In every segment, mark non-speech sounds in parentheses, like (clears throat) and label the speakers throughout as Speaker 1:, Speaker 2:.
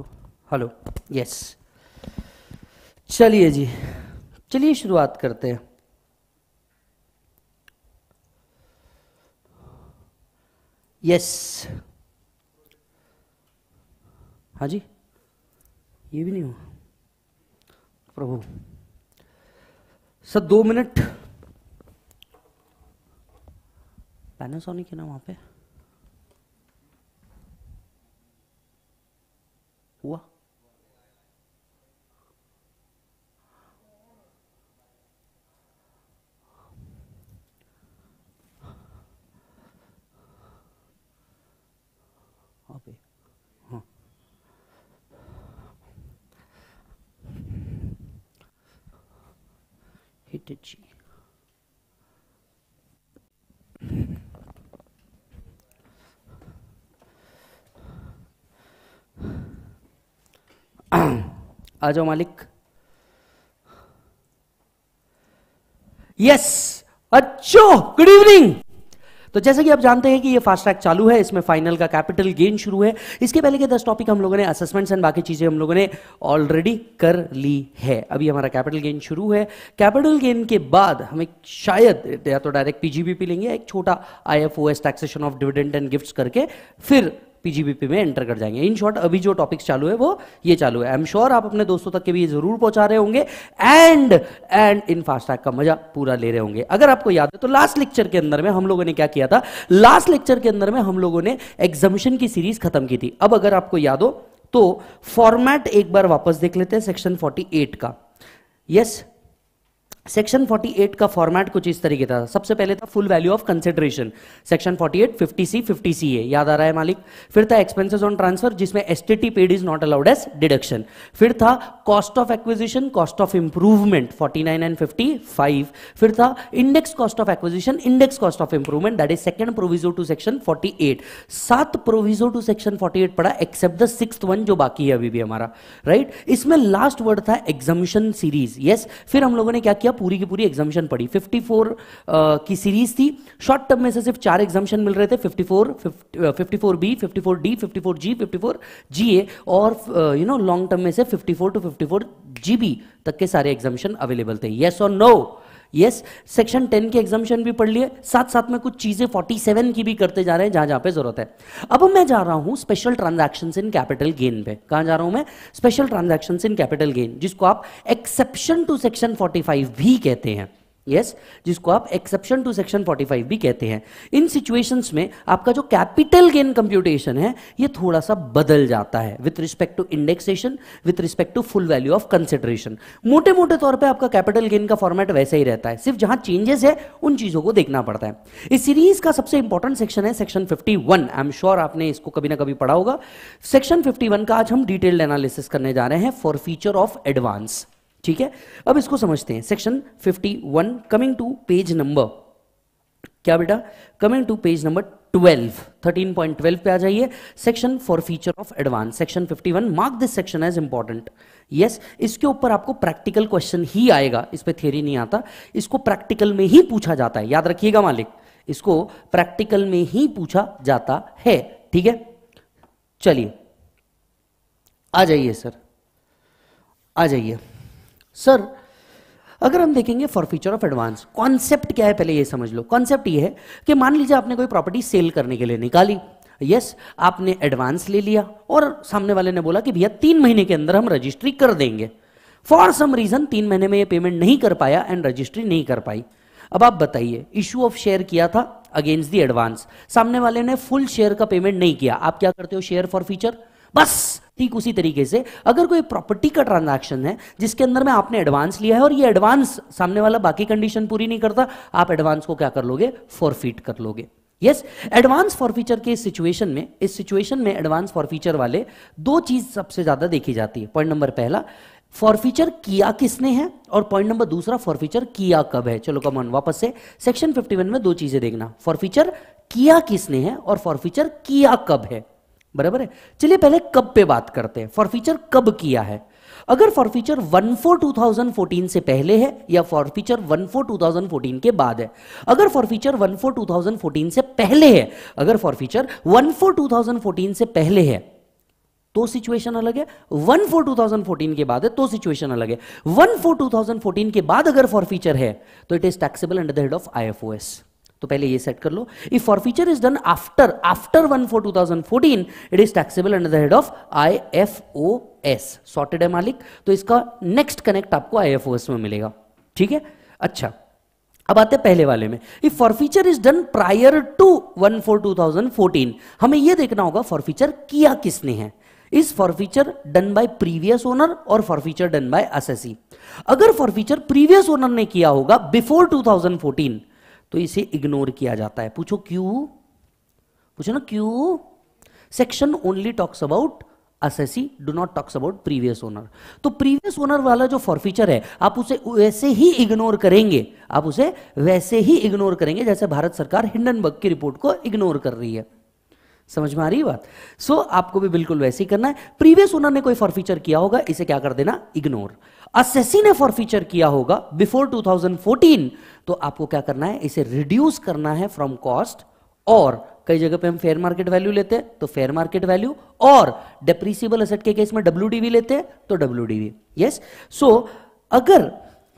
Speaker 1: तो hello yes चलिए जी चलिए शुरुआत करते हैं यस हाँ जी ये भी नहीं हुआ प्रभु सर दो मिनट पैनासोनिक है ना वहाँ पे strategy. (clears throat) आ जाओ मालिक यस अच्छो गुड इवनिंग तो जैसे कि आप जानते हैं कि ये फास्ट ट्रैक चालू है इसमें फाइनल का कैपिटल गेन शुरू है इसके पहले के दस टॉपिक हम लोगों ने असेसमेंट्स एंड बाकी चीज़ें हम लोगों ने ऑलरेडी कर ली है अभी हमारा कैपिटल गेन शुरू है कैपिटल गेन के बाद हम एक शायद या तो डायरेक्ट पीजीबीपी लेंगे एक छोटा I taxation of dividend and gift करके फिर पीजीबीपी में एंटर कर जाएंगे इन शॉर्ट अभी जो टॉपिक्स चालू है वो ये चालू है आई एम श्योर आप अपने दोस्तों तक के भी ये जरूर पहुंचा रहे होंगे एंड एंड इन फास्टैग का मजा पूरा ले रहे होंगे अगर आपको याद है तो लास्ट लेक्चर के अंदर में हम लोगों ने क्या किया था लास्ट लेक्चर के अंदर में हम लोगों ने एग्जामिशन की सीरीज खत्म की थी अब अगर आपको याद हो तो फॉर्मेट एक बार वापस देख लेते हैं सेक्शन 48 का यस yes, सेक्शन 48 का फॉर्मेट कुछ इस तरीके था सबसे पहले था full value of consideration section 48 50 C 50 C A याद आ रहा है मालिक फिर था एक्सपेंसेस ऑन ट्रांसफर जिसमें S T T paid is not allowed as deduction फिर था cost of acquisition cost of improvement 49 and five फिर था index cost of acquisition index cost of improvement that is second proviso to section 48 सात proviso to section 48 पड़ा accept the six one जो बाकी है अभी भी हमारा राइट right? इसमें लास्ट वर्ड था एग्जामिशन सीरीज यस फिर हम लोगों ने क्या किया क्या पूरी की पूरी एग्जामिशन पड़ी 54 uh, की सीरीज थी शॉर्ट टर्म में से सिर्फ चार एग्जामिशन मिल रहे थे 54 54 बी 54 डी 54 जी 54 जीए और यू नो लॉन्ग टर्म में से 54 टू 54 जीबी तक के सारे एग्जामिशन अवेलेबल थे येस और नो यस सेक्शन टेन के एग्जामिशन भी पढ़ लिए साथ साथ में कुछ चीजें फोर्टी सेवन की भी करते जा रहे हैं जहां जहां पे जरूरत है अब मैं जा रहा हूं special transaction in capital gain पे कहा जा रहा हूं मैं special transaction in capital gain जिसको आप एक्सेप्शन टू सेक्शन फोर्टी भी कहते हैं yes, जिसको आप एक्सेप्शन टू सेक्शन 45 भी कहते हैं इन सिचुएशंस में आपका जो कैपिटल गेन कंप्यूटेशन है ये थोड़ा सा बदल जाता है with respect to indexation with respect to full value of consideration मोटे मोटे तौर पे आपका कैपिटल गेन का फॉर्मेट वैसे ही रहता है सिर्फ जहां चेंजेस है उन चीजों को देखना पड़ता है इस सीरीज का सबसे इंपॉर्टेंट सेक्शन है section fifty one I am sure आपने इसको कभी ना कभी पढ़ा होगा सेक्शन फिफ्टी वन का आज हम डिटेल्ड एनालिसिस करने जा रहे हैं फॉर फीचर ऑफ एडवांस ठीक है अब इसको समझते हैं section 51 coming to page number क्या बेटा कमिंग टू पेज नंबर 12 13.12 पे आ जाइए section forfeiture of advance section 51 mark this section as important yes इसके ऊपर आपको प्रैक्टिकल क्वेश्चन ही आएगा इस पर थियरी नहीं आता इसको प्रैक्टिकल में ही पूछा जाता है याद रखिएगा मालिक इसको प्रैक्टिकल में ही पूछा जाता है ठीक है चलिए आ जाइए सर आ जाइए सर अगर हम देखेंगे forfeiture of advance concept क्या है पहले ये समझ लो कॉन्सेप्ट ये है कि मान लीजिए आपने कोई प्रॉपर्टी सेल करने के लिए निकाली यस yes, आपने एडवांस ले लिया और सामने वाले ने बोला कि भैया तीन महीने के अंदर हम रजिस्ट्री कर देंगे फॉर सम रीजन तीन महीने में ये पेमेंट नहीं कर पाया एंड रजिस्ट्री नहीं कर पाई अब आप बताइए इशू ऑफ शेयर किया था अगेंस्ट दी एडवांस सामने वाले ने फुल शेयर का पेमेंट नहीं किया आप क्या करते हो शेयर फॉर फ्यूचर बस ठीक उसी तरीके से अगर कोई प्रॉपर्टी का ट्रांजैक्शन है जिसके अंदर में आपने एडवांस लिया है और ये एडवांस सामने वाला बाकी कंडीशन पूरी नहीं करता आप एडवांस को क्या कर लोगे फॉरफिट कर लोगे यस एडवांस फॉरफीचर के सिचुएशन में इस सिचुएशन में एडवांस फॉरफीचर वाले दो चीज सबसे ज्यादा देखी जाती है पॉइंट नंबर पहला फॉरफीचर किया किसने है और पॉइंट नंबर दूसरा फॉरफीचर किया कब है चलो कमन वापस से सेक्शन 51 में दो चीजें देखना फॉरफीचर किया किसने है और फॉरफीचर किया कब है बराबर है चलिए पहले कब पे बात करते हैं फॉरफीचर कब किया है अगर forfeiture one four two thousand fourteen से पहले है या forfeiture one four two thousand fourteen के बाद है अगर forfeiture one four two thousand fourteen से पहले है अगर forfeiture one four two thousand fourteen से पहले है तो सिचुएशन अलग है one four two thousand fourteen के बाद है तो सिचुएशन अलग है one four two thousand fourteen के बाद अगर फॉरफीचर है तो it is taxable under the head of I F O S तो पहले ये सेट कर लो if forfeiture is done after after one four two thousand fourteen it is taxable under the head of I F O S sorted है मालिक तो इसका next connect आपको आई एफ ओ एस में मिलेगा ठीक है अच्छा अब आते हैं पहले वाले में if forfeiture is done prior to one four two thousand fourteen हमें यह देखना होगा फॉरफीचर किया किसने है is forfeiture done by previous owner और फॉरफीचर डन बाय असेसी अगर फॉरफीचर प्रीवियस ओनर ने किया होगा बिफोर टू थाउजेंड फोर्टीन तो इसे इग्नोर किया जाता है पूछो क्यू पूछो ना क्यू section only talks about assessee do not talks about previous owner तो प्रीवियस ओनर वाला जो फॉरफीचर है आप उसे वैसे ही इग्नोर करेंगे आप उसे वैसे ही इग्नोर करेंगे जैसे भारत सरकार हिंडनबर्ग की रिपोर्ट को इग्नोर कर रही है समझ में आ रही बात सो so, आपको भी बिल्कुल वैसे ही करना है प्रीवियस ओनर ने कोई फॉरफीचर किया होगा इसे क्या कर देना इग्नोर असेसी ने फॉरफीचर किया होगा बिफोर 2014 तो आपको क्या करना है इसे रिड्यूस करना है फ्रॉम कॉस्ट और कई जगह पे हम फेयर मार्केट वैल्यू लेते हैं तो फेयर मार्केट वैल्यू और डेप्रिसिएबल असेट के केस में डब्ल्यू लेते हैं तो डब्ल्यू यस सो अगर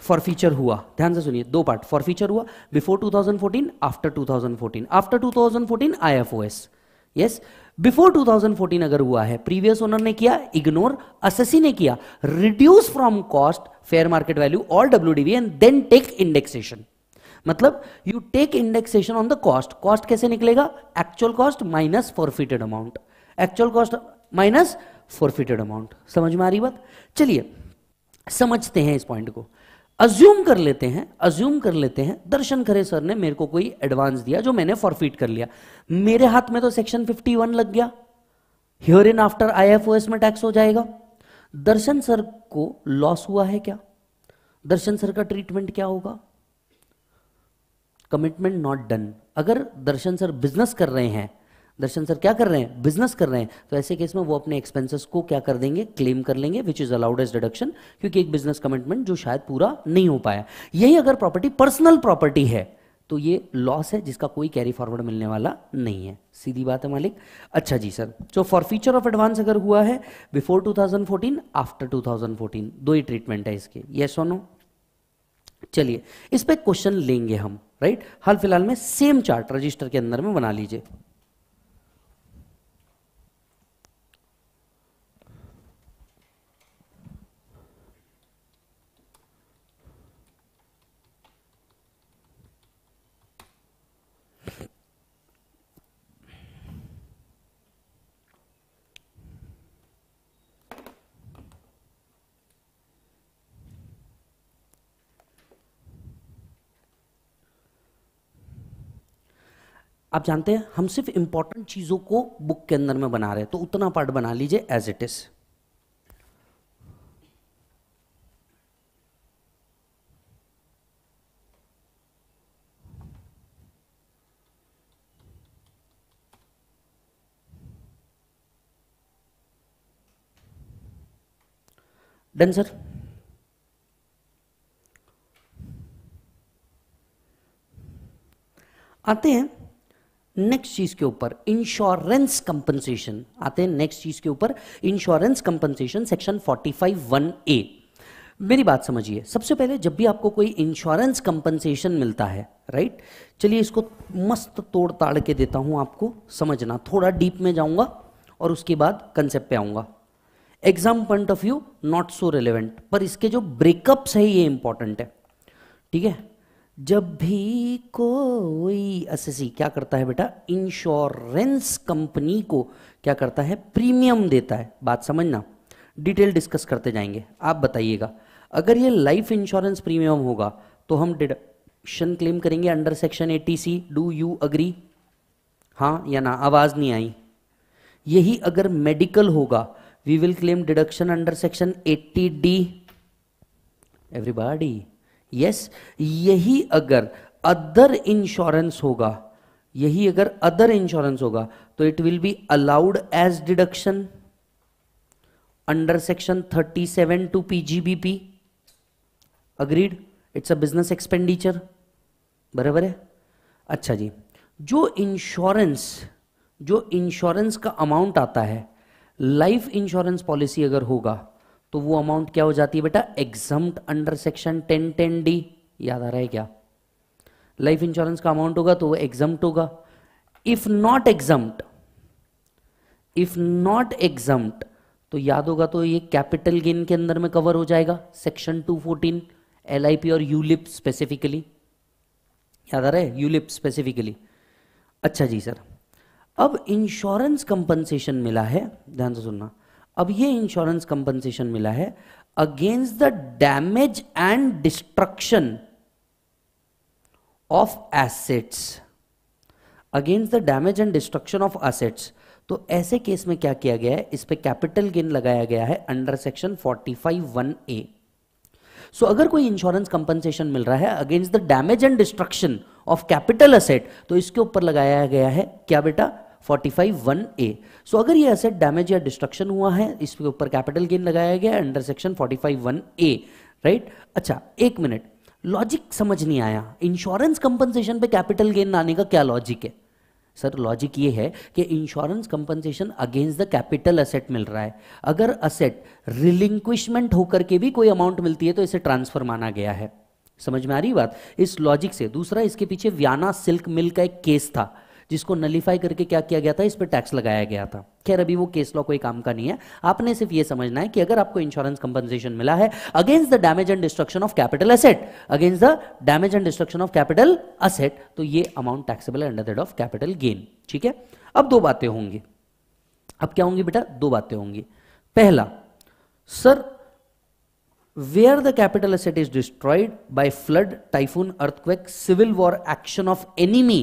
Speaker 1: फॉरफीचर हुआ ध्यान से सुनिए दो पार्ट फॉरफीचर हुआ before 2014 after 2014 after 2014 IFOS yes before 2014 अगर हुआ है प्रीवियस ओनर ने किया इग्नोर असेसी ने किया reduce from cost fair market value और W and then take indexation मतलब you take indexation on the cost cost कैसे निकलेगा actual cost minus forfeited amount actual cost minus forfeited amount समझ में आ रही बात चलिए समझते हैं इस पॉइंट को अज्यूम कर लेते हैं अज्यूम कर लेते हैं दर्शन खरे सर ने मेरे को कोई एडवांस दिया जो मैंने फॉरफिट कर लिया मेरे हाथ में तो सेक्शन 51 लग गया हियर इन आफ्टर आईएफओएस में टैक्स हो जाएगा दर्शन सर को लॉस हुआ है क्या दर्शन सर का ट्रीटमेंट क्या होगा कमिटमेंट नॉट डन अगर दर्शन सर बिजनेस कर रहे हैं दर्शन सर क्या कर रहे हैं बिजनेस कर रहे हैं तो ऐसे केस में वो अपने एक्सपेंसेस को क्या कर देंगे क्लेम कर लेंगे which is allowed as deduction क्योंकि एक बिजनेस कमिटमेंट जो शायद पूरा नहीं हो पाया यही अगर प्रॉपर्टी पर्सनल प्रॉपर्टी है तो ये लॉस है जिसका कोई कैरी फॉरवर्ड मिलने वाला नहीं है सीधी बात है मालिक अच्छा जी सर जो फॉर फ्यूचर ऑफ एडवांस अगर हुआ है बिफोर 2014 आफ्टर 2014 दो ही ट्रीटमेंट है इसके यस सोनो नो चलिए इस पर क्वेश्चन लेंगे हम राइट हाल फिलहाल में सेम चार्ट रजिस्टर के अंदर में बना लीजिए आप जानते हैं हम सिर्फ इंपॉर्टेंट चीज़ों को बुक के अंदर में बना रहे हैं तो उतना पार्ट बना लीजिए as it is done sir आते हैं नेक्स्ट चीज के ऊपर इंश्योरेंस कंपनसेशन आते हैं नेक्स्ट चीज के ऊपर insurance compensation section 45 one A मेरी बात समझिए सबसे पहले जब भी आपको कोई इंश्योरेंस कंपनसेशन मिलता है राइट चलिए इसको मस्त तोड़ ताड़ के देता हूं आपको समझना थोड़ा डीप में जाऊंगा और उसके बाद कंसेप्ट पे आऊंगा exam point of view not so relevant पर इसके जो ब्रेकअप्स है ये इंपॉर्टेंट है ठीक है जब भी कोई सी क्या करता है बेटा इंश्योरेंस कंपनी को क्या करता है प्रीमियम देता है बात समझना डिटेल डिस्कस करते जाएंगे आप बताइएगा अगर ये लाइफ इंश्योरेंस प्रीमियम होगा तो हम डिडक्शन क्लेम करेंगे under section eighty C do you agree हाँ या ना आवाज़ नहीं आई यही अगर मेडिकल होगा we will claim deduction under section eighty D everybody yes यही अगर अदर इंश्योरेंस होगा यही अगर अदर इंश्योरेंस होगा तो it will be allowed as deduction under section 37 two PGBP agreed it's a business expenditure बराबर है अच्छा जी जो इंश्योरेंस जो इंश्योरेंस का अमाउंट आता है लाइफ इंश्योरेंस पॉलिसी अगर होगा तो वो अमाउंट क्या हो जाती है बेटा exam under section ten ten D याद आ रहा है क्या लाइफ इंश्योरेंस का अमाउंट होगा तो वो एग्जाम होगा if not exam if not exam तो याद होगा तो ये कैपिटल गेन के अंदर में कवर हो जाएगा सेक्शन 214 पी और यूलिप स्पेसिफिकली याद आ रहा है यूलिप स्पेसिफिकली अच्छा जी सर अब इंश्योरेंस कंपनसेशन मिला है ध्यान से सुनना अब ये इंश्योरेंस कंपनसेशन मिला है against the damage and destruction of assets against the damage and destruction of assets तो ऐसे केस में क्या किया गया है इस पर कैपिटल गेन लगाया गया है under section five one A so अगर कोई इंश्योरेंस कंपनसेशन मिल रहा है against the damage and destruction of capital asset तो इसके ऊपर लगाया गया है क्या बेटा forty five one A so अगर ये एसेट डैमेज या डिस्ट्रक्शन हुआ है इसके ऊपर कैपिटल गेन लगाया गया under section forty five one A right अच्छा एक मिनट लॉजिक समझ नहीं आया इंश्योरेंस कंपनसेशन पे कैपिटल गेन लाने का क्या लॉजिक है सर लॉजिक ये है कि insurance compensation against the capital asset मिल रहा है अगर असेट रिलिंक्विशमेंट होकर के भी कोई अमाउंट मिलती है तो इसे ट्रांसफर माना गया है समझ में आ रही बात इस लॉजिक से दूसरा इसके पीछे व्याना सिल्क मिल का एक केस था जिसको नलीफाई करके क्या किया गया था इस पर टैक्स लगाया गया था खैर अभी वो केस लॉ कोई काम का नहीं है आपने सिर्फ ये समझना है कि अगर आपको इंश्योरेंस कंपनसेशन मिला है against the damage and destruction of capital asset against the damage and destruction of capital asset तो ये amount taxable under that of capital gain ठीक है अब दो बातें होंगी अब क्या होंगी बेटा दो बातें होंगी पहला sir where the capital asset is destroyed by flood typhoon earthquake civil war action of enemy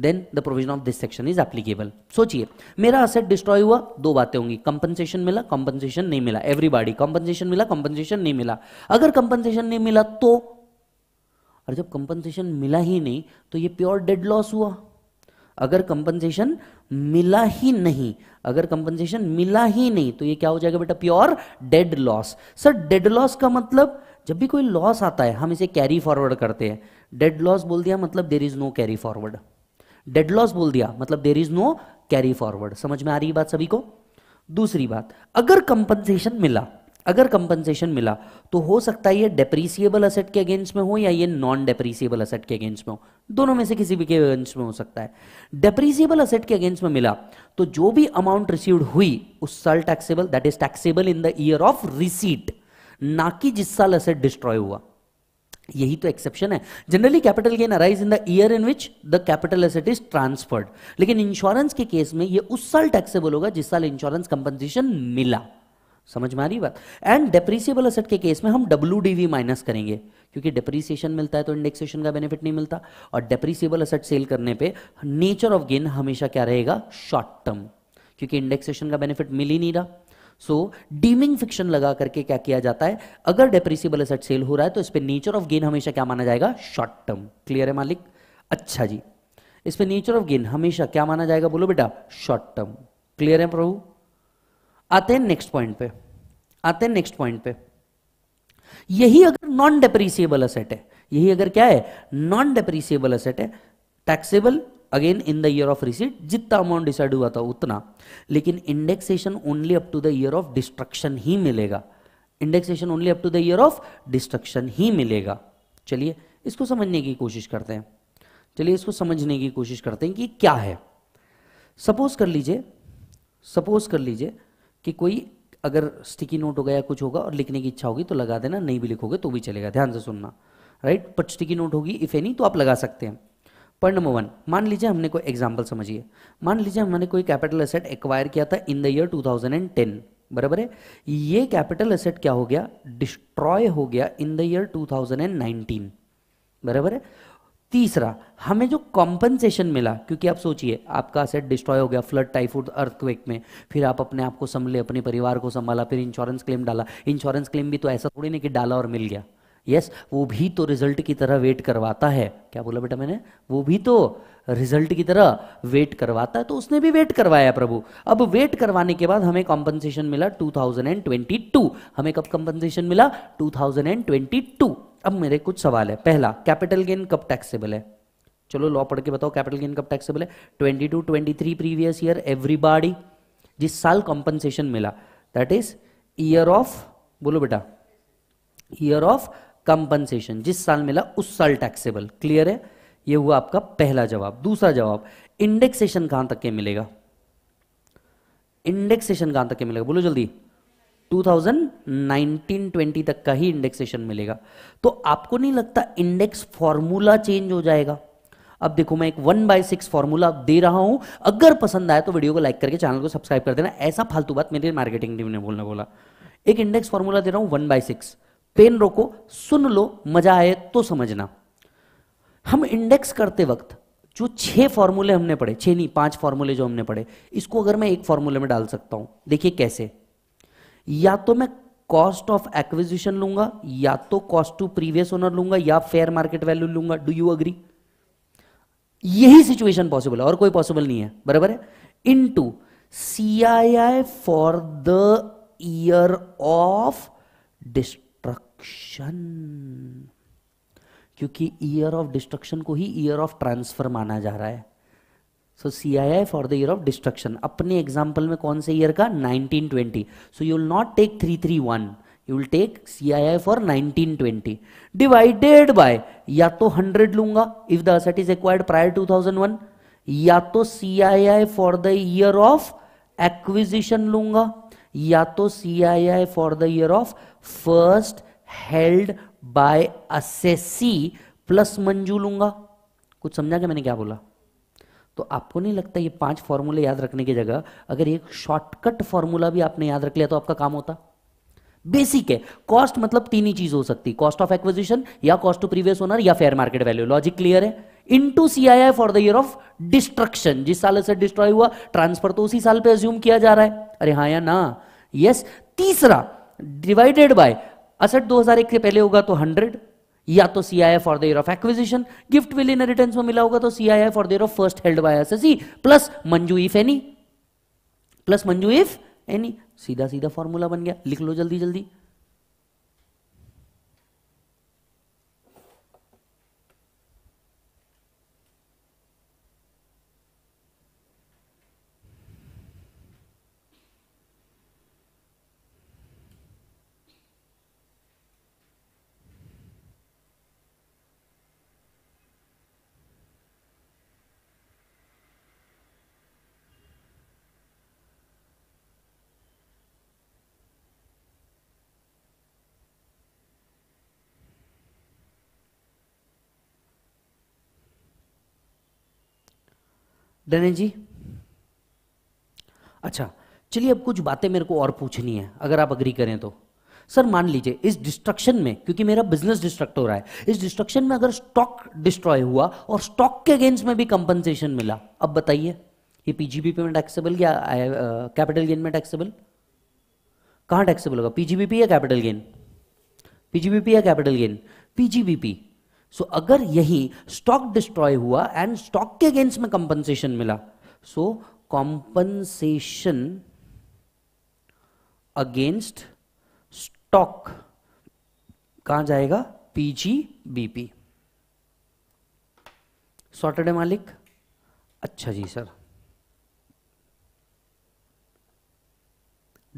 Speaker 1: then the provision of this section is applicable सोचिए मेरा असेट डिस्ट्रॉय हुआ दो बातें होंगी कंपनसेशन मिला कंपनसेशन नहीं मिला एवरीबॉडी कंपनसेशन मिला कंपनसेशन नहीं मिला अगर कंपनसेशन नहीं मिला तो और जब कंपनसेशन मिला ही नहीं तो ये प्योर डेड लॉस हुआ अगर कंपनसेशन मिला ही नहीं अगर कंपनसेशन मिला ही नहीं तो ये क्या हो जाएगा बेटा pure dead loss sir dead loss का मतलब जब भी कोई लॉस आता है हम इसे कैरी फॉरवर्ड करते हैं डेड लॉस बोल दिया मतलब there is no carry forward dead loss बोल दिया मतलब there is no carry forward समझ में आ रही है बात सभी को दूसरी बात अगर कंपनसेशन मिला अगर कंपनसेशन मिला तो हो सकता है ये डेप्रीसिएबल असेट के अगेंस्ट में हो या ये नॉन डेप्रीसिएबल असेट के अगेंस्ट में हो दोनों में से किसी भी के अगेंस्ट में हो सकता है डेप्रीसिएबल असेट के अगेंस्ट में मिला तो जो भी अमाउंट रिसीव्ड हुई उस साल taxable that is taxable in the year of receipt ना कि जिस साल असेट डिस्ट्रॉय हुआ यही तो एक्सेप्शन है generally capital gain arise in the year in which the capital asset is transferred लेकिन इंश्योरेंस के केस में ये उस साल टैक्सेबल होगा जिस साल इंश्योरेंस कंपनसेशन मिला समझ में आ रही बात एंड डेप्रिसिएबल असेट के केस में हम डब्ल्यू माइनस करेंगे क्योंकि डेप्रिसिएशन मिलता है तो इंडेक्सेशन का बेनिफिट नहीं मिलता और डेप्रिसिएबल असेट सेल करने पे नेचर ऑफ गेन हमेशा क्या रहेगा शॉर्ट टर्म क्योंकि इंडेक्सेशन का बेनिफिट मिल ही नहीं रहा सो डीमिंग फिक्शन लगा करके क्या किया जाता है अगर डेप्रिसिबल एसेट सेल हो रहा है तो इस पर नेचर ऑफ गेन हमेशा क्या माना जाएगा शॉर्ट टर्म क्लियर है मालिक अच्छा जी इस पर नेचर ऑफ गेन हमेशा क्या माना जाएगा बोलो बेटा शॉर्ट टर्म क्लियर है प्रभु आते हैं नेक्स्ट पॉइंट पे आते हैं नेक्स्ट पॉइंट पे यही अगर नॉन डेप्रिसिएबल असेट है यही अगर क्या है नॉन डेप्रिसिएबल असेट है taxable again in the year of receipt जितना अमाउंट डिसाइड हुआ था उतना लेकिन indexation only up to the year of destruction ही मिलेगा indexation only up to the year of destruction ही मिलेगा चलिए इसको समझने की कोशिश करते हैं चलिए इसको समझने की कोशिश करते हैं कि क्या है सपोज कर लीजिए सपोज कर लीजिए कि कोई अगर स्टिकी नोट हो गया कुछ होगा और लिखने की इच्छा होगी तो लगा देना नहीं भी लिखोगे तो भी चलेगा ध्यान से सुनना राइट पर स्टिकी नोट होगी इफ एनी तो आप लगा सकते हैं पॉइंट नंबर वन मान लीजिए हमने कोई एग्जाम्पल समझिए मान लीजिए हमने कोई कैपिटल एसेट एक्वायर किया था इन द ईयर 2010 बराबर है ये कैपिटल एसेट क्या हो गया डिस्ट्रॉय हो गया इन द ईयर 2019 बराबर है तीसरा हमें जो कॉम्पनसेशन मिला क्योंकि आप सोचिए आपका असेट डिस्ट्रॉय हो गया फ्लड टाइफूड अर्थक्वेक में फिर आप अपने आप को संभले अपने परिवार को संभाला फिर इंश्योरेंस क्लेम डाला इंश्योरेंस क्लेम भी तो ऐसा थोड़ी नहीं कि डाला और मिल गया यस yes, वो भी तो रिजल्ट की तरह वेट करवाता है क्या बोला बेटा मैंने वो भी तो रिजल्ट की तरह वेट करवाता है तो उसने भी वेट करवाया प्रभु अब वेट करवाने के बाद हमें कॉम्पनसेशन मिला 2022 हमें कब कॉम्पनसेशन मिला 2022 अब मेरे कुछ सवाल है पहला कैपिटल गेन कब टैक्सेबल है चलो लॉ पढ़ के बताओ कैपिटल गेन कब टैक्सेबल है 22 23 प्रीवियस ईयर एवरीबॉडी जिस साल कॉम्पनसेशन मिला दैट इज ईयर ऑफ बोलो बेटा ईयर ऑफ कंपनसेशन जिस साल मिला उस साल टैक्सेबल क्लियर है ये हुआ आपका पहला जवाब दूसरा जवाब इंडेक्सेशन कहां तक के मिलेगा इंडेक्सेशन कहां तक के मिलेगा बोलो जल्दी 2019-20 तक का ही इंडेक्सेशन मिलेगा तो आपको नहीं लगता इंडेक्स फॉर्मूला चेंज हो जाएगा अब देखो मैं एक वन बाय सिक्स फॉर्मूला दे रहा हूं अगर पसंद आया तो वीडियो को लाइक करके चैनल को सब्सक्राइब कर देना ऐसा फालतू बात मेरी मार्केटिंग टीम ने बोलना बोला एक इंडेक्स फॉर्मूला दे रहा हूं वन बाय सिक्स पेन रोको सुन लो मजा आए तो समझना हम इंडेक्स करते वक्त जो छह फॉर्मूले हमने पढ़े छह नहीं पांच फॉर्मूले जो हमने पढ़े इसको अगर मैं एक फॉर्मूले में डाल सकता हूं देखिए कैसे या तो मैं कॉस्ट ऑफ एक्विजिशन लूंगा या तो कॉस्ट टू प्रीवियस ओनर लूंगा या फेयर मार्केट वैल्यू लूंगा डू यू अग्री यही सिचुएशन पॉसिबल है और कोई पॉसिबल नहीं है बराबर है into C I I for the year of dist destruction क्योंकि ईयर ऑफ डिस्ट्रक्शन को ही ईयर ऑफ ट्रांसफर माना जा रहा है so C I I for the year of destruction अपने एग्जाम्पल में कौन से ईयर का 1920 so you will not take 331 you will take C I I for nineteen twenty divided by या तो हंड्रेड लूंगा if the asset is acquired prior to thousand one या तो C I I for the year of acquisition लूंगा या तो C I I for the year of first held by assessee plus मंजू लूंगा कुछ समझा क्या मैंने क्या बोला तो आपको नहीं लगता ये पांच फॉर्मूले याद रखने की जगह अगर एक शॉर्टकट फॉर्मूला भी आपने याद रख लिया तो आपका काम होता बेसिक है कॉस्ट मतलब तीन ही चीज हो सकती कॉस्ट ऑफ एक्विजिशन या कॉस्ट टू प्रीवियस ओनर या fair market value logic clear है into C I I for the year of destruction जिस साल से डिस्ट्रॉय हुआ ट्रांसफर तो उसी साल पे अज्यूम किया जा रहा है अरे हाँ या ना यस तीसरा डिवाइडेड बाय असट 2001 से पहले होगा तो 100 या तो C I for the year of acquisition gift will return में मिला होगा तो C I for the year of first held by assessee plus मंजू इफ एनी प्लस मंजू इफ एनी सीधा सीधा फॉर्मूला बन गया लिख लो जल्दी जल्दी डनेश जी अच्छा चलिए अब कुछ बातें मेरे को और पूछनी है अगर आप अग्री करें तो सर मान लीजिए इस डिस्ट्रक्शन में क्योंकि मेरा बिजनेस डिस्ट्रक्ट हो रहा है इस डिस्ट्रक्शन में अगर स्टॉक डिस्ट्रॉय हुआ और स्टॉक के अगेंस्ट में भी कंपनसेशन मिला अब बताइए ये पीजीबीपी में टैक्सेबल या कैपिटल गेन में टैक्सेबल कहाँ टैक्सेबल होगा पीजीबीपी या कैपिटल गेन पीजीबीपी या capital gain PGBP so so, अगर यही स्टॉक डिस्ट्रॉय हुआ एंड स्टॉक के अगेंस्ट में कंपनसेशन मिला सो कंपनसेशन अगेंस्ट स्टॉक कहा जाएगा पीजीबीपी सॉर्टेड है मालिक अच्छा जी सर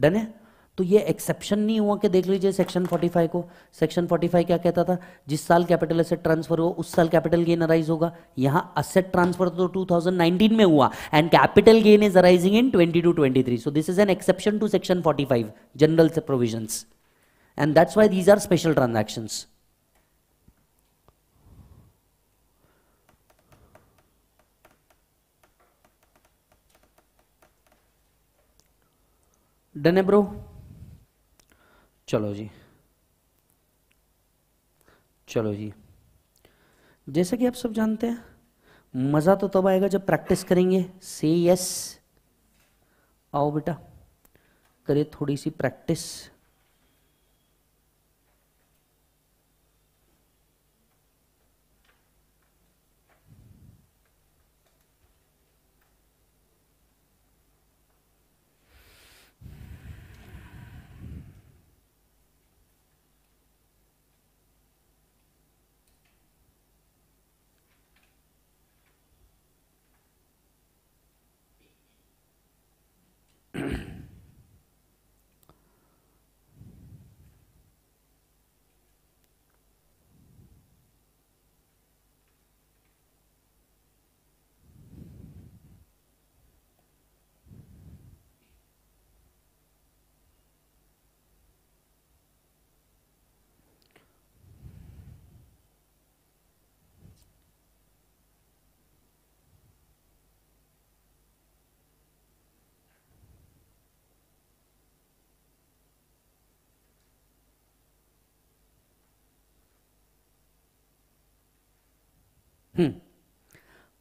Speaker 1: डन है तो ये एक्सेप्शन नहीं हुआ कि देख लीजिए सेक्शन 45 को सेक्शन 45 क्या कहता था जिस साल कैपिटल एसेट ट्रांसफर हुआ उस साल कैपिटल गेन अराइज होगा यहाँ असेट ट्रांसफर तो 2019 में हुआ and capital gain is arising in 22 two twenty so this is an exception to section 45 general provisions and that's why these are special transactions done है bro चलो जी चलो जी जैसा कि आप सब जानते हैं मज़ा तो तब आएगा जब प्रैक्टिस करेंगे से यस आओ बेटा करिए थोड़ी सी practice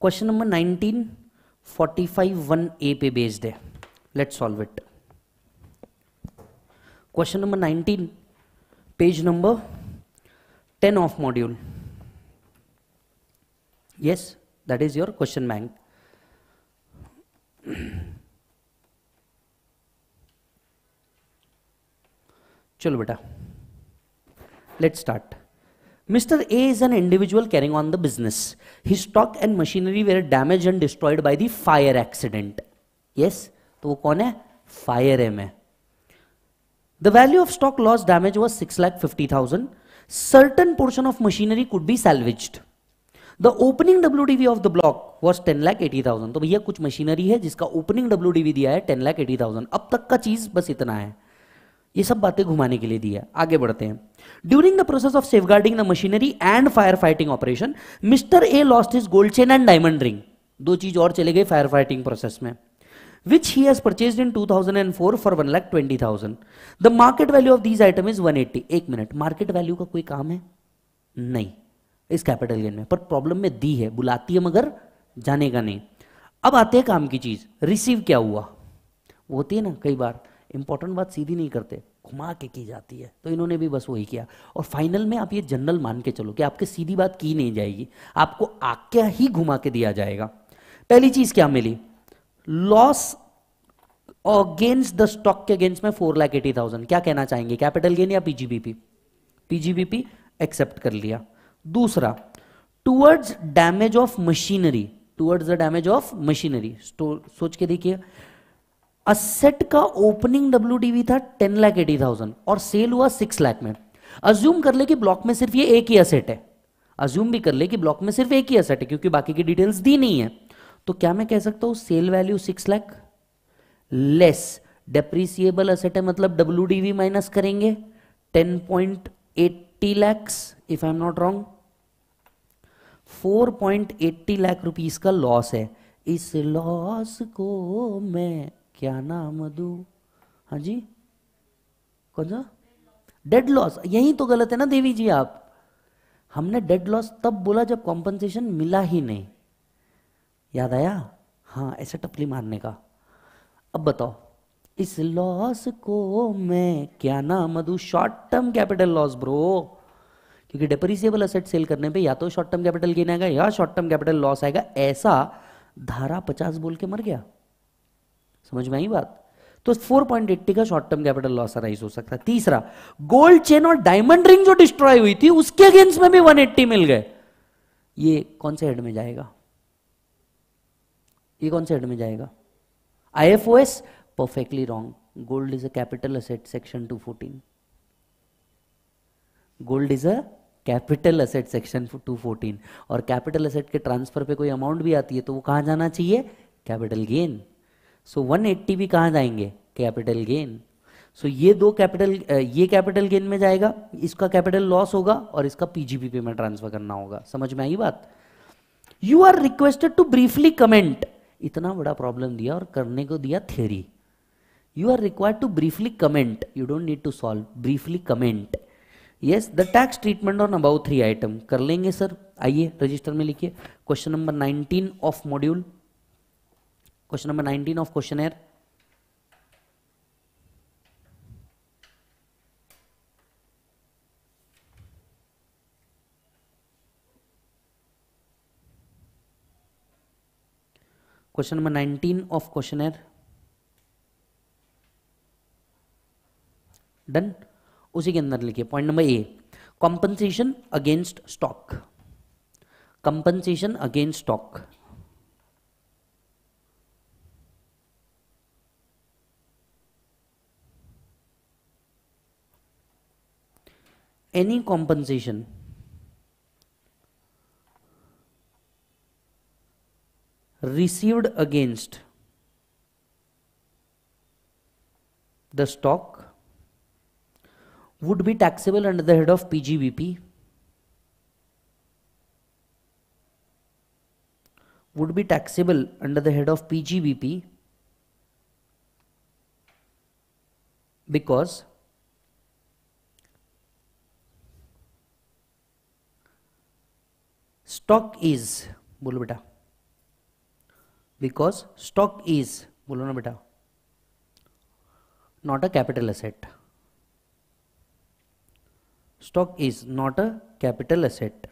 Speaker 1: question number 19 45 one A पे बेस्ड है let's solve it question number 19 page number 10 of module yes that is your question bank चलो बेटा let's start Mr. A is an individual carrying on the business. His stock and machinery were damaged and destroyed by the fire accident. Yes, तो वो कौन है fire M है the value of stock loss damage was six lakh fifty thousand certain portion of machinery could be salvaged the opening W of the block was ten lakh eighty thousand तो भैया कुछ machinery है जिसका ओपनिंग डब्ल्यू दिया है ten lakh eighty thousand अब तक का चीज बस इतना है ये सब बातें घुमाने के लिए दी है आगे बढ़ते हैं during the process of safeguarding the machinery and fire fighting operation mister A lost is gold chain and diamond ring दो चीज और चले गई फायर फाइटिंग प्रोसेस में which he has purchased in 2004 for 1 lakh 20000 the market value of these item is 180 एक minute market value का कोई काम है नहीं इस कैपिटल गेन में पर प्रॉब्लम में दी है बुलाती है मगर जाने का नहीं अब आते हैं काम की चीज रिसीव क्या हुआ वो होती है ना कई बार इंपॉर्टेंट बात सीधी नहीं करते घुमा के की जाती है तो इन्होंने भी बस वही किया और फाइनल में आप ये जनरल मान के चलो कि आपके सीधी बात की नहीं जाएगी आपको आज्ञा ही घुमा के दिया जाएगा पहली चीज क्या मिली लॉस अगेंस्ट द स्टॉक के अगेंस्ट में फोर लाख एटी थाउजेंड क्या कहना चाहेंगे कैपिटल गेन या पीजीबीपी पीजीबीपी एक्सेप्ट कर लिया दूसरा towards damage of machinery towards the damage of machinery सोच के देखिए असेट का ओपनिंग डब्ल्यू था टेन लाख एटी थाउजेंड और सेल हुआ सिक्स लाख में अज्यूम कर ले कि ब्लॉक में सिर्फ ये एक ही असेट है अज्यूम भी कर ले कि ब्लॉक में सिर्फ एक ही असेट है क्योंकि बाकी की डिटेल्स दी नहीं है तो क्या मैं कह सकता हूं sale value six lakh less depreciable asset है मतलब डब्ल्यू माइनस करेंगे ten point eighty lakhs if I am not wrong four point eighty lakh rupees का लॉस है इस लॉस को मैं क्या नाम दू हाँ जी कौन सा डेड लॉस यही तो गलत है ना देवी जी आप हमने डेड लॉस तब बोला जब कॉम्पनसेशन मिला ही नहीं याद आया हाँ ऐसे टपली मारने का अब बताओ इस लॉस को मैं क्या ना मधु short term capital loss bro क्योंकि डेपरिसिएबल असेट सेल करने पे या तो शॉर्ट टर्म कैपिटल गेन आएगा या शॉर्ट टर्म कैपिटल लॉस आएगा ऐसा धारा पचास बोल के मर गया समझ में आई बात तो 4.80 का short term capital loss arise हो सकता है तीसरा गोल्ड चेन और डायमंड रिंग जो डिस्ट्रॉय हुई थी उसके अगेंस्ट में भी 180 मिल गए ये कौन से हेड में जाएगा ये कौन से हेड में जाएगा आईएफओएस perfectly wrong gold is a capital asset section 214 gold is a capital asset section 214 और कैपिटल असेट के ट्रांसफर पे कोई अमाउंट भी आती है तो वो कहां जाना चाहिए capital gain so one eighty भी कहाँ जाएंगे कैपिटल गेन सो ये दो कैपिटल ये कैपिटल गेन में जाएगा इसका कैपिटल लॉस होगा और इसका पीजीपी पे में ट्रांसफर करना होगा समझ में आई बात you are requested to briefly comment इतना बड़ा प्रॉब्लम दिया और करने को दिया theory you are required to briefly comment you don't need to solve briefly comment yes the tax treatment on about three item कर लेंगे सर आइए रजिस्टर में लिखिए question number nineteen of module question number nineteen of questionnaire question number nineteen of questionnaire done उसी के अंदर लिखिए point number A compensation against stock compensation against stock any compensation received against the stock would be taxable under the head of PGVP. would be taxable under the head of PGVP because stock is बोलो बेटा because stock is बोलो ना बेटा not a capital asset stock is not a capital asset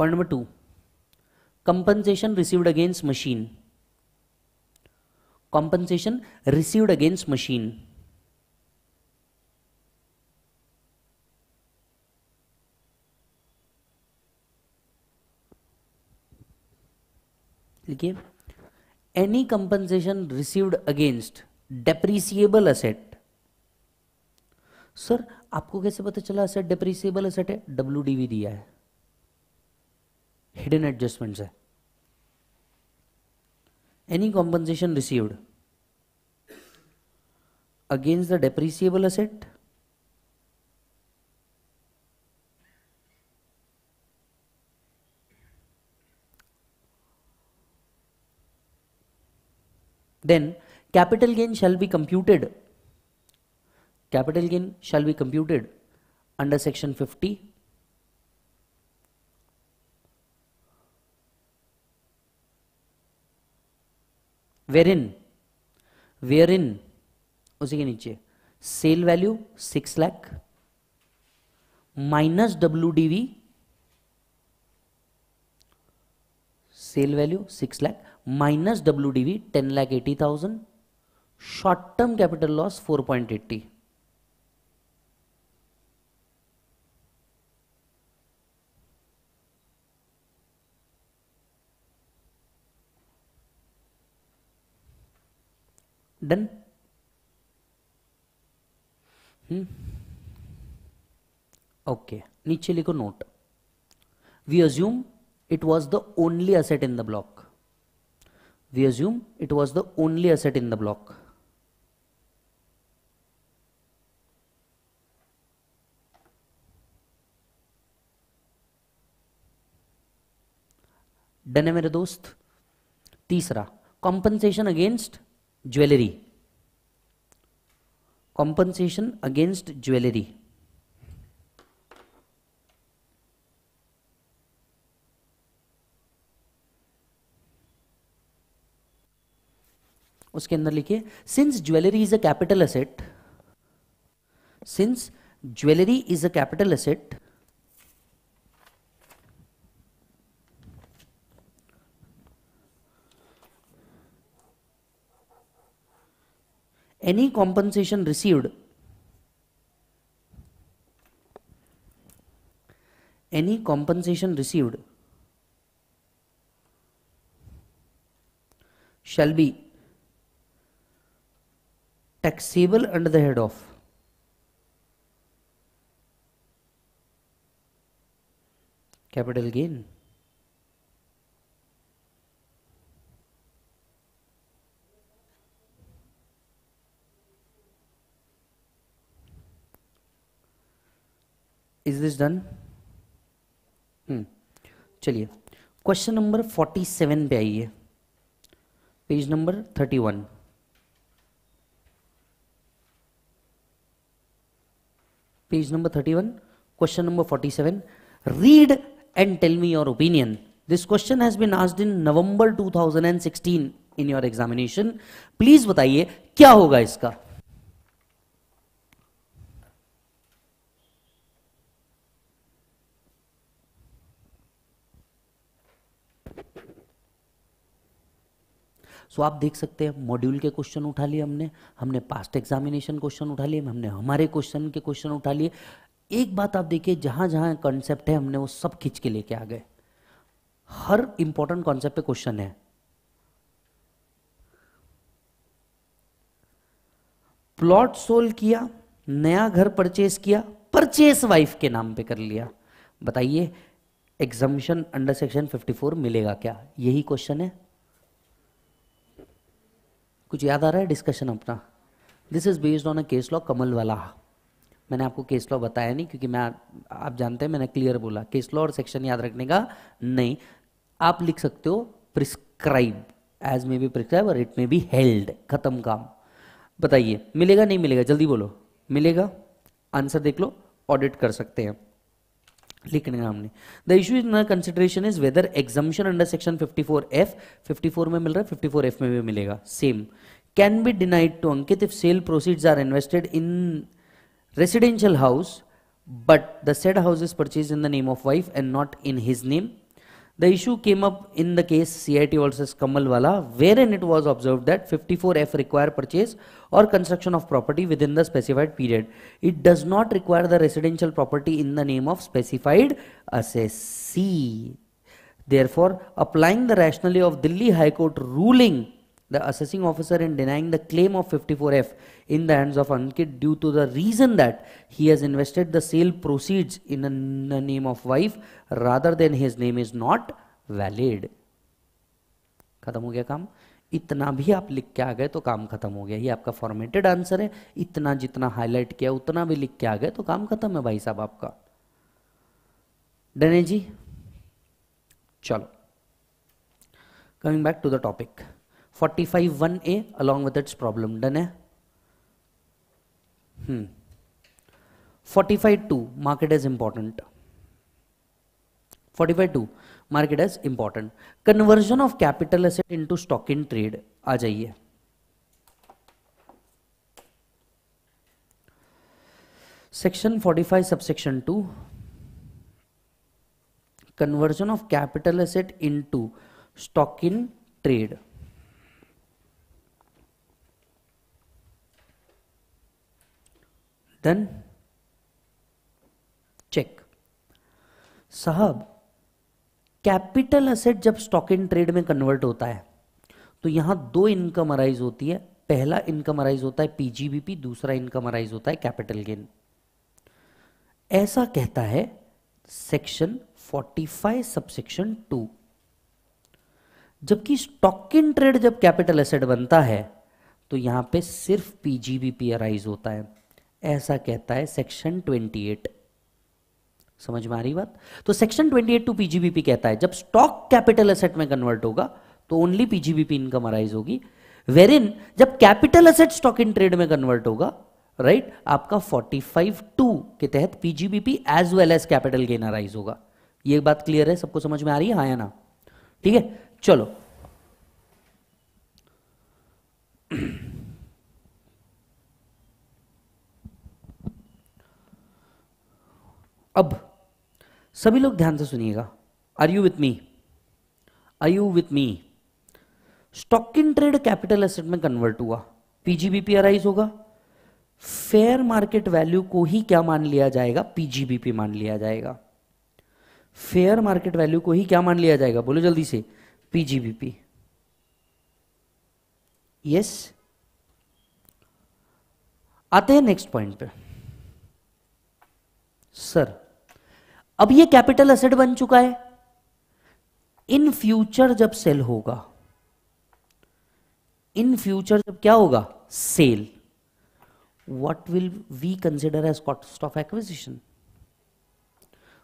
Speaker 1: Point number two, compensation received against machine. Compensation received against machine. देखिए any compensation received against depreciable asset sir आपको कैसे पता चला asset depreciable asset है W DV दिया है hidden adjustment है any compensation received against the depreciable asset then capital gain shall be computed capital gain shall be computed under section 50 wherein wherein उसी के नीचे sale value six lakh minus W D sale value six lakh minus W D V ten lakh eighty thousand short term capital loss four point eighty done okay नीचे लिखो note we assume it was the only asset in the block we assume it was the only asset in the block. Done है मेरे दोस्त तीसरा compensation against jewellery compensation against jewellery उसके अंदर लिखिए since jewellery is a capital asset since jewellery is a capital asset any compensation received any compensation received shall be taxable under the head of capital gain is this done hmm चलिए question number 47 पे आइए page number 31 page number thirty one question number forty seven read and tell me your opinion this question has been asked in November two thousand and sixteen in your examination please बताइए क्या होगा इसका सो आप देख सकते हैं module के question उठा लिए हमने हमने पास्ट एग्जामिनेशन क्वेश्चन उठा लिए हमने हमारे क्वेश्चन के क्वेश्चन उठा लिए एक बात आप देखिए जहाँ जहाँ कॉन्सेप्ट है हमने वो सब खींच के लेके आ गए हर इंपॉर्टेंट कॉन्सेप्ट क्वेश्चन है प्लॉट सोल्व किया नया घर परचेस किया परचेस वाइफ के नाम पे कर लिया बताइए एग्जामिशन अंडर सेक्शन 54 मिलेगा क्या यही क्वेश्चन है कुछ याद आ रहा है डिस्कशन अपना this is based on a case law Kamal वाला मैंने आपको केस लॉ बताया नहीं क्योंकि मैं आप जानते हैं मैंने क्लियर बोला केस लॉ और सेक्शन याद रखने का नहीं आप लिख सकते हो prescribe as may be prescribe और इट मे बी हेल्ड खत्म काम बताइए मिलेगा नहीं मिलेगा जल्दी बोलो मिलेगा आंसर देख लो ऑडिट कर सकते हैं लिखने का हमने the issue in consideration is whether exemption under section 54 fifty four में मिल रहा है फिफ्टी फोर एफ में भी मिलेगा same can be denied to Ankit if sale proceeds are invested in residential house but the said house is purchase in the name of wife and not in his name The issue came up in the case CIT versus Kamalwala, wherein it was observed that 54F require purchase or construction of property within the specified period. It does not require the residential property in the name of specified assessee. Therefore, applying the rationale of Delhi High Court ruling the assessing officer in denying the claim of 54F in the hands of Ankit due to the reason that he has invested the sale proceeds in the name of wife rather than his name is not valid. खत्म हो गया काम इतना भी आप लिख के आ गए तो काम खत्म हो गया ये आपका फॉर्मेटेड आंसर है इतना जितना हाईलाइट किया उतना भी लिख के आ गए तो काम खत्म है भाई साहब आपका डने जी चलो coming back to the topic 45 1a along with its problem done hai hmm 45 2 mark it as important 45 2 mark it as important conversion of capital asset into stock in trade आ जाइए section 45 subsection 2 conversion of capital asset into stock in trade then check साहब capital asset जब stock and trade में convert होता है तो यहां दो इनकम अराइज होती है पहला इनकम अराइज होता है पीजीबीपी दूसरा इनकम अराइज होता है कैपिटल गेन ऐसा कहता है सेक्शन 45 सबसेक्शन 2 जबकि स्टॉक इन ट्रेड जब कैपिटल एसेट बनता है तो यहां पे सिर्फ पीजीबीपी अराइज होता है ऐसा कहता है सेक्शन 28 समझ में आ रही बात तो सेक्शन 28 टू पीजीबीपी कहता है जब स्टॉक कैपिटल एसेट में कन्वर्ट होगा तो ओनली पीजीबीपी इनकम अराइज होगी वेर इन जब capital asset stock in trade में कन्वर्ट होगा राइट right? आपका 45.2 टू के तहत PGBP as well as capital gain arise होगा ये बात क्लियर है सबको समझ में आ रही है हाँ या ना ठीक है चलो अब सभी लोग ध्यान से सुनिएगा are you with me are you with me stock in trade capital asset में कन्वर्ट हुआ पीजीबीपी अराइज होगा फेयर मार्केट वैल्यू को ही क्या मान लिया जाएगा पीजीबीपी मान लिया जाएगा फेयर मार्केट वैल्यू को ही क्या मान लिया जाएगा बोलो जल्दी से पीजीबीपी यस आते हैं नेक्स्ट पॉइंट पे सर अब ये कैपिटल असेट बन चुका है इन फ्यूचर जब सेल होगा इन फ्यूचर जब क्या होगा sale what will we consider as cost of acquisition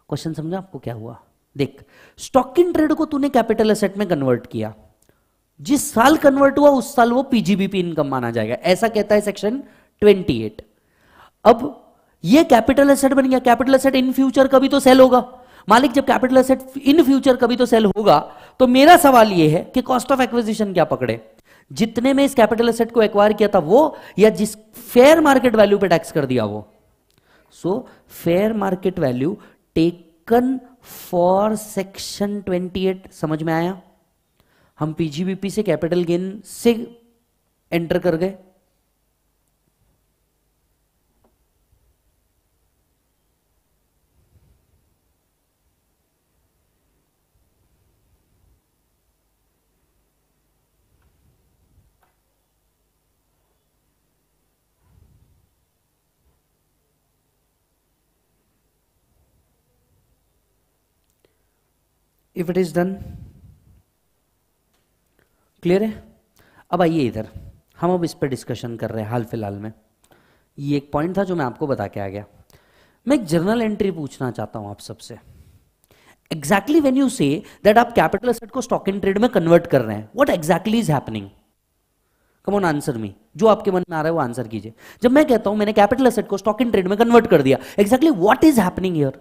Speaker 1: question समझा आपको क्या हुआ देख स्टॉक इन ट्रेड को तूने कैपिटल असेट में कन्वर्ट किया जिस साल कन्वर्ट हुआ उस साल वो पीजीबीपी इनकम माना जाएगा ऐसा कहता है सेक्शन 28 अब ये कैपिटल एसेट बन गया कैपिटल एसेट इन फ्यूचर कभी तो सेल होगा मालिक जब कैपिटल एसेट इन फ्यूचर कभी तो सेल होगा तो मेरा सवाल ये है कि कॉस्ट ऑफ एक्विजिशन क्या पकड़े जितने में इस कैपिटल एसेट को एक्वायर किया था वो या जिस फेयर मार्केट वैल्यू पे टैक्स कर दिया वो so fair market value taken for section 28 समझ में आया हम पीजीबीपी से कैपिटल गेन से एंटर कर गए if it is done clear है अब आइए इधर हम अब इस पर डिस्कशन कर रहे हैं हाल फिलहाल में ये एक पॉइंट था जो मैं आपको बता के आ गया मैं एक जर्नल एंट्री पूछना चाहता हूं आप सबसे exactly when you say that आप कैपिटल असेट को स्टॉक इन ट्रेड में कन्वर्ट कर रहे हैं what exactly is happening come on answer me जो आपके मन में आ रहा है वो आंसर कीजिए जब मैं कहता हूं मैंने कैपिटल असेट को स्टॉक इन ट्रेड में कन्वर्ट कर दिया exactly what is happening here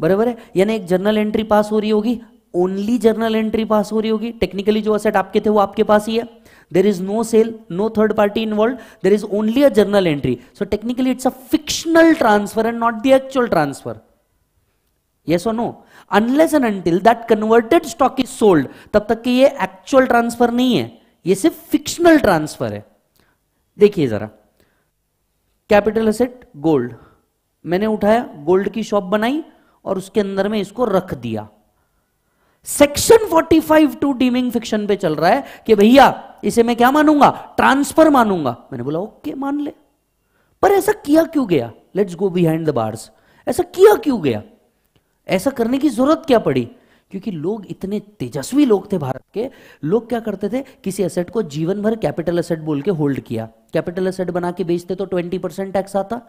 Speaker 1: बराबर है यानी एक जर्नल एंट्री पास हो रही होगी ओनली जर्नल एंट्री पास हो रही होगी टेक्निकली जो असेट आपके थे वो आपके पास ही है there is no sale no third party involve there is only a journal entry so technically it's a fictional transfer and not the actual transfer yes और no unless and until that converted stock is sold तब तक कि ये actual transfer नहीं है ये सिर्फ fictional transfer है देखिए जरा कैपिटल असेट गोल्ड मैंने उठाया गोल्ड की शॉप बनाई और उसके अंदर में इसको रख दिया सेक्शन 45 टू डीमिंग फिक्शन पे चल रहा है कि भैया इसे मैं क्या मानूंगा ट्रांसफर मानूंगा मैंने बोला ओके मान ले पर ऐसा किया क्यों गया let's go behind the bars ऐसा किया क्यों गया ऐसा करने की जरूरत क्या पड़ी क्योंकि लोग इतने तेजस्वी लोग थे भारत के लोग क्या करते थे किसी एसेट को जीवन भर कैपिटल एसेट बोल के होल्ड किया कैपिटल एसेट बना के बेचते तो 20 परसेंट टैक्स आता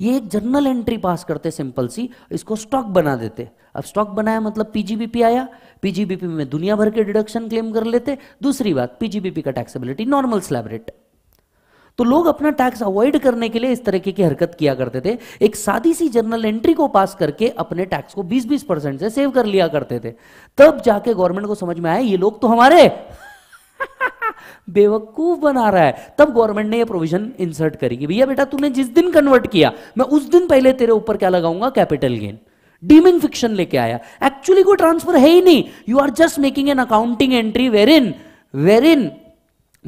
Speaker 1: ये एक जर्नल एंट्री पास करते सिंपल सी इसको स्टॉक बना देते अब स्टॉक बनाया मतलब पीजीबीपी आया पीजीबीपी में दुनिया भर के डिडक्शन क्लेम कर लेते दूसरी बात पीजीबीपी का टैक्सेबिलिटी नॉर्मल स्लैब रेट तो लोग अपना टैक्स अवॉइड करने के लिए इस तरीके की हरकत किया करते थे एक सादी सी जर्नल एंट्री को पास करके अपने टैक्स को 20-20 परसेंट से सेव कर लिया करते थे तब जाके गवर्नमेंट को समझ में आया ये लोग तो हमारे (laughs) बेवकूफ बना रहा है तब गवर्नमेंट ने ये प्रोविजन इंसर्ट करेगी भैया बेटा तूने जिस दिन कन्वर्ट किया मैं उस दिन पहले तेरे ऊपर क्या लगाऊंगा कैपिटल गेन डीमिंग फिक्शन लेके आया एक्चुअली कोई ट्रांसफर है ही नहीं you are just making an accounting entry wherein wherein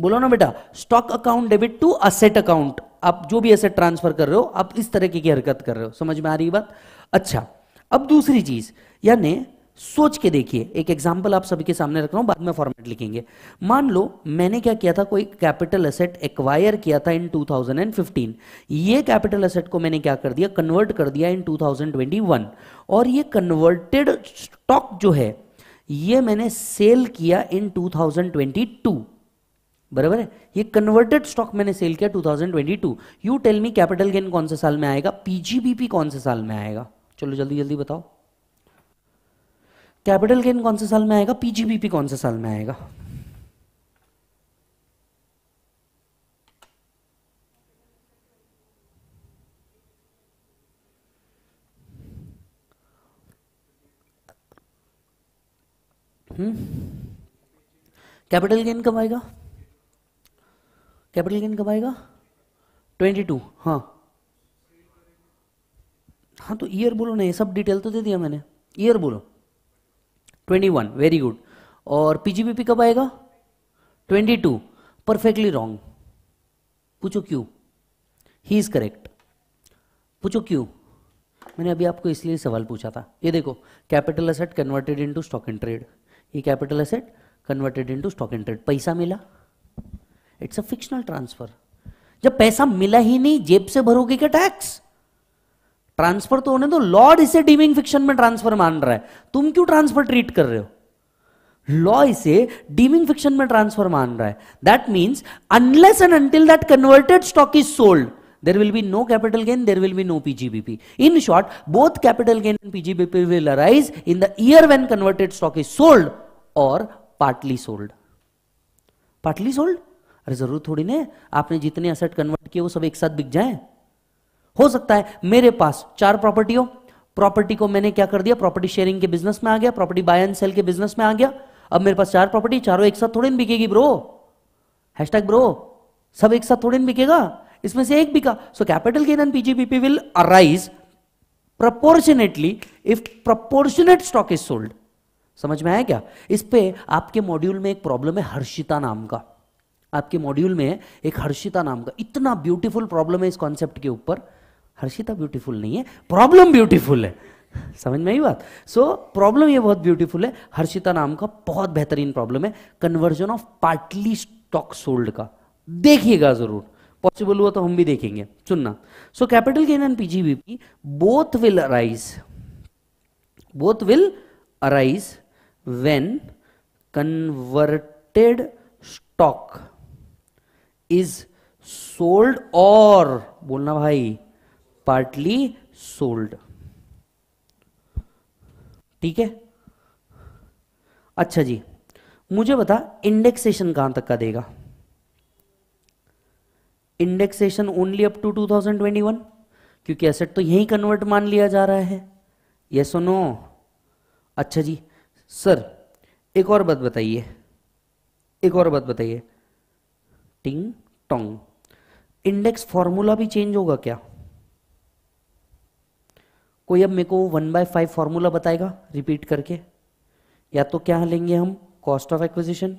Speaker 1: बोलो ना बेटा stock account debit to asset account आप जो भी असेट ट्रांसफर कर रहे हो आप इस तरह की हरकत कर रहे हो समझ में आ रही बात अच्छा अब दूसरी चीज यानी सोच के देखिए एक एग्जाम्पल आप सभी के सामने रख रहा हूँ बाद में फॉर्मेट लिखेंगे मान लो मैंने क्या किया था कोई कैपिटल असेट एक्वायर किया था इन 2015 ये कैपिटल असेट को मैंने क्या कर दिया कन्वर्ट कर दिया इन 2021 और ये कन्वर्टेड स्टॉक जो है ये मैंने सेल किया इन 2022 बराबर है ये कन्वर्टेड स्टॉक मैंने सेल किया 2022 you tell me capital gain कौन से साल में आएगा पीजीबीपी कौन से साल में आएगा चलो जल्दी जल्दी बताओ कैपिटल गेन कौन से साल में आएगा पीजीबीपी कौन से साल में आएगा हम्म। कैपिटल गेन कब आएगा कैपिटल गेन कब आएगा ट्वेंटी टू हाँ हाँ तो ईयर बोलो ना ये सब डिटेल तो दे दिया मैंने ईयर बोलो ट्वेंटी वन वेरी गुड और पीजीबीपी कब आएगा ट्वेंटी टू परफेक्टली रॉन्ग पूछो क्यों ही इज करेक्ट पूछो क्यों मैंने अभी आपको इसलिए सवाल पूछा था ये देखो capital asset converted into stock and trade ये capital asset converted into stock and trade पैसा मिला इट्स अ फिक्शनल ट्रांसफर जब पैसा मिला ही नहीं जेब से भरोगे क्या टैक्स ट्रांसफर तो होने दो लॉर्ड इसे डीमिंग फिक्शन में ट्रांसफर मान रहा है तुम क्यों ट्रांसफर ट्रीट कर रहे हो लॉ इसे डीमिंग फिक्शन में ट्रांसफर मान रहा है that means unless and until that converted stock is sold there will be no capital gain there will be no pgbp in short both capital gain and pgbp will arise in the year when converted stock is sold or partly sold partly sold अरे जरूर थोड़ी ने आपने जितने asset convert किए वो सब एक साथ बिक जाएं हो सकता है मेरे पास चार प्रॉपर्टी हो प्रॉपर्टी को मैंने क्या कर दिया प्रॉपर्टी शेयरिंग के बिजनेस में आ गया प्रॉपर्टी बाय एंड सेल के बिजनेस में आ गया अब मेरे पास चार प्रॉपर्टी चारों एक साथ थोड़ी बिकेगी ब्रो हैशटैग ब्रो सब एक साथ थोड़ी बिकेगा इसमें से एक बिका so capital gain and PGBP will arise proportionately if proportionate stock is sold समझ में आया क्या इस पे आपके मॉड्यूल में एक प्रॉब्लम है हर्षिता नाम का आपके मॉड्यूल में एक हर्षिता नाम का इतना ब्यूटीफुल प्रॉब्लम है इस कॉन्सेप्ट के ऊपर हर्षिता ब्यूटीफुल नहीं है प्रॉब्लम ब्यूटीफुल है समझ में आई बात सो प्रॉब्लम ये बहुत ब्यूटीफुल है हर्षिता नाम का बहुत बेहतरीन प्रॉब्लम है conversion of partly stock sold का देखिएगा जरूर पॉसिबल हुआ तो हम भी देखेंगे सुनना so capital gain and PGBP both will arise both will arise when converted stock is sold और बोलना भाई पार्टली सोल्ड ठीक है अच्छा जी मुझे बता इंडेक्सेशन कहां तक का देगा इंडेक्सेशन ओनली अप टू 2021 क्योंकि एसेट तो यही कन्वर्ट मान लिया जा रहा है ये सुनो अच्छा जी सर एक और बात बताइए एक और बात बताइए टिंग टोंग इंडेक्स फॉर्मूला भी चेंज होगा क्या कोई अब मेरे को वन बाय फाइव फॉर्मूला बताएगा रिपीट करके या तो क्या लेंगे हम कॉस्ट ऑफ एक्विजिशन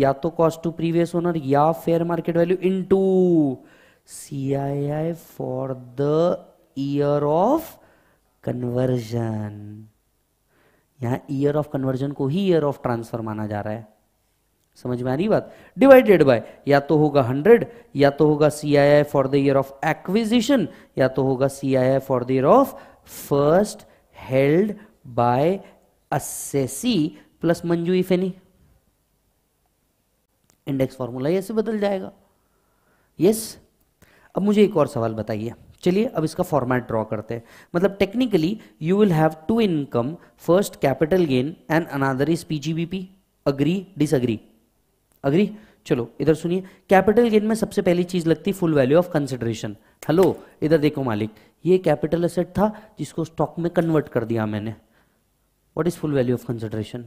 Speaker 1: या तो कॉस्ट टू प्रीवियस ओनर या fair market value into C I I for the year of conversion यहां ईयर ऑफ कन्वर्जन को ही ईयर ऑफ ट्रांसफर माना जा रहा है समझ में आ रही बात डिवाइडेड बाय या तो होगा हंड्रेड या तो होगा C I I for the year of acquisition या तो होगा C I I for the year of first held by assessee plus मंजू इफ एनी इंडेक्स फॉर्मूला ऐसे बदल जाएगा यस yes? अब मुझे एक और सवाल बताइए चलिए अब इसका फॉर्मेट ड्रॉ करते हैं मतलब technically you will have to income first capital gain and another is PGBP agree disagree agree चलो इधर सुनिए कैपिटल गेन में सबसे पहली चीज लगती full value of consideration hello इधर देखो मालिक ये कैपिटल एसेट था जिसको स्टॉक में कन्वर्ट कर दिया मैंने what is full value of consideration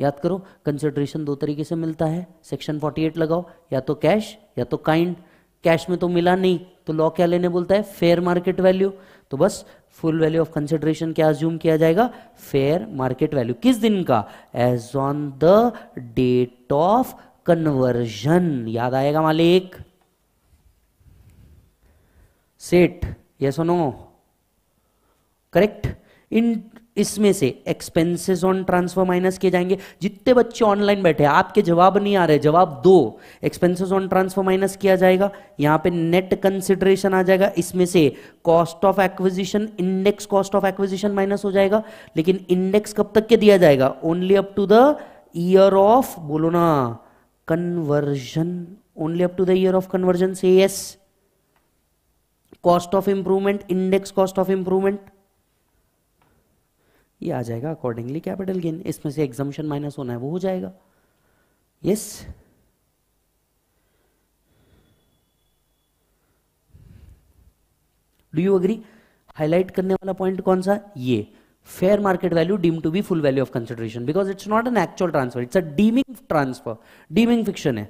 Speaker 1: याद करो कंसिडरेशन दो तरीके से मिलता है सेक्शन 48 लगाओ या तो कैश या तो काइंड कैश में तो मिला नहीं तो लॉ क्या लेने बोलता है फेयर मार्केट वैल्यू तो बस फुल वैल्यू ऑफ कंसिडरेशन क्या अज्यूम किया जाएगा फेयर मार्केट वैल्यू किस दिन का as on the date of conversion याद आएगा मालिक सेट ये सुनो करेक्ट इन इसमें से एक्सपेंसेस ऑन ट्रांसफर माइनस किए जाएंगे जितने बच्चे ऑनलाइन बैठे आपके जवाब नहीं आ रहे जवाब दो एक्सपेंसेस ऑन ट्रांसफर माइनस किया जाएगा यहाँ पे नेट कंसिडरेशन आ जाएगा इसमें से cost of acquisition index cost of acquisition minus हो जाएगा लेकिन इंडेक्स कब तक के दिया जाएगा only up to the year of बोलो ना conversion only up to the year of conversion से yes yes. Cost of improvement index cost of improvement ये आ जाएगा अकॉर्डिंगली कैपिटल गेन इसमें से एग्जामेशन माइनस होना है वो हो जाएगा yes yes? Do you agree highlight करने वाला पॉइंट कौन सा ये fair market value deem to be full value of consideration because it's not an actual transfer it's a deeming transfer deeming fiction है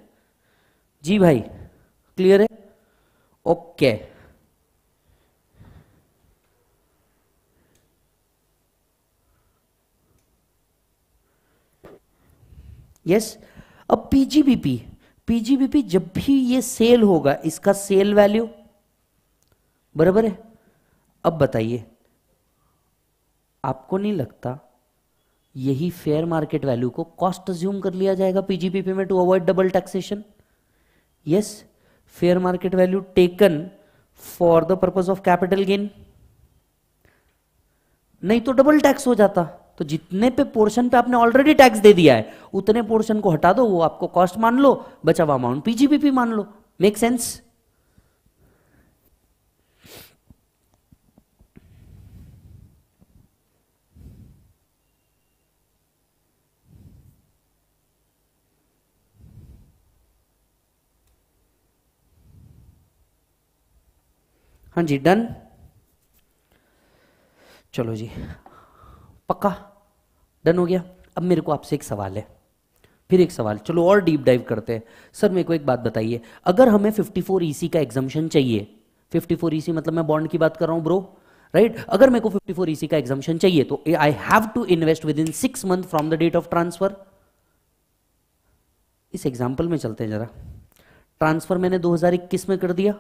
Speaker 1: जी भाई क्लियर है ओके okay. यस अब पीजीबीपी पीजीबीपी जब भी ये सेल होगा इसका सेल वैल्यू बराबर है अब बताइए आपको नहीं लगता यही फेयर मार्केट वैल्यू को कॉस्ट अज्यूम कर लिया जाएगा पीजीबीपी में to avoid double taxation yes fair market value taken for the purpose of capital gain नहीं तो डबल टैक्स हो जाता तो जितने पे पोर्शन पे आपने ऑलरेडी टैक्स दे दिया है उतने पोर्शन को हटा दो वो आपको कॉस्ट मान लो बचा हुआ अमाउंट पीजीबीपी मान लो मेक सेंस हाँ जी डन चलो जी पक्का डन हो गया अब मेरे को आपसे एक सवाल है फिर एक सवाल चलो और डीप डाइव करते हैं सर मेरे को एक बात बताइए अगर हमें 54 ईसी e का एग्जामिशन चाहिए 54 ईसी e मतलब मैं बॉन्ड की बात कर रहा हूं ब्रो राइट right? अगर मेरे को 54 ईसी e का एग्जामिशन चाहिए तो I have to invest within six month from the date of transfer इस एग्जाम्पल में चलते हैं जरा ट्रांसफर मैंने 2021 में कर दिया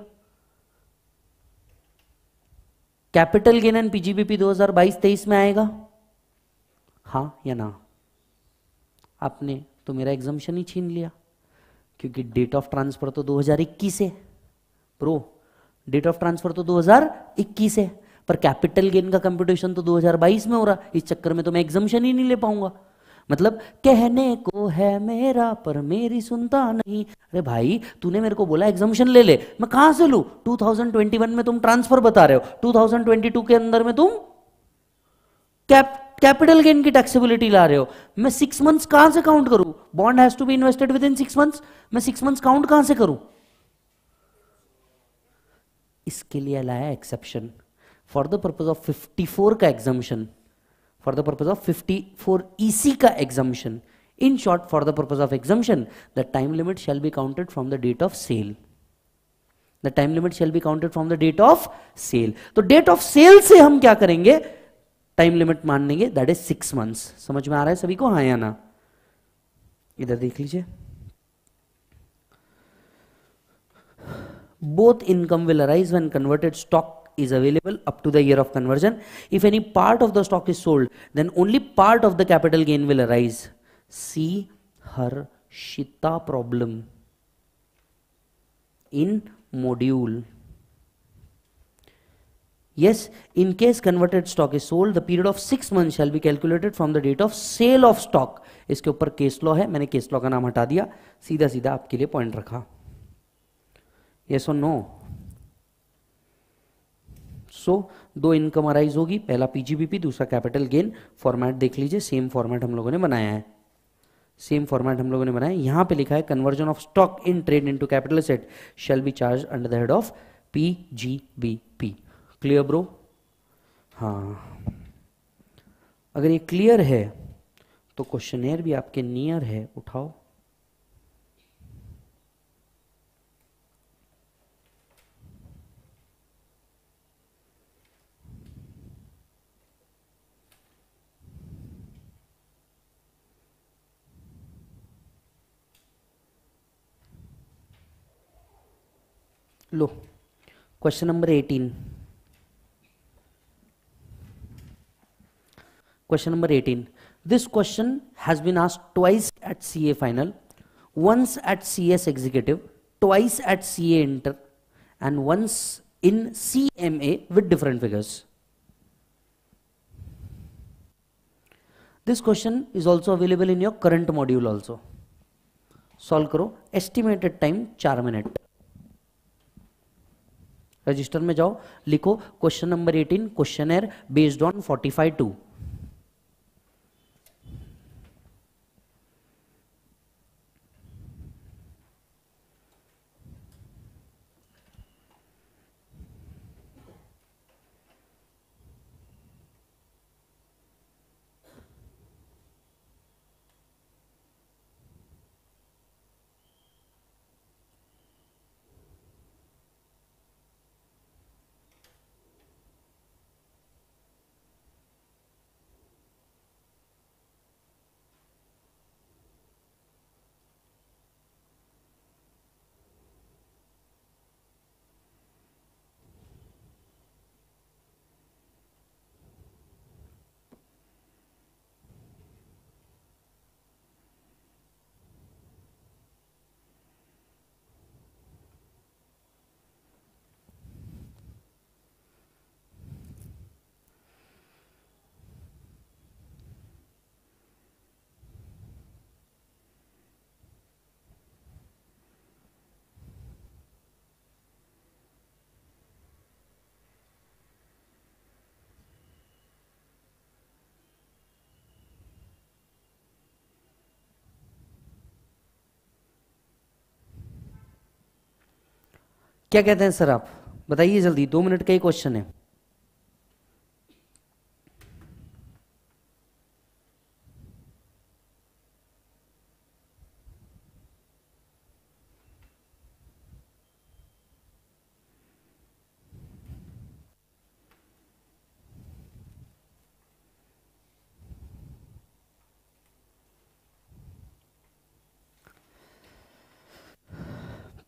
Speaker 1: कैपिटल गेन एंड पीजीबीपी 2022-23 में आएगा हाँ या ना आपने तो मेरा एग्जामेशन ही छीन लिया क्योंकि डेट ऑफ ट्रांसफर तो 2021 है प्रो डेट ऑफ ट्रांसफर तो 2021 है पर कैपिटल गेन का कंप्यूटेशन तो 2022 में हो रहा इस चक्कर में तो मैं एग्जामेशन ही नहीं ले पाऊंगा मतलब कहने को है मेरा पर मेरी सुनता नहीं अरे भाई तूने मेरे को बोला एग्जामेशन ले ले मैं कहां से लू 2021 में तुम ट्रांसफर बता रहे हो 2022 के अंदर में तुम कैप कैपिटल गेन की टैक्सेबिलिटी ला रहे हो मैं सिक्स मंथ्स कहां से काउंट करूं bond has to be invested within six months मैं सिक्स मंथ्स काउंट कहां से करूं इसके लिए लाया exception for the purpose of 54 का exemption for the purpose of 54 EC का exemption in short for the purpose of exemption the time limit shall be counted from the date of sale the time limit shall be counted from the date of sale तो date of sale से हम क्या करेंगे time limit मान लेंगे that is six months समझ में आ रहा है सभी को हाँ या ना इधर देख लीजिए both income will arise when converted stock is available up to the year of conversion if any part of the stock is sold then only part of the capital gain will arise see harshita problem in module Yes, in case converted stock is sold, the period of six months shall be calculated from the date of sale of stock. इसके ऊपर case law है मैंने case law का नाम हटा दिया सीधा सीधा आपके लिए पॉइंट रखा यस और नो सो दो इनकम अराइज होगी पहला पीजीबीपी दूसरा कैपिटल गेन फॉर्मेट देख लीजिए सेम फॉर्मेट हम लोगों ने बनाया है सेम फॉर्मेट हम लोगों ने बनाया यहां पे लिखा है conversion of stock in trade into capital set shall be charge under the head of PGBP clear bro हाँ अगर ये क्लियर है तो क्वेश्चन भी आपके नियर है उठाओ लो question number eighteen Question number 18. This question has been asked twice at CA final, once at CS executive, twice at CA inter, and once in CMA with different figures. This question is also available in your current module also. Solve करो estimated time चार मिनट register में जाओ लिखो question number 18 question based on 45 two क्या कहते हैं sir आप बताइए जल्दी दो मिनट का ही क्वेश्चन है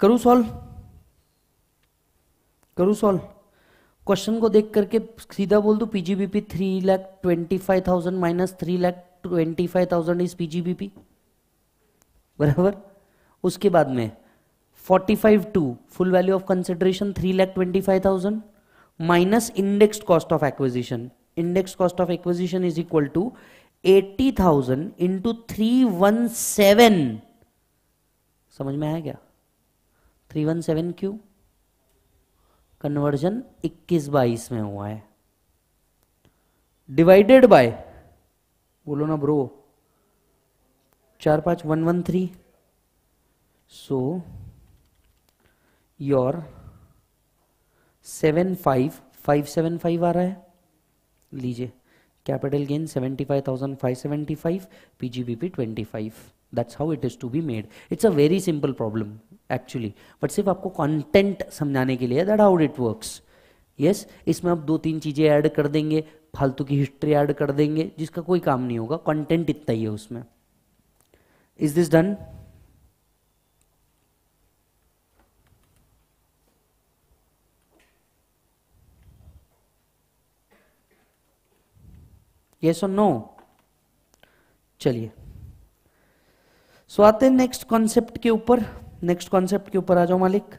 Speaker 1: करूँ सॉल्व करू सॉल्व क्वेश्चन को देख करके सीधा बोल दू PGBP three lakh twenty five thousand minus three lakh twenty five thousand is PGBP बराबर उसके बाद में forty five two full value of consideration three lakh twenty five thousand minus index cost of acquisition index cost of acquisition is equal to eighty thousand into three one seven समझ में आया क्या three one seven क्यू conversion 21 बाईस में हुआ है divided by बोलो ना ब्रो चार पांच one one three so your seven five five seven five आ रहा है लीजिए capital gain seventy five thousand five seventy five PGBP twenty five that's how it is to be made it's a very simple problem actually but सिर्फ आपको content समझाने के लिए that how it works yes इसमें आप दो तीन चीज़ें ऐड कर देंगे फालतू की हिस्ट्री ऐड कर देंगे जिसका कोई काम नहीं होगा कंटेंट इतना ही है उसमें इज दिस डन यस और नो चलिए सो आते हैं नेक्स्ट कॉन्सेप्ट के ऊपर नेक्स्ट कॉन्सेप्ट के ऊपर आ जाओ मालिक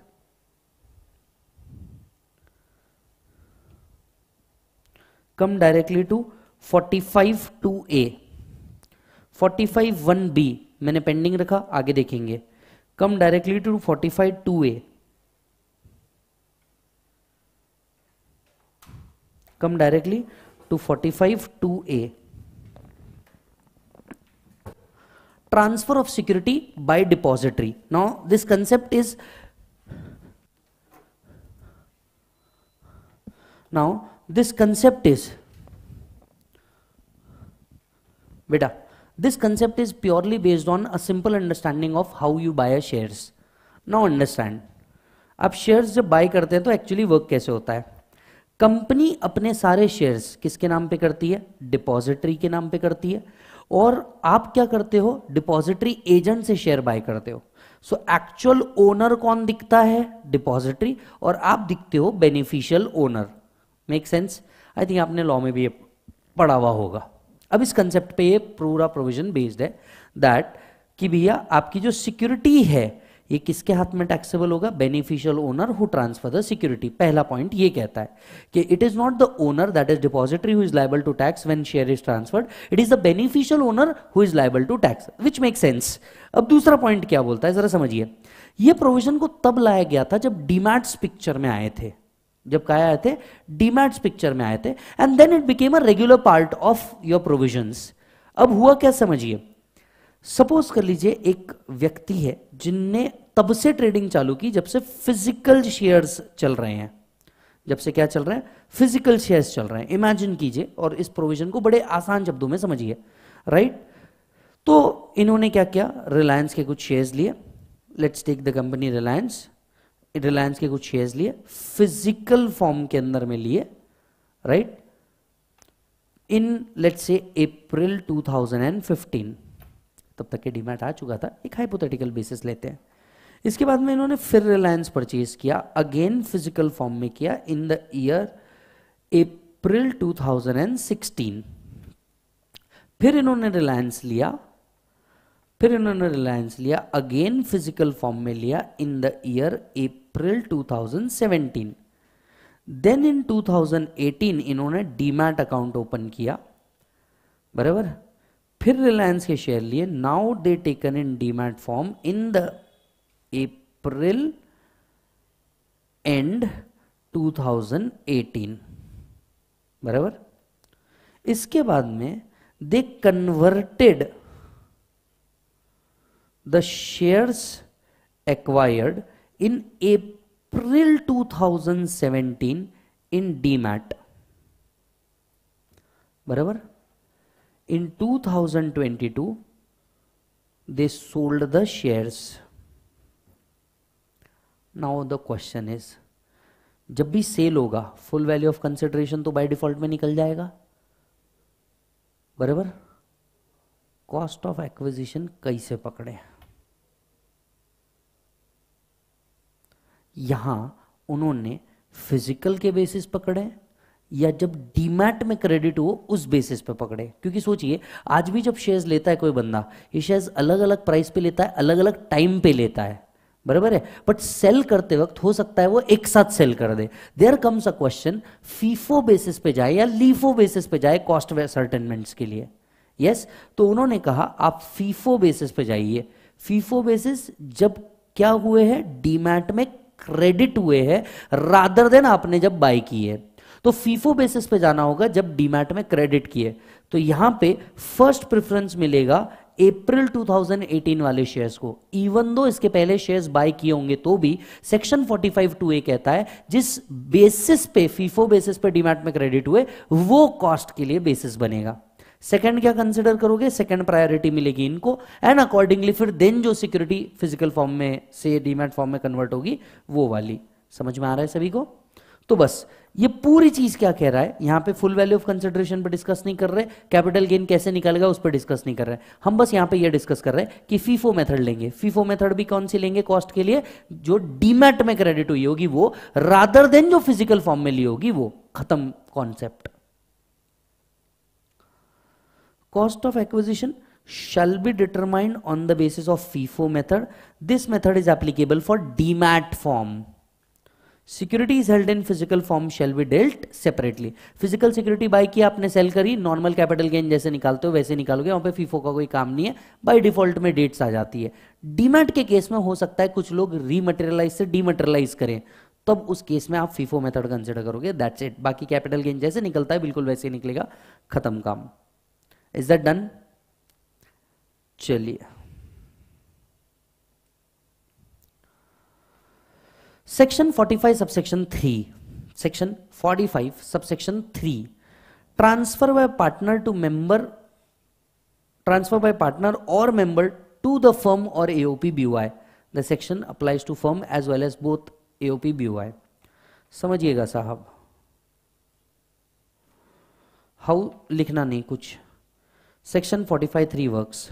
Speaker 1: come directly to 45 two A 45 one B मैंने पेंडिंग रखा आगे देखेंगे come directly to 45 two A come directly to 45 two A transfer of security by depository. Now this concept is now this concept is beta this concept is purely based on a simple understanding of how you buy a shares. Now understand आप shares जब buy करते हैं तो actually work कैसे होता है company अपने सारे शेयर्स किसके नाम पे करती है डिपॉजिटरी के नाम पे करती है और आप क्या करते हो डिपॉजिटरी एजेंट से शेयर बाय करते हो सो एक्चुअल ओनर कौन दिखता है डिपॉजिटरी और आप दिखते हो beneficial owner make sense I think आपने लॉ में भी ये पढ़ा हुआ होगा अब इस कंसेप्ट पे ये पूरा प्रोविजन बेस्ड है दैट कि भैया आपकी जो सिक्योरिटी है ये किसके हाथ में टैक्सेबल होगा beneficial owner who transfer the security पहला पॉइंट ये कहता है कि it is not the owner that is depository who is liable to tax when share is transferred it is the beneficial owner who is liable to tax which make sense अब दूसरा point क्या बोलता है जरा समझिए ये provision को तब लाया गया था जब डीमैट्स पिक्चर में आए थे जब कहा आए थे डीमैट्स पिक्चर में आए थे and then it became a regular part of your provision अब हुआ क्या समझिए सपोज कर लीजिए एक व्यक्ति है जिनने तब से ट्रेडिंग चालू की जब से फिजिकल शेयर्स चल रहे हैं जब से क्या चल रहे हैं फिजिकल शेयर्स चल रहे हैं इमेजिन कीजिए और इस प्रोविजन को बड़े आसान शब्दों में समझिए राइट तो इन्होंने क्या किया रिलायंस के कुछ शेयर्स लिए let's take the company Reliance Reliance के कुछ शेयर्स लिए फिजिकल फॉर्म के अंदर में लिए राइट इन लेट्स से अप्रैल 2015 तब तक के डीमैट आ चुका था एक हाइपोथेटिकल बेसिस लेते हैं इसके बाद में इन्होंने फिर रिलायंस परचेज किया अगेन फिजिकल फॉर्म में किया इन द ईयर अप्रैल 2016 फिर इन्होंने रिलायंस लिया फिर इन्होंने रिलायंस लिया अगेन फिजिकल फॉर्म में लिया in the year April 2017 then in 2018 इन्होंने डीमैट अकाउंट ओपन किया बराबर फिर रिलायंस के शेयर लिए now they taken in demat form in the April and 2018 बराबर इसके बाद में they converted the shares acquired in April 2017 in demat बराबर in 2022 they sold the shares now the question is जब भी सेल होगा फुल वैल्यू ऑफ कंसिडरेशन तो by default में निकल जाएगा बराबर कॉस्ट ऑफ एक्विजिशन कैसे पकड़े यहां उन्होंने फिजिकल के बेसिस पकड़े या जब डीमैट में क्रेडिट हो उस बेसिस पे पकड़े क्योंकि सोचिए आज भी जब शेयर्स लेता है कोई बंदा ये शेयर्स अलग अलग प्राइस पे लेता है अलग अलग टाइम पे लेता है बराबर है बट सेल करते वक्त हो सकता है वो एक साथ सेल कर दे there comes a question FIFO basis पे जाए या लीफो बेसिस पे जाए कॉस्ट सर्टेनमेंट्स के लिए यस yes? तो उन्होंने कहा आप फीफो बेसिस पे जाइए फीफो बेसिस जब क्या हुए हैं डीमैट में क्रेडिट हुए हैं रादर देन आपने जब बाय की है तो फीफो बेसिस पे जाना होगा जब डीमैट में क्रेडिट किए तो यहां पे फर्स्ट प्रेफरेंस मिलेगा अप्रैल 2018 वाले शेयर्स को इवन दो इसके पहले शेयर्स बाय किए होंगे तो भी सेक्शन 45 टू ए कहता है जिस बेसिस पे फीफो बेसिस पे डीमैट में क्रेडिट हुए वो कॉस्ट के लिए बेसिस बनेगा सेकेंड क्या कंसिडर करोगे सेकेंड प्रायोरिटी मिलेगी इनको एंड अकॉर्डिंगली फिर देन जो सिक्योरिटी फिजिकल फॉर्म में से डीमैट फॉर्म में कन्वर्ट होगी वो वाली समझ में आ रहा है सभी को तो बस ये पूरी चीज क्या कह रहा है यहां पे फुल वैल्यू ऑफ कंसिडरेशन पे डिस्कस नहीं कर रहे कैपिटल गेन कैसे निकालेगा उस पर डिस्कस नहीं कर रहे हम बस यहां पे ये डिस्कस कर रहे हैं कि फीफो मेथड लेंगे फीफो मेथड भी कौन सी लेंगे कॉस्ट के लिए जो डीमैट में क्रेडिट हुई होगी वो रादर देन जो फिजिकल फॉर्म में ली होगी वो खत्म concept cost of acquisition shall be determined on the basis of FIFO method this method is applicable for demat form securities held in physical form shall be dealt separately physical security buy की आपने cell करी normal capital gain जैसे निकालते हो वैसे निकालोगे वहां पे फीफो का कोई काम नहीं है बाई डिफॉल्ट में डेट्स आ जाती है डीमेट के केस में हो सकता है कुछ लोग रीमटेरियलाइज से डीमटेरियलाइज करें तब उस केस में आप फीफो मेथड कंसिडर करोगे दैट्स इट बाकी कैपिटल गेन जैसे निकलता है बिल्कुल वैसे ही निकलेगा खत्म काम इज दट डन चलिए section 45 subsection 3 section 45 subsection 3 transfer by partner to member transfer by partner और मेंबर टू द फर्म और AOP by the section applies to firm as well as both AOP I समझिएगा साहब how लिखना नहीं कुछ section 45 three works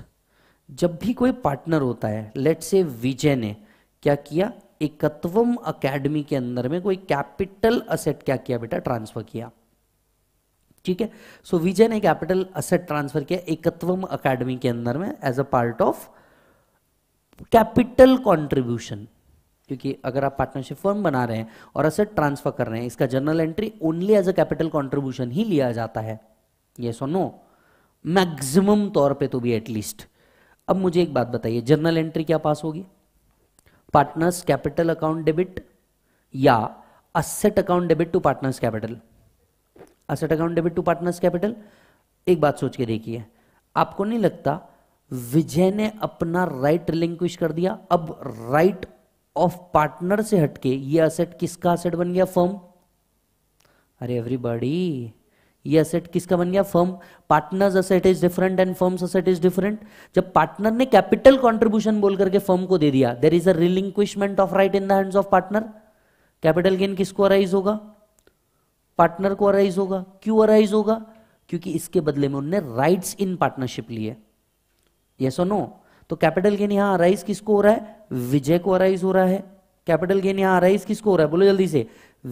Speaker 1: जब भी कोई पार्टनर होता है लेट से विजय ने क्या किया एकत्वम अकेडमी के अंदर में कोई कैपिटल असेट क्या किया बेटा ट्रांसफर किया ठीक है सो विजय ने कैपिटल असेट ट्रांसफर किया एकत्वम अकेडमी के अंदर में as a part of capital contribution क्योंकि अगर आप पार्टनरशिप फर्म बना रहे हैं और असेट ट्रांसफर कर रहे हैं इसका journal entry only as a capital contribution ही लिया जाता है ये सो नो मैक्सिमम तौर पे तो भी एटलीस्ट अब मुझे एक बात बताइए जर्नल एंट्री क्या पास होगी पार्टनर्स कैपिटल अकाउंट डेबिट या asset account debit to partners capital asset account debit to partners capital एक बात सोच के देखिए आपको नहीं लगता विजय ने अपना राइट रिलिंक्विश कर दिया अब राइट ऑफ पार्टनर से हटके ये असेट किसका असेट बन गया फर्म अरे एवरीबॉडी ये असेट किसका बन गया firm partners asset is different and firm's asset is different जब पार्टनर ने कैपिटल कॉन्ट्रीब्यूशन बोल करके फर्म को दे दिया there is a relinquishment of right in the hands of partner capital gain किसको अराइज होगा पार्टनर को अराइज होगा क्यों अराइज होगा क्योंकि इसके बदले में उन्होंने राइट्स इन पार्टनरशिप लिए यस और नो तो कैपिटल गेन यहां अराइज किसको हो रहा है विजय को अराइज हो रहा है कैपिटल गेन यहां अराइज किसको हो रहा है बोलो जल्दी से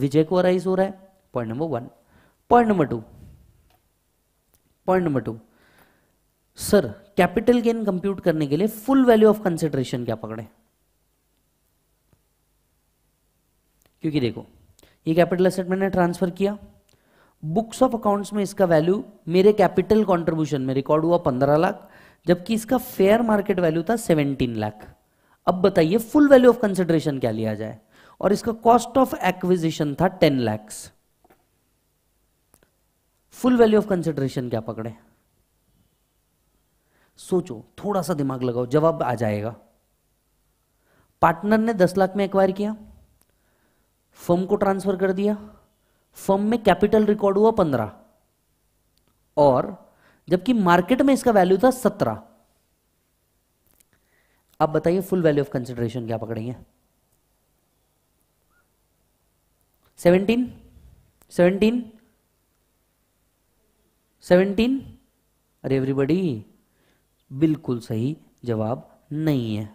Speaker 1: विजय को अराइज हो रहा है point number one point number two point number two sir capital gain compute करने के लिए फुल वैल्यू ऑफ कंसिडरेशन क्या पकड़े क्योंकि देखो ये कैपिटल असेट मैंने ट्रांसफर किया बुक्स ऑफ अकाउंट्स में इसका वैल्यू मेरे कैपिटल कंट्रीब्यूशन में रिकॉर्ड हुआ पंद्रह लाख जबकि इसका फेयर मार्केट वैल्यू था सेवनटीन लाख अब बताइए फुल वैल्यू ऑफ कंसिडरेशन क्या लिया जाए और इसका कॉस्ट ऑफ एक्विजिशन था ten lakhs full value of consideration क्या पकड़े सोचो थोड़ा सा दिमाग लगाओ जवाब आ जाएगा पार्टनर ने दस लाख में एक्वायर किया फर्म को ट्रांसफर कर दिया फर्म में कैपिटल रिकॉर्ड हुआ पंद्रह और जबकि मार्केट में इसका वैल्यू था सत्रह आप बताइए फुल वैल्यू ऑफ कंसिडरेशन क्या पकड़ेंगे सेवनटीन सेवनटीन सेवनटीन अरे एवरीबडी बिल्कुल सही जवाब नहीं है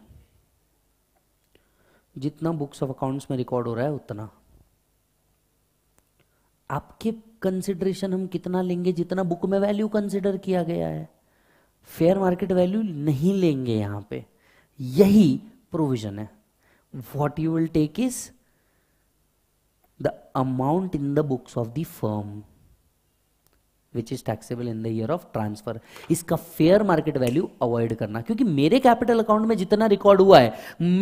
Speaker 1: जितना बुक्स ऑफ अकाउंट्स में रिकॉर्ड हो रहा है उतना आपके कंसिडरेशन हम कितना लेंगे जितना बुक में वैल्यू कंसिडर किया गया है फेयर मार्केट वैल्यू नहीं लेंगे यहां पे यही प्रोविजन है what you will take is the amount in the books of the firm which is taxable in the year of transfer इसका फेयर मार्केट वैल्यू अवॉइड करना क्योंकि मेरे कैपिटल अकाउंट में जितना रिकॉर्ड हुआ है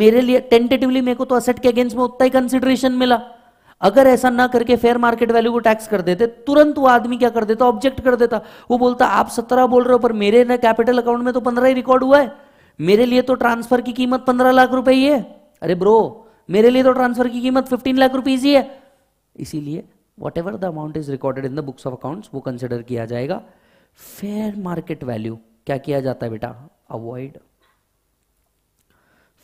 Speaker 1: मेरे लिए टेंटेटिवली मेरे को तो असेट के अगेंस्ट में उतना ही कंसिडरेशन मिला अगर ऐसा ना करके फेयर मार्केट वैल्यू को टैक्स कर देते तुरंत वो आदमी क्या कर देता ऑब्जेक्ट कर देता वो बोलता आप सत्रह बोल रहे हो पर मेरे ना कैपिटल अकाउंट में तो पंद्रह ही रिकॉर्ड हुआ है मेरे लिए तो ट्रांसफर की कीमत पंद्रह लाख रुपए ही है अरे ब्रो मेरे लिए तो ट्रांसफर की कीमत फिफ्टीन लाख रुपीज ही है इसीलिए whatever the amount is recorded in the books of accounts वो कंसिडर किया जाएगा फेयर मार्केट वैल्यू क्या किया जाता है बेटा अवॉइड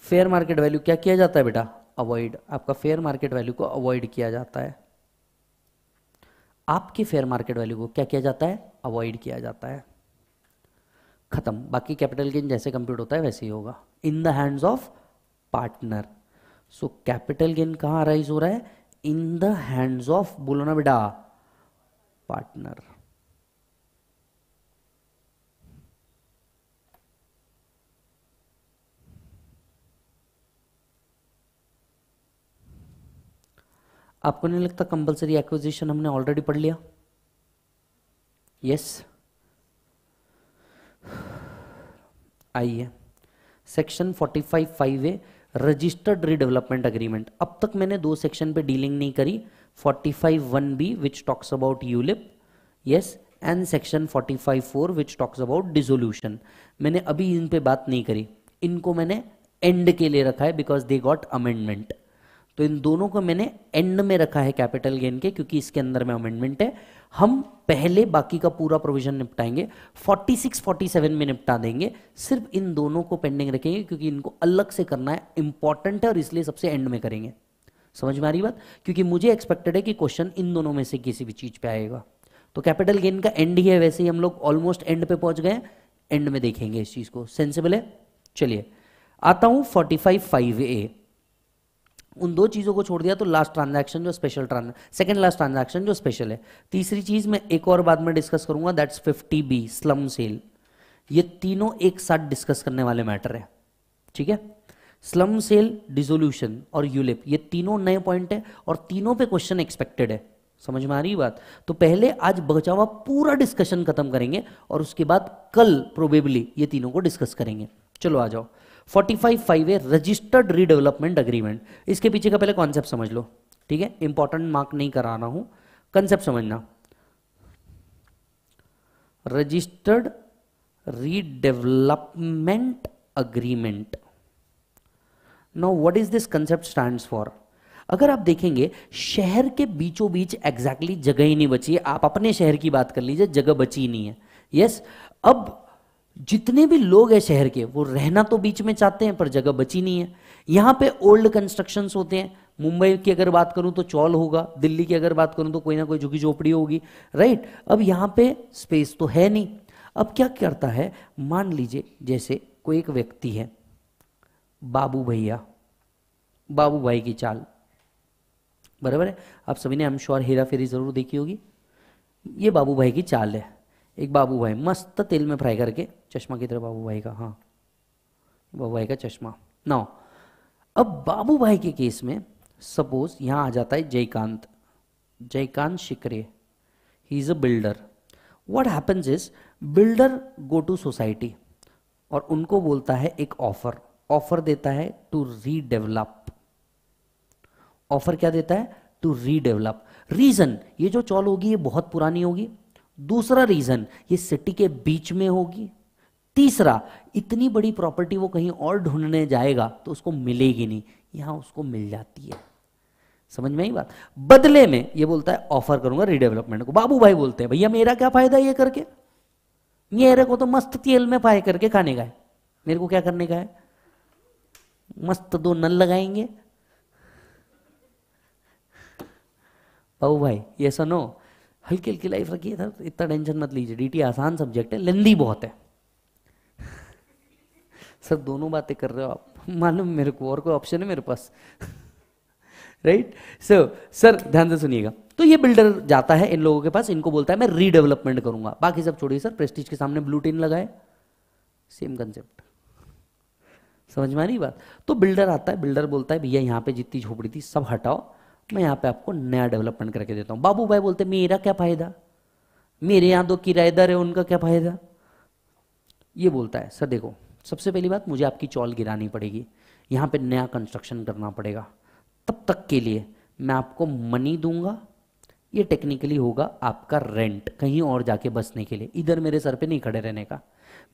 Speaker 1: फेयर मार्केट वैल्यू क्या किया जाता है बेटा अवॉइड आपका फेयर मार्केट वैल्यू को अवॉइड किया जाता है आपके फेयर मार्केट वैल्यू को क्या किया जाता है अवॉइड किया जाता है खत्म बाकी कैपिटल गेन जैसे कंप्यूट होता है वैसे ही होगा in the hands of partner so capital gain कहाँ अराइज हो रहा है इन द हैंड्स ऑफ बोलो ना बेटा पार्टनर आपको नहीं लगता कंपलसरी एक्विजिशन हमने ऑलरेडी पढ़ लिया यस आइए section 45 five A registered redevelopment agreement अब तक मैंने दो सेक्शन पे डीलिंग नहीं करी five one B which talks about ULIP yes and section five four which talks about dissolution मैंने अभी इन पे बात नहीं करी इनको मैंने एंड के लिए रखा है बिकॉज दे गॉट अमेंडमेंट तो इन दोनों को मैंने एंड में रखा है कैपिटल गेन के क्योंकि इसके अंदर में अमेंडमेंट है हम पहले बाकी का पूरा प्रोविजन निपटाएंगे 46 47 में निपटा देंगे सिर्फ इन दोनों को पेंडिंग रखेंगे क्योंकि इनको अलग से करना है इंपॉर्टेंट है और इसलिए सबसे एंड में करेंगे समझ में आ रही बात क्योंकि मुझे एक्सपेक्टेड है कि क्वेश्चन इन दोनों में से किसी भी चीज पे आएगा तो कैपिटल गेन का एंड ही है वैसे ही हम लोग ऑलमोस्ट एंड पे पहुंच गए एंड में देखेंगे इस चीज को सेंसिबल है चलिए आता हूं फोर्टी फाइव फाइव ए उन दो चीज़ों को छोड़ दिया तो लास्ट ट्रांजैक्शन जो special trans second last transaction जो स्पेशल है तीसरी चीज़ मैं एक और बाद में डिस्कस करूंगा that's fifty B slum sale ये तीनों एक साथ डिस्कस करने वाले मैटर है ठीक है स्लम सेल डिजोल्यूशन और यूलिप ये तीनों नए पॉइंट है और तीनों पे क्वेश्चन एक्सपेक्टेड है समझ में आ रही बात तो पहले आज बचावा पूरा डिस्कशन खत्म करेंगे और उसके बाद कल प्रोबेबली ये तीनों को डिस्कस करेंगे चलो आ जाओ forty five five A registered redevelopment agreement इसके पीछे का पहले कॉन्सेप्ट समझ लो ठीक है इंपॉर्टेंट मार्क नहीं करा रहा हूं कंसेप्ट समझना registered redevelopment agreement know what is this concept stands for अगर आप देखेंगे शहर के बीचों बीच एग्जैक्टली exactly जगह ही नहीं बची है आप अपने शहर की बात कर लीजिए जगह बची नहीं है यस yes, अब जितने भी लोग हैं शहर के वो रहना तो बीच में चाहते हैं पर जगह बची नहीं है यहाँ पे ओल्ड कंस्ट्रक्शन होते हैं मुंबई की अगर बात करूं तो चौल होगा दिल्ली की अगर बात करूं तो कोई ना कोई झुकी झोपड़ी होगी राइट अब यहाँ पे स्पेस तो है नहीं अब क्या करता है मान लीजिए जैसे कोई एक व्यक्ति है बाबू भैया बाबू भाई की चाल बराबर है आप सभी ने हम श्योर हेरा फेरी जरूर देखी होगी ये बाबू भाई की चाल है एक बाबू भाई मस्त तेल में फ्राई करके चश्मा की बाबू भाई का हाँ बाबू भाई का चश्मा ना अब बाबू भाई के केस में सपोज यहाँ आ जाता है Jaikant Jaikant Shikre he is a builder what happens is builder go to society और उनको बोलता है एक ऑफर ऑफर देता है टू रीडेवलप ऑफर क्या देता है टू रीडेवलप रीजन ये जो चौल होगी ये बहुत पुरानी होगी दूसरा रीजन ये सिटी के बीच में होगी तीसरा इतनी बड़ी प्रॉपर्टी वो कहीं और ढूंढने जाएगा तो उसको मिलेगी नहीं यहां उसको मिल जाती है समझ में ही बात बदले में ये बोलता है ऑफर करूंगा रीडेवलपमेंट को बाबू भाई बोलते हैं भैया मेरा क्या फायदा ये करके मेरे को तो मस्त तेल में फाय करके खाने का है मेरे को क्या करने का है मस्त दो नल लगाएंगे बाबू भाई ये सुनो हल्की हल्की लाइफ रखिए सर इतना टेंशन मत लीजिए डीटी आसान सब्जेक्ट है लेंदी बहुत है सर दोनों बातें कर रहे हो आप (laughs) मालूम मेरे को और कोई ऑप्शन है मेरे पास राइट (laughs) सो सर ध्यान से सुनिएगा तो ये बिल्डर जाता है इन लोगों के पास इनको बोलता है मैं रीडेवलपमेंट करूंगा बाकी सब छोड़िए सर प्रेस्टीज के सामने ब्लू टीन लगाए सेम कंसेप्ट समझ में आ रही बात तो बिल्डर आता है बिल्डर बोलता है भैया यहाँ पे जितनी झोपड़ी थी सब हटाओ मैं यहाँ पे आपको नया डेवलपमेंट करके देता हूँ बाबू भाई बोलते मेरा क्या फायदा मेरे यहाँ दो किराएदार है उनका क्या फायदा ये बोलता है सर देखो सबसे पहली बात मुझे आपकी चौल गिरानी पड़ेगी यहाँ पे नया कंस्ट्रक्शन करना पड़ेगा तब तक के लिए मैं आपको मनी दूंगा ये टेक्निकली होगा आपका रेंट कहीं और जाके बसने के लिए इधर मेरे सर पे नहीं खड़े रहने का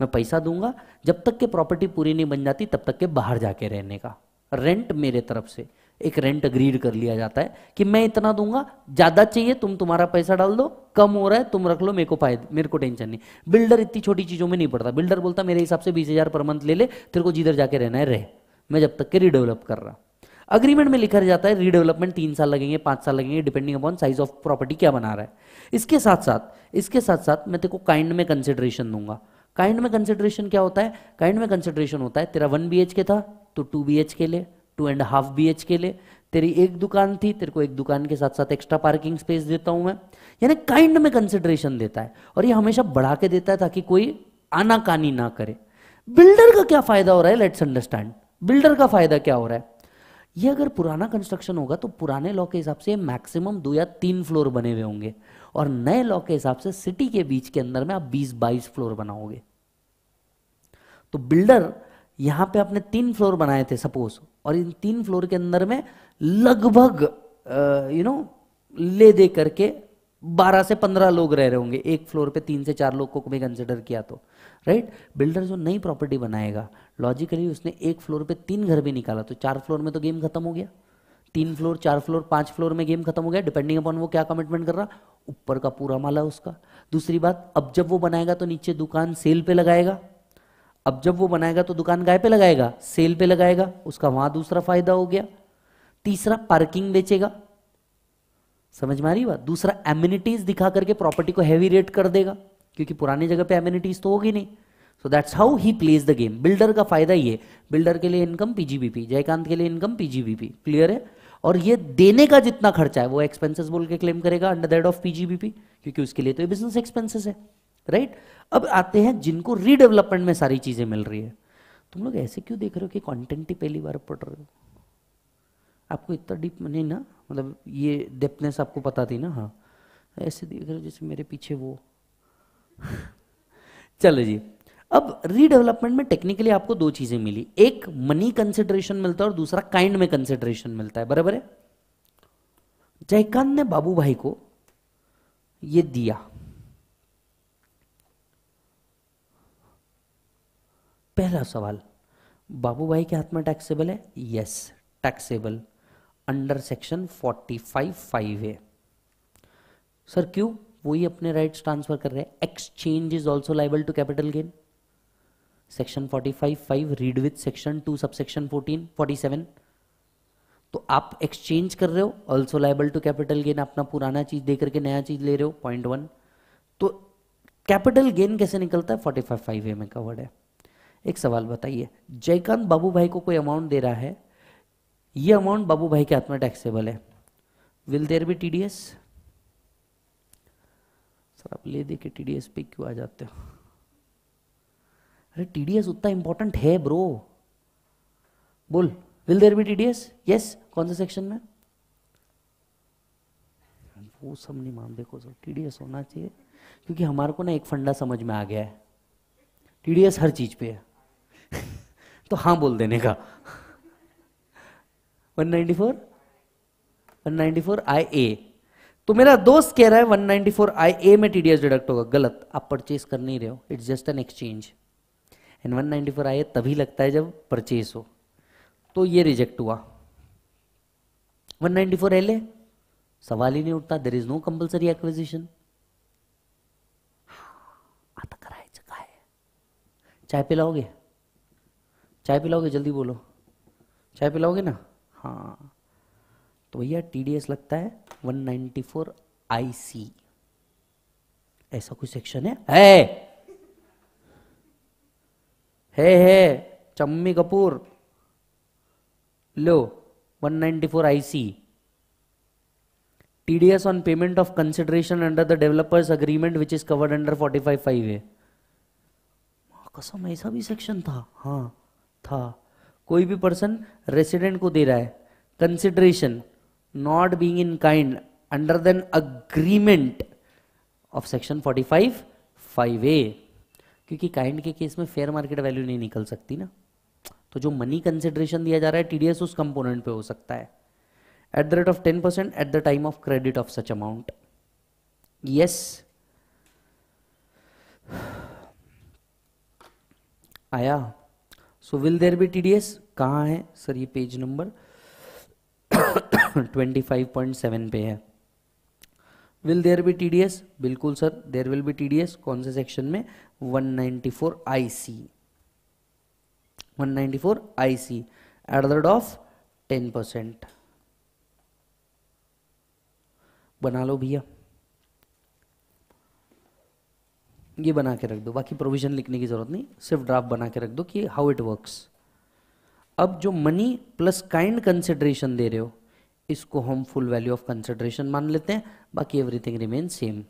Speaker 1: मैं पैसा दूंगा जब तक के प्रॉपर्टी पूरी नहीं बन जाती तब तक के बाहर जाके रहने का रेंट मेरे तरफ से एक रेंट अग्रीड कर लिया जाता है कि मैं इतना दूंगा ज़्यादा चाहिए तुम तुम्हारा पैसा डाल दो कम हो रहा है तुम रख लो मेरे को फायदा मेरे को टेंशन नहीं बिल्डर इतनी छोटी चीज़ों में नहीं पड़ता बिल्डर बोलता मेरे हिसाब से बीस हज़ार पर मंथ ले ले तेरे को जिधर जाके रहना है रहे मैं जब तक के रिडेवलप कर रहा अग्रीमेंट में लिखा जाता है रीडेवलपमेंट तीन साल लगेंगे पांच साल लगेंगे depending upon size of property क्या बना रहा है इसके साथ साथ इसके साथ साथ मैं तेरे काइंड में कंसिडरेशन दूंगा काइंड में कंसिडरेशन क्या होता है काइंड में कंसिडरेशन होता है तेरा वन बी के था तो टू बी के ले टू एंड हाफ बी के लिए तेरी एक दुकान थी तेरे को एक दुकान के साथ साथ एक्स्ट्रा पार्किंग स्पेस देता हूं मैं यानी काइंड में कंसिडरेशन देता है और ये हमेशा बढ़ा के देता है ताकि कोई आनाकानी ना करे बिल्डर का क्या फायदा हो रहा है लेट्स अंडरस्टैंड बिल्डर का फायदा क्या हो रहा है ये अगर पुराना कंस्ट्रक्शन होगा तो पुराने लॉ के हिसाब से मैक्सिमम दो या तीन फ्लोर बने हुए होंगे और नए लॉ के हिसाब से सिटी के बीच के अंदर में आप 20 बाईस फ्लोर बनाओगे तो बिल्डर यहां पे आपने तीन फ्लोर बनाए थे सपोज और इन तीन फ्लोर के अंदर में लगभग यू नो ले दे करके बारह से पंद्रह लोग रह रहे होंगे एक फ्लोर पे तीन से चार लोग को भी कंसिडर किया तो राइट बिल्डर जो नई प्रॉपर्टी बनाएगा लॉजिकली उसने एक फ्लोर पे तीन घर भी निकाला तो चार फ्लोर में तो गेम खत्म हो गया तीन फ्लोर चार फ्लोर पांच फ्लोर में गेम खत्म हो गया डिपेंडिंग अपॉन वो क्या कमिटमेंट कर रहा ऊपर का पूरा माला उसका दूसरी बात अब जब वो बनाएगा तो नीचे दुकान सेल पे लगाएगा अब जब वो बनाएगा तो दुकान गाय पे लगाएगा सेल पे लगाएगा उसका वहां दूसरा फायदा हो गया तीसरा पार्किंग बेचेगा समझ में आ रही बात दूसरा एम्यूनिटीज दिखा करके प्रॉपर्टी को हैवी रेट कर देगा क्योंकि पुराने जगह पे एम्यूनिटीज तो होगी नहीं so that's how he plays the game builder का फायदा ये बिल्डर के लिए इनकम पीजीबीपी जयकांत के लिए इनकम पीजीबीपी क्लियर है और ये देने का जितना खर्चा है वो एक्सपेंसेस बोल के क्लेम करेगा अंडर दैट ऑफ पीजीबीपी क्योंकि उसके लिए तो ये बिजनेस एक्सपेंसेस है राइट अब आते हैं जिनको रीडेवलपमेंट में सारी चीज़ें मिल रही है तुम लोग ऐसे क्यों देख रहे हो कि कॉन्टेंट ही पहली बार पढ़ रहे हो आपको इतना डीप नहीं ना मतलब ये डेपनेस आपको पता थी ना हाँ ऐसे देख रहे हो जैसे मेरे पीछे वो (laughs) चलो जी अब रीडेवलपमेंट में टेक्निकली आपको दो चीजें मिली एक मनी कंसिडरेशन मिलता है और दूसरा काइंड में कंसिडरेशन मिलता है बराबर है जयकांत ने बाबू भाई को ये दिया पहला सवाल बाबू भाई के हाथ में टैक्सेबल है yes taxable under section 45 five five है सर क्यों वो ही अपने राइट्स ट्रांसफर कर रहे हैं exchange is also liable to capital gain section 45 five five read with section two sub section forty seven तो आप एक्सचेंज कर रहे हो also liable to capital gain अपना पुराना चीज दे करके नया चीज ले रहे हो पॉइंट वन तो कैपिटल गेन कैसे निकलता है फोर्टी फाइव फाइव ए में कवर्ड है एक सवाल बताइए जयकांत बाबू भाई को कोई अमाउंट दे रहा है ये अमाउंट बाबू भाई के हाथ में टैक्सेबल है will there be T D S sir आप ले दे टीडीएस टी डी एस पे क्यों आ जाते हो अरे टी डी एस उतना इंपॉर्टेंट है ब्रो बोल will there be T D S yes कौन से सेक्शन में वो सब नहीं मान देखो सर टी डी एस होना चाहिए क्योंकि हमारे को ना एक फंडा समझ में आ गया है टी डी एस हर चीज़ पे है तो हाँ बोल देने का 194 194 आई ए तो मेरा दोस्त कह रहा है 194 आई ए में टीडीएस डिडक्ट होगा गलत आप परचेज कर नहीं रहे हो it's just an exchange and four I A तभी लगता है जब परचेज हो तो ये रिजेक्ट हुआ 194 एल ए सवाल ही नहीं उठता there is no compulsory acquisition आता चाय पिलाओगे चाय पिलाओगे जल्दी बोलो चाय पिलाओगे ना हाँ तो भैया टी लगता है 194 आईसी ऐसा कोई सेक्शन है है है है चम्मी कपूर लो 194 IC TDS on payment of consideration under the developers agreement which is covered under 45 5 है कसम ऐसा भी सेक्शन था हाँ था कोई भी पर्सन रेसिडेंट को दे रहा है consideration not being in kind under then agreement of section 45 five A क्योंकि काइंड के केस में फेयर मार्केट वैल्यू नहीं निकल सकती ना तो जो मनी कंसिडरेशन दिया जा रहा है टीडीएस उस कंपोनेंट पे हो सकता है at the rate of ten percent at the time of credit of such amount yes आया so will there be T D S कहाँ है सर ये page number twenty five point seven पे है will there be T D S बिल्कुल sir there will be T D S कौन से section में 194 four I C at the rate of 10 percent बना लो भैया ये बना के रख दो बाकी प्रोविजन लिखने की ज़रूरत नहीं सिर्फ ड्राफ्ट बना के रख दो कि हाउ इट वर्क्स अब जो मनी प्लस काइंड कंसिडरेशन दे रहे हो इसको हम फुल वैल्यू ऑफ कंसिडरेशन मान लेते हैं बाकी everything remain same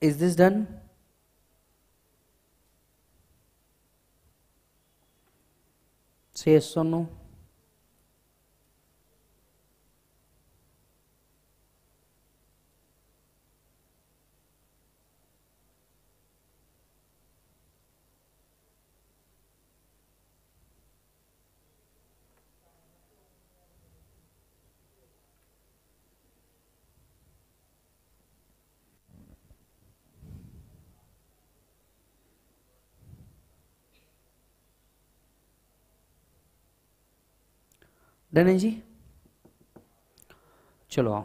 Speaker 1: Is this done? Say yes or no. Danny ji चलो आओ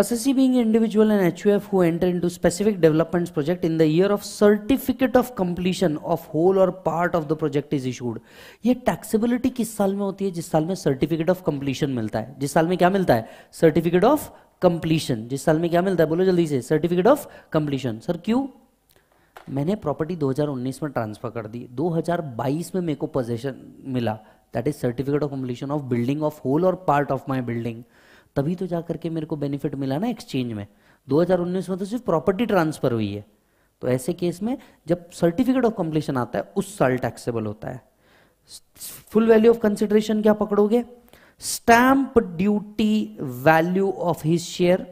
Speaker 1: assessee being individual and HUF who enter into specific developments project in the year of certificate of completion of whole or part of the project is issued ये taxability किस साल में होती है जिस साल में सर्टिफिकेट ऑफ कंप्लीशन मिलता है जिस साल में क्या मिलता है सर्टिफिकेट ऑफ कंप्लीशन जिस साल में क्या मिलता है बोलो जल्दी से सर्टिफिकेट ऑफ कंप्लीशन सर क्यों मैंने प्रॉपर्टी 2019 में ट्रांसफ़र कर दी 2022 में मेरे को पोजेशन मिला that is certificate of completion of building of whole or part of my building तभी तो जा करके मेरे को बेनिफिट मिला ना एक्सचेंज में 2019 में तो सिर्फ प्रॉपर्टी ट्रांसफ़र हुई है तो ऐसे केस में जब सर्टिफिकेट ऑफ कम्पलीशन आता है उस साल टैक्सेबल होता है फुल वैल्यू ऑफ कंसिडरेशन क्या पकड़ोगे stamp duty value of his share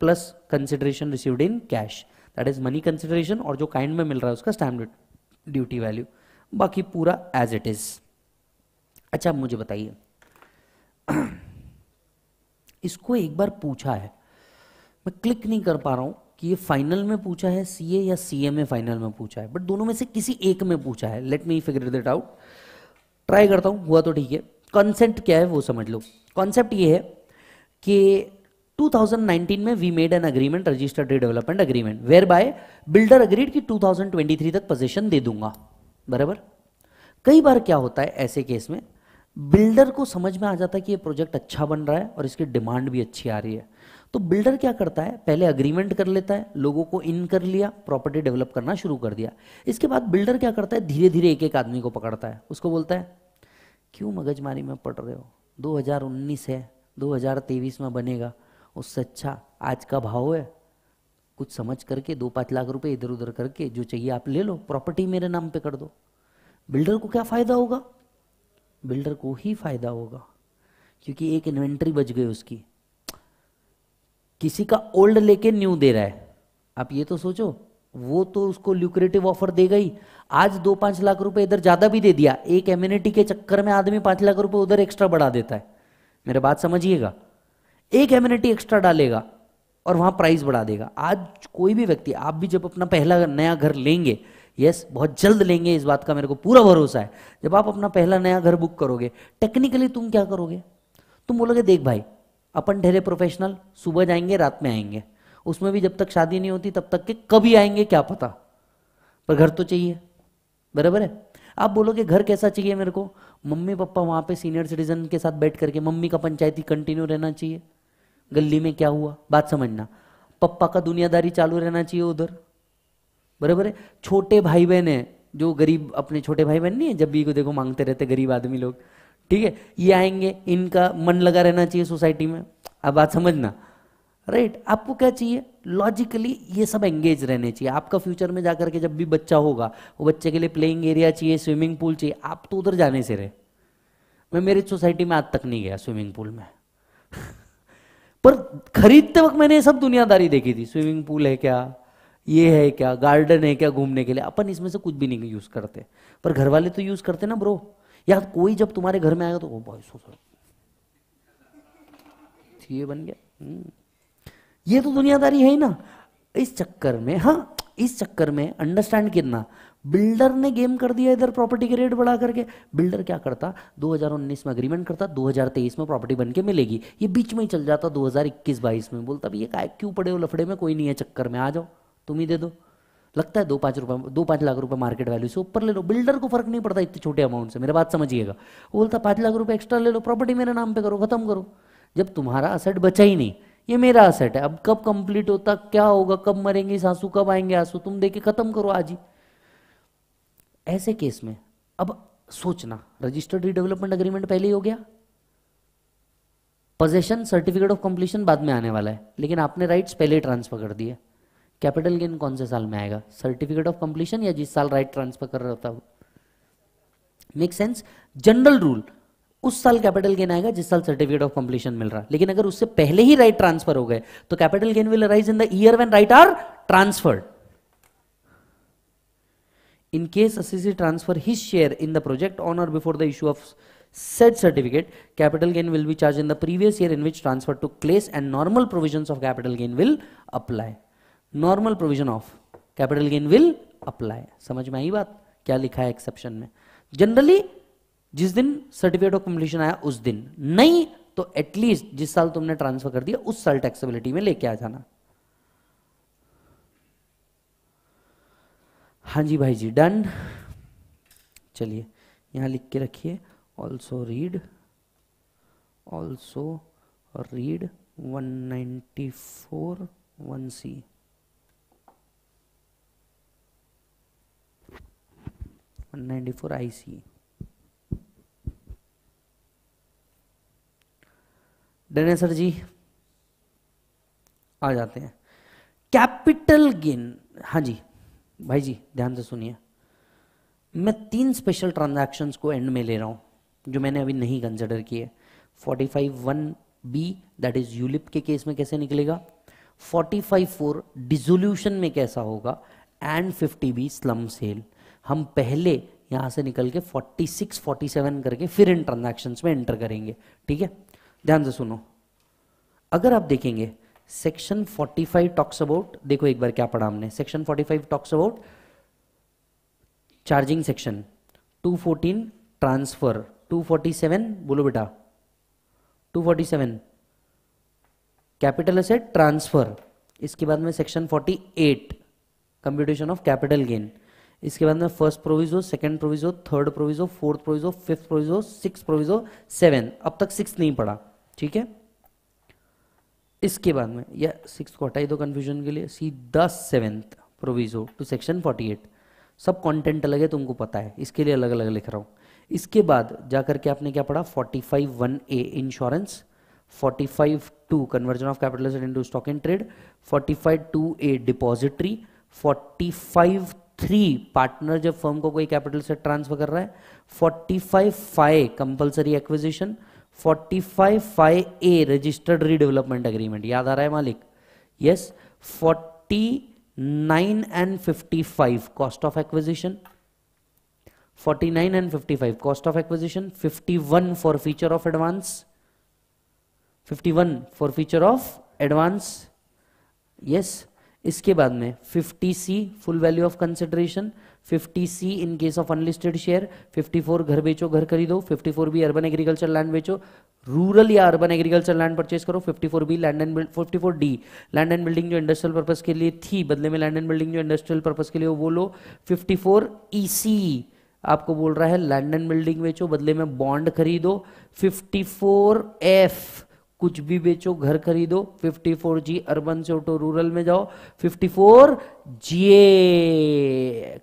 Speaker 1: plus consideration received in cash that is money consideration और जो काइंड में मिल रहा है उसका स्टैंड ड्यूटी वैल्यू बाकी पूरा एज इट इज अच्छा मुझे बताइए (clears throat) इसको एक बार पूछा है मैं क्लिक नहीं कर पा रहा हूं कि ये फाइनल में पूछा है सीए या सीए में फाइनल में पूछा है बट दोनों में से किसी एक में पूछा है let me figure that out try करता हूं हुआ तो ठीक है कॉन्सेप्ट क्या है वो समझ लो कॉन्सेप्ट ये है कि 2019 में we made an agreement registered redevelopment development agreement whereby builder agreed कि 2023 तक पोजीशन दे दूंगा बराबर कई बार क्या होता है ऐसे केस में बिल्डर को समझ में आ जाता है कि ये प्रोजेक्ट अच्छा बन रहा है और इसकी डिमांड भी अच्छी आ रही है तो बिल्डर क्या करता है पहले अग्रीमेंट कर लेता है लोगों को इन कर लिया प्रॉपर्टी डेवलप करना शुरू कर दिया इसके बाद बिल्डर क्या करता है धीरे धीरे एक एक आदमी को पकड़ता है उसको बोलता है क्यों मगजमारी में पड़ रहे हो 2019 है 2023 में बनेगा उससे अच्छा आज का भाव है कुछ समझ करके दो पाँच लाख रुपए इधर उधर करके जो चाहिए आप ले लो प्रॉपर्टी मेरे नाम पे कर दो बिल्डर को क्या फ़ायदा होगा बिल्डर को ही फ़ायदा होगा क्योंकि एक इन्वेंट्री बच गई उसकी किसी का ओल्ड लेके न्यू दे रहा है आप ये तो सोचो वो तो उसको ल्यूक्रेटिव ऑफर देगा ही आज दो पांच लाख रुपए इधर ज़्यादा भी दे दिया एक एम्यूनिटी के चक्कर में आदमी पांच लाख रुपए उधर एक्स्ट्रा बढ़ा देता है मेरे बात समझिएगा एक एम्यूनिटी एक्स्ट्रा डालेगा और वहां प्राइस बढ़ा देगा आज कोई भी व्यक्ति आप भी जब अपना पहला नया घर लेंगे यस बहुत जल्द लेंगे इस बात का मेरे को पूरा भरोसा है जब आप अपना पहला नया घर बुक करोगे टेक्निकली तुम क्या करोगे तुम बोलोगे देख भाई अपन ढेरे प्रोफेशनल सुबह जाएंगे रात में आएंगे उसमें भी जब तक शादी नहीं होती तब तक के कभी आएंगे क्या पता पर घर तो चाहिए बराबर है आप बोलोगे घर कैसा चाहिए मेरे को मम्मी पापा वहां पे सीनियर सिटीजन के साथ बैठ करके मम्मी का पंचायती कंटिन्यू रहना चाहिए गली में क्या हुआ बात समझना पप्पा का दुनियादारी चालू रहना चाहिए उधर बराबर है छोटे भाई बहन है जो गरीब अपने छोटे भाई बहन नहीं है जब भी को देखो मांगते रहते गरीब आदमी लोग ठीक है ये आएंगे इनका मन लगा रहना चाहिए सोसाइटी में अब बात समझना राइट right? आपको क्या चाहिए लॉजिकली ये सब एंगेज रहने चाहिए आपका फ्यूचर में जाकर के जब भी बच्चा होगा वो बच्चे के लिए प्लेइंग एरिया चाहिए स्विमिंग पूल चाहिए आप तो उधर जाने से रहे मैं मेरी सोसाइटी में आज तक नहीं गया स्विमिंग पूल में (laughs) पर खरीदते वक्त मैंने सब दुनियादारी देखी थी स्विमिंग पूल है क्या ये है क्या गार्डन है क्या घूमने के लिए अपन इसमें से कुछ भी नहीं यूज़ करते पर घर वाले तो यूज़ करते ना ब्रो या कोई जब तुम्हारे घर में आएगा तो ओ भाई सो सर तो ये बन गया हम्म। ये तो दुनियादारी है ही ना इस चक्कर में हाँ इस चक्कर में अंडरस्टैंड कितना बिल्डर ने गेम कर दिया इधर प्रॉपर्टी के रेट बढ़ा करके बिल्डर क्या करता 2019 में अग्रीमेंट करता 2023 में प्रॉपर्टी बन के मिलेगी ये बीच में ही चल जाता 2021-22 में बोलता भैया काय क्यों पड़े हो लफड़े में कोई नहीं है चक्कर में आ जाओ तुम ही दे दो लगता है दो पाँच रुपये दो पाँच लाख रुपये मार्केट वैल्यू से ऊपर ले लो बिल्डर को फर्क नहीं पड़ता इतने छोटे अमाउंट से मेरे बात समझिएगा बोलता पाँच लाख रुपये एक्स्ट्रा ले लो प्रॉपर्टी मेरे नाम पर करो खत्म करो जब तुम्हारा असेट बचा ही नहीं ये मेरा असेट है अब कब कंप्लीट होता क्या होगा कब मरेंगे सासू कब आएंगे आंसू तुम देखे खत्म करो आज ही ऐसे केस में अब सोचना रजिस्टर्ड रीडेवलपमेंट एग्रीमेंट पहले ही हो गया पोजेशन सर्टिफिकेट ऑफ कंप्लीशन बाद में आने वाला है लेकिन आपने राइट्स पहले ट्रांसफर कर दिए कैपिटल गेन कौन से साल में आएगा सर्टिफिकेट ऑफ कंप्लीशन या जिस साल राइट ट्रांसफर कर रहा था मेक सेंस जनरल रूल उस साल कैपिटल गेन आएगा जिस साल सर्टिफिकेट ऑफ कंप्लीशन मिल रहा है लेकिन अगर उससे पहले ही राइट ट्रांसफर हो गए तो capital gain will arise in the year when right are transferred In case SEC transfer his share in the project on or before the issue of said certificate, capital gain will be charged in the previous year in which transfer took place and normal provisions of capital gain will apply. Normal provision of capital gain will apply. समझ में आई बात क्या लिखा है exception में generally जिस दिन सर्टिफिकेट ऑफ कंप्लीशन आया उस दिन नहीं तो एटलीस्ट जिस साल तुमने ट्रांसफर कर दिया उस साल टैक्सेबिलिटी में लेके आ जाना हाँ जी भाई जी डन चलिए यहाँ लिख के रखिए also read also read 194 one C one ninety four I C done है सर जी आ जाते हैं कैपिटल गेन हाँ जी भाई जी ध्यान से सुनिए मैं तीन स्पेशल ट्रांजैक्शंस को एंड में ले रहा हूँ जो मैंने अभी नहीं कंसिडर किए forty five one B that is ULIP के केस में कैसे निकलेगा फोर्टी फाइव फोर डिजोल्यूशन में कैसा होगा and fifty B slum sale हम पहले यहाँ से निकल के फोर्टी सिक्स फोर्टी सेवन करके फिर इन ट्रांजैक्शंस में एंटर करेंगे ठीक है ध्यान से सुनो अगर आप देखेंगे सेक्शन 45 टॉक्स अबाउट देखो एक बार क्या पढ़ा हमने section 45 talks about charging section 214 transfer 247 बोलो बेटा 247 कैपिटल असेट ट्रांसफर इसके बाद में section 48 computation of capital gain इसके बाद में first proviso second proviso third proviso fourth proviso fifth proviso six proviso seven अब तक सिक्स नहीं पड़ा ठीक है इसके बाद में या सिक्स को हटाई दो कन्फ्यूजन के लिए see the seventh proviso to section forty eight सब कंटेंट अलग है तुमको पता है इसके लिए अलग अलग लिख रहा हूँ इसके बाद जा करके आपने क्या पढ़ा forty five one A insurance forty five two conversion of capital asset into stock in trade forty five two A depository forty five three partner जब फर्म को कोई कैपिटल से ट्रांसफर कर रहा है forty five five compulsory acquisition forty five A registered redevelopment agreement याद आ रहा है मालिक yes forty nine and fifty five cost of acquisition forty nine and fifty five cost of acquisition fifty one forfeiture of advance fifty one forfeiture of advance yes इसके बाद में fifty C full value of consideration fifty C in case of unlisted share fifty four घर बेचो घर खरीदो fifty four B urban agriculture land बेचो rural या urban agriculture land purchase करो fifty four B land and fifty four D land and building जो industrial purpose के लिए थी बदले में लैंड एंड बिल्डिंग जो इंडस्ट्रियल पर्पज के लिए वो लो फिफ्टी फोर ई सी आपको बोल रहा है लैंड एंड बिल्डिंग बेचो बदले में बॉन्ड खरीदो फिफ्टी फोर एफ कुछ भी बेचो घर खरीदो 54 जी अर्बन से उठो रूरल में जाओ 54 जी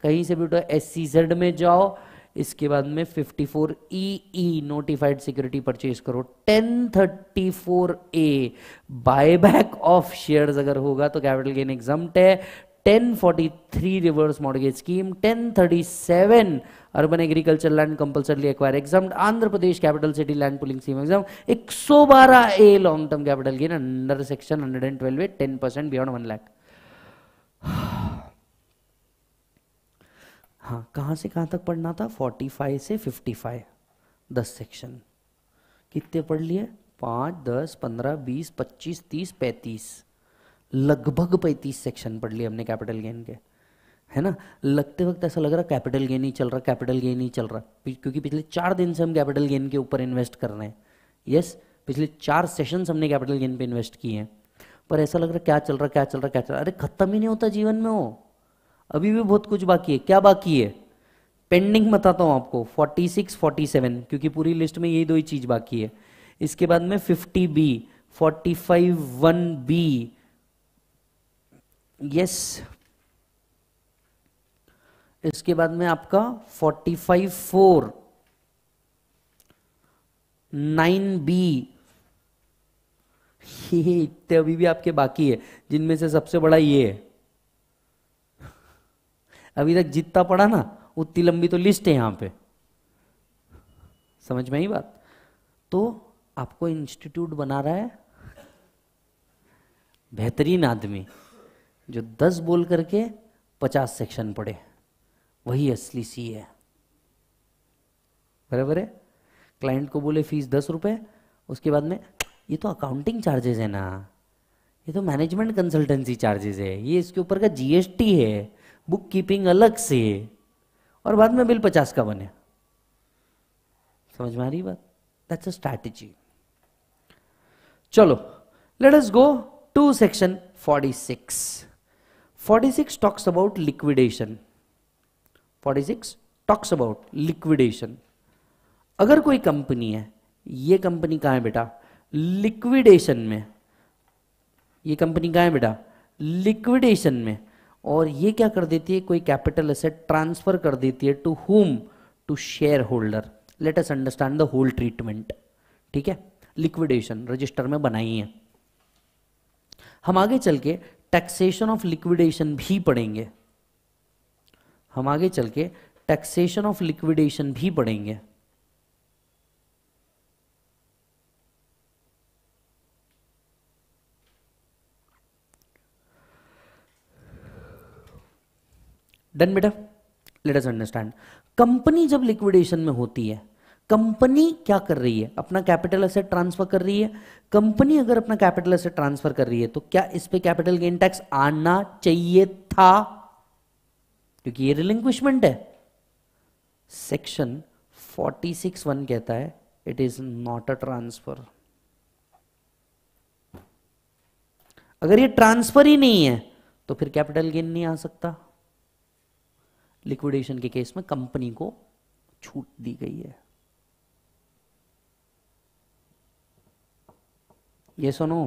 Speaker 1: कहीं से भी उठो एस सी जेड में जाओ इसके बाद में 54 E E notified security purchase करो 1034 ए बायबैक ऑफ शेयर्स अगर होगा तो कैपिटल गेन एग्जाम है 1043 reverse mortgage scheme 1037 urban agriculture land compulsorily acquire exempt Andhra Pradesh capital city land pooling scheme exempt एक सौ बारह A long term capital gain under section hundred and twelve ten percent beyond one lakh हाँ कहाँ से कहाँ तक पढ़ना था फोर्टी फाइव से फिफ्टी फाइव दस सेक्शन कितने पढ़ लिए पाँच दस पंद्रह बीस पच्चीस तीस पैंतीस लगभग पैंतीस सेक्शन पढ़ लिए हमने कैपिटल गेन के है ना लगते वक्त ऐसा लग रहा कैपिटल गेन ही चल रहा कैपिटल गेन ही चल रहा क्योंकि पिछले चार दिन से हम कैपिटल गेन के ऊपर इन्वेस्ट कर रहे हैं यस पिछले चार सेशंस हमने कैपिटल गेन पे इन्वेस्ट किए हैं पर ऐसा लग रहा क्या चल रहा क्या चल रहा क्या चल रहा अरे खत्म ही नहीं होता जीवन में वो अभी भी बहुत कुछ बाकी है क्या बाकी है पेंडिंग बताता हूँ आपको 46, 47 क्योंकि पूरी लिस्ट में यही दो ही चीज बाकी है इसके बाद में 50 बी 45 वन बी यस इसके बाद में आपका forty five four nine B इतने अभी भी आपके बाकी है जिनमें से सबसे बड़ा ये है अभी तक जितना पड़ा ना उतनी लंबी तो लिस्ट है यहां पे समझ में ही बात तो आपको इंस्टीट्यूट बना रहा है बेहतरीन आदमी जो दस बोल करके पचास सेक्शन पढ़े वही असली सी है बराबर है क्लाइंट को बोले फीस दस रुपये उसके बाद में ये तो अकाउंटिंग चार्जेस है ना ये तो मैनेजमेंट कंसल्टेंसी चार्जेस है ये इसके ऊपर का जीएसटी है बुक कीपिंग अलग से और बाद में बिल पचास का बने समझ में आ रही बात दैट्स अ स्ट्रैटेजी चलो let us go to section 46 46 talks about liquidation 46 talks about liquidation अगर कोई कंपनी है ये कंपनी कहाँ है बेटा लिक्विडेशन में ये कंपनी कहाँ है बेटा लिक्विडेशन में और ये क्या कर देती है कोई कैपिटल असेट ट्रांसफर कर देती है to whom to shareholder let us understand the whole treatment ठीक है लिक्विडेशन रजिस्टर में बनाई है हम आगे चल के टैक्सेशन ऑफ लिक्विडेशन भी पढ़ेंगे हम आगे चल के टैक्सेशन ऑफ लिक्विडेशन भी पढ़ेंगे डन बेटा लेट अस अंडरस्टैंड कंपनी जब लिक्विडेशन में होती है कंपनी क्या कर रही है अपना कैपिटल असेट ट्रांसफर कर रही है कंपनी अगर अपना कैपिटल असेट ट्रांसफर कर रही है तो क्या इस पे कैपिटल गेन टैक्स आना चाहिए था क्योंकि ये रिलिंक्विशमेंट है सेक्शन सिक्स वन कहता है it is not a transfer अगर ये ट्रांसफर ही नहीं है तो फिर कैपिटल गेन नहीं आ सकता लिक्विडेशन के केस में कंपनी को छूट दी गई है ये सुनो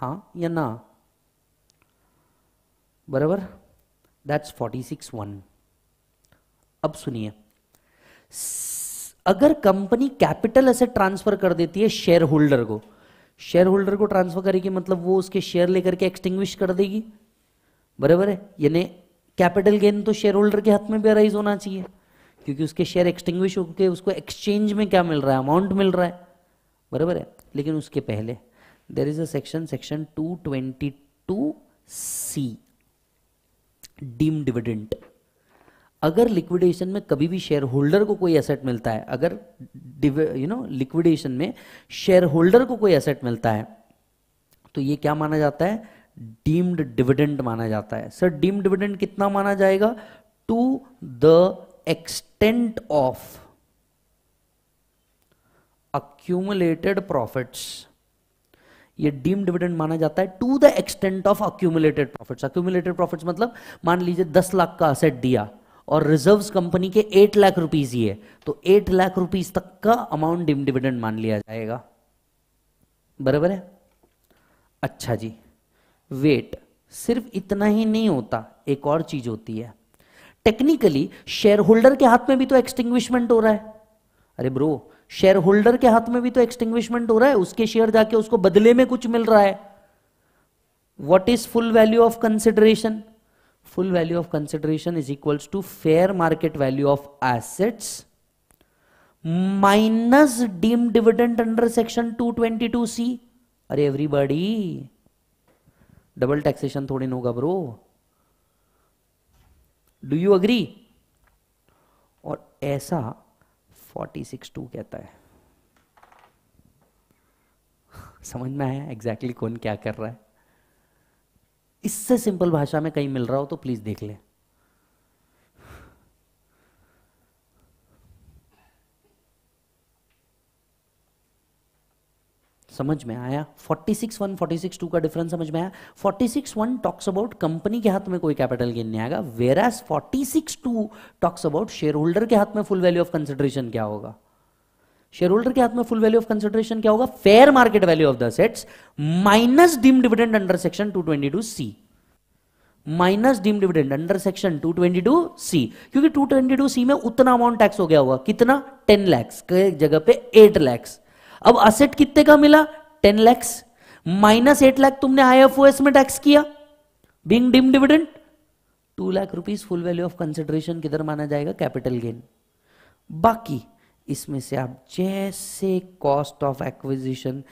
Speaker 1: हाँ या ना बराबर दैट्स सिक्स वन अब सुनिए अगर कंपनी कैपिटल ऐसे ट्रांसफर कर देती है शेयर होल्डर को शेयर होल्डर को ट्रांसफर करेगी मतलब वो उसके शेयर लेकर के एक्सटिंग्विश कर देगी बराबर है यानी कैपिटल गेन तो शेयर होल्डर के हाथ में भी अराइज होना चाहिए क्योंकि उसके शेयर एक्सटिंग्विश होकर उसको एक्सचेंज में क्या मिल रहा है अमाउंट मिल रहा है बराबर है लेकिन उसके पहले there is a section section two twenty two C deem dividend अगर लिक्विडेशन में कभी भी शेयर होल्डर को कोई एसेट मिलता है अगर यू नो लिक्विडेशन में शेयर होल्डर को कोई एसेट मिलता है तो ये क्या माना जाता है डीम्ड डिविडेंड माना जाता है सर डीम्ड डिविडेंड कितना माना जाएगा to the extent of accumulated profits ये डीम डिविडेंड माना जाता है to the extent of accumulated profits accumulated profits मतलब मान लीजिए दस लाख का असेट दिया और रिजर्व्स कंपनी के एट लाख रुपीज ही है तो एट लाख रुपीज तक का अमाउंट डीम डिविडेंड मान लिया जाएगा बराबर है अच्छा जी वेट सिर्फ इतना ही नहीं होता एक और चीज होती है टेक्निकली शेयर होल्डर के हाथ में भी तो एक्सटिंग्विशमेंट हो रहा है अरे ब्रो शेयर होल्डर के हाथ में भी तो एक्सटिंग्विशमेंट हो रहा है उसके शेयर जाके उसको बदले में कुछ मिल रहा है what is full value of consideration full value of consideration is equals to fair market value of assets minus deem dividend under section 222 C अरे एवरीबॉडी डबल टैक्सेशन थोड़ी नो होगा ब्रो डू यू अग्री और ऐसा forty six to कहता है समझ में आया एग्जैक्टली कौन क्या कर रहा है इससे सिंपल भाषा में कहीं मिल रहा हो तो प्लीज देख लें समझ में आया 46 वन 46 का डिफरेंस समझ में आया 46 टॉक्स अबाउट कंपनी के हाथ में कोई कैपिटल गेन नहीं आएगा whereas forty six two talks about shareholder के हाथ में फुल वैल्यू ऑफ कंसिडरेशन क्या होगा शेयर होल्डर के हाथ में फुल वैल्यू ऑफ कंसिडरेशन क्या होगा fair market value of the assets minus deem dividend under section two C minus deem dividend under section two twenty two C क्योंकि two twenty two सी में उतना amount tax हो गया होगा कितना ten lakhs जगह पे एट लैक्स अब असेट कितने का मिला ten lakhs minus eight lakh तुमने आईएफओएस में टैक्स किया being deem dividend two lakh rupees full value of consideration किधर माना जाएगा कैपिटल गेन बाकी इसमें से आप जैसे कॉस्ट ऑफ एक्विजिशन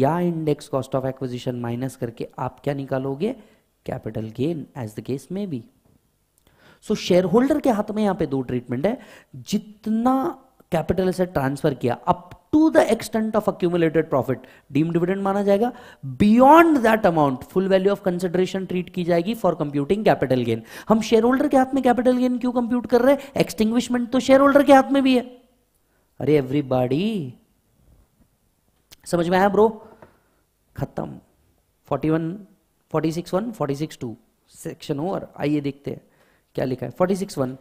Speaker 1: या index cost of acquisition minus करके आप क्या निकालोगे capital gain as the case may be so shareholder के हाथ में यहां पे दो ट्रीटमेंट है जितना कैपिटल से ट्रांसफर किया up to the extent of accumulated profit deem dividend माना जाएगा beyond that amount full value of consideration treat की जाएगी फॉर कंप्यूटिंग कैपिटल गेन हम शेयर होल्डर के हाथ में कैपिटल गेन क्यों कंप्यूट कर रहे हैं एक्सटिंग्विशमेंट तो शेयर होल्डर के हाथ में भी है अरे एवरीबॉडी समझ में आया ब्रो खत्म 41 46 वन टू सेक्शन ओवर आइए देखते हैं क्या लिखा है 46 one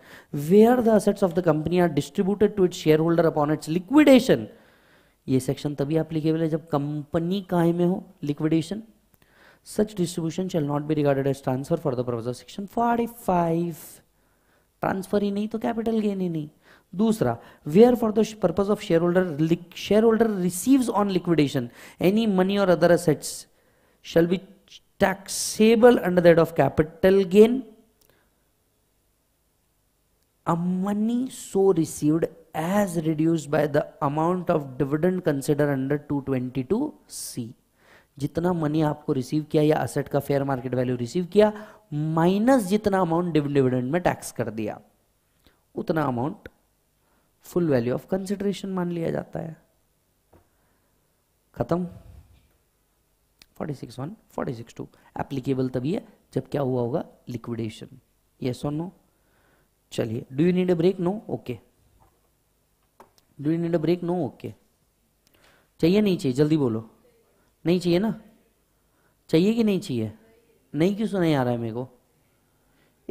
Speaker 1: where the assets of the company are distributed to its shareholder upon its liquidation ये सेक्शन तभी एप्लीकेबल है जब कंपनी काय में हो liquidation distribution shall not be be as transfer for the purpose of section forty 45 transfer ही नहीं तो कैपिटल गेन ही नहीं दूसरा where for the purpose of shareholder shareholder receive on liquidation any money और other assets shall be taxable under that of capital gain a money so received as reduced by the amount of dividend considered under 222C. जितना money आपको receive किया या asset का fair market value receive किया minus जितना amount dividend में tax कर दिया उतना amount full value of consideration मान लिया जाता है खत्म वन 46.1, 46.2 एप्लीकेबल तभी है जब क्या हुआ होगा लिक्विडेशन यस और नो चलिए do you need a break no okay do you need a break no okay चाहिए नहीं चाहिए जल्दी बोलो नहीं चाहिए ना चाहिए कि नहीं चाहिए नहीं क्यों सुनाई आ रहा है मेरे को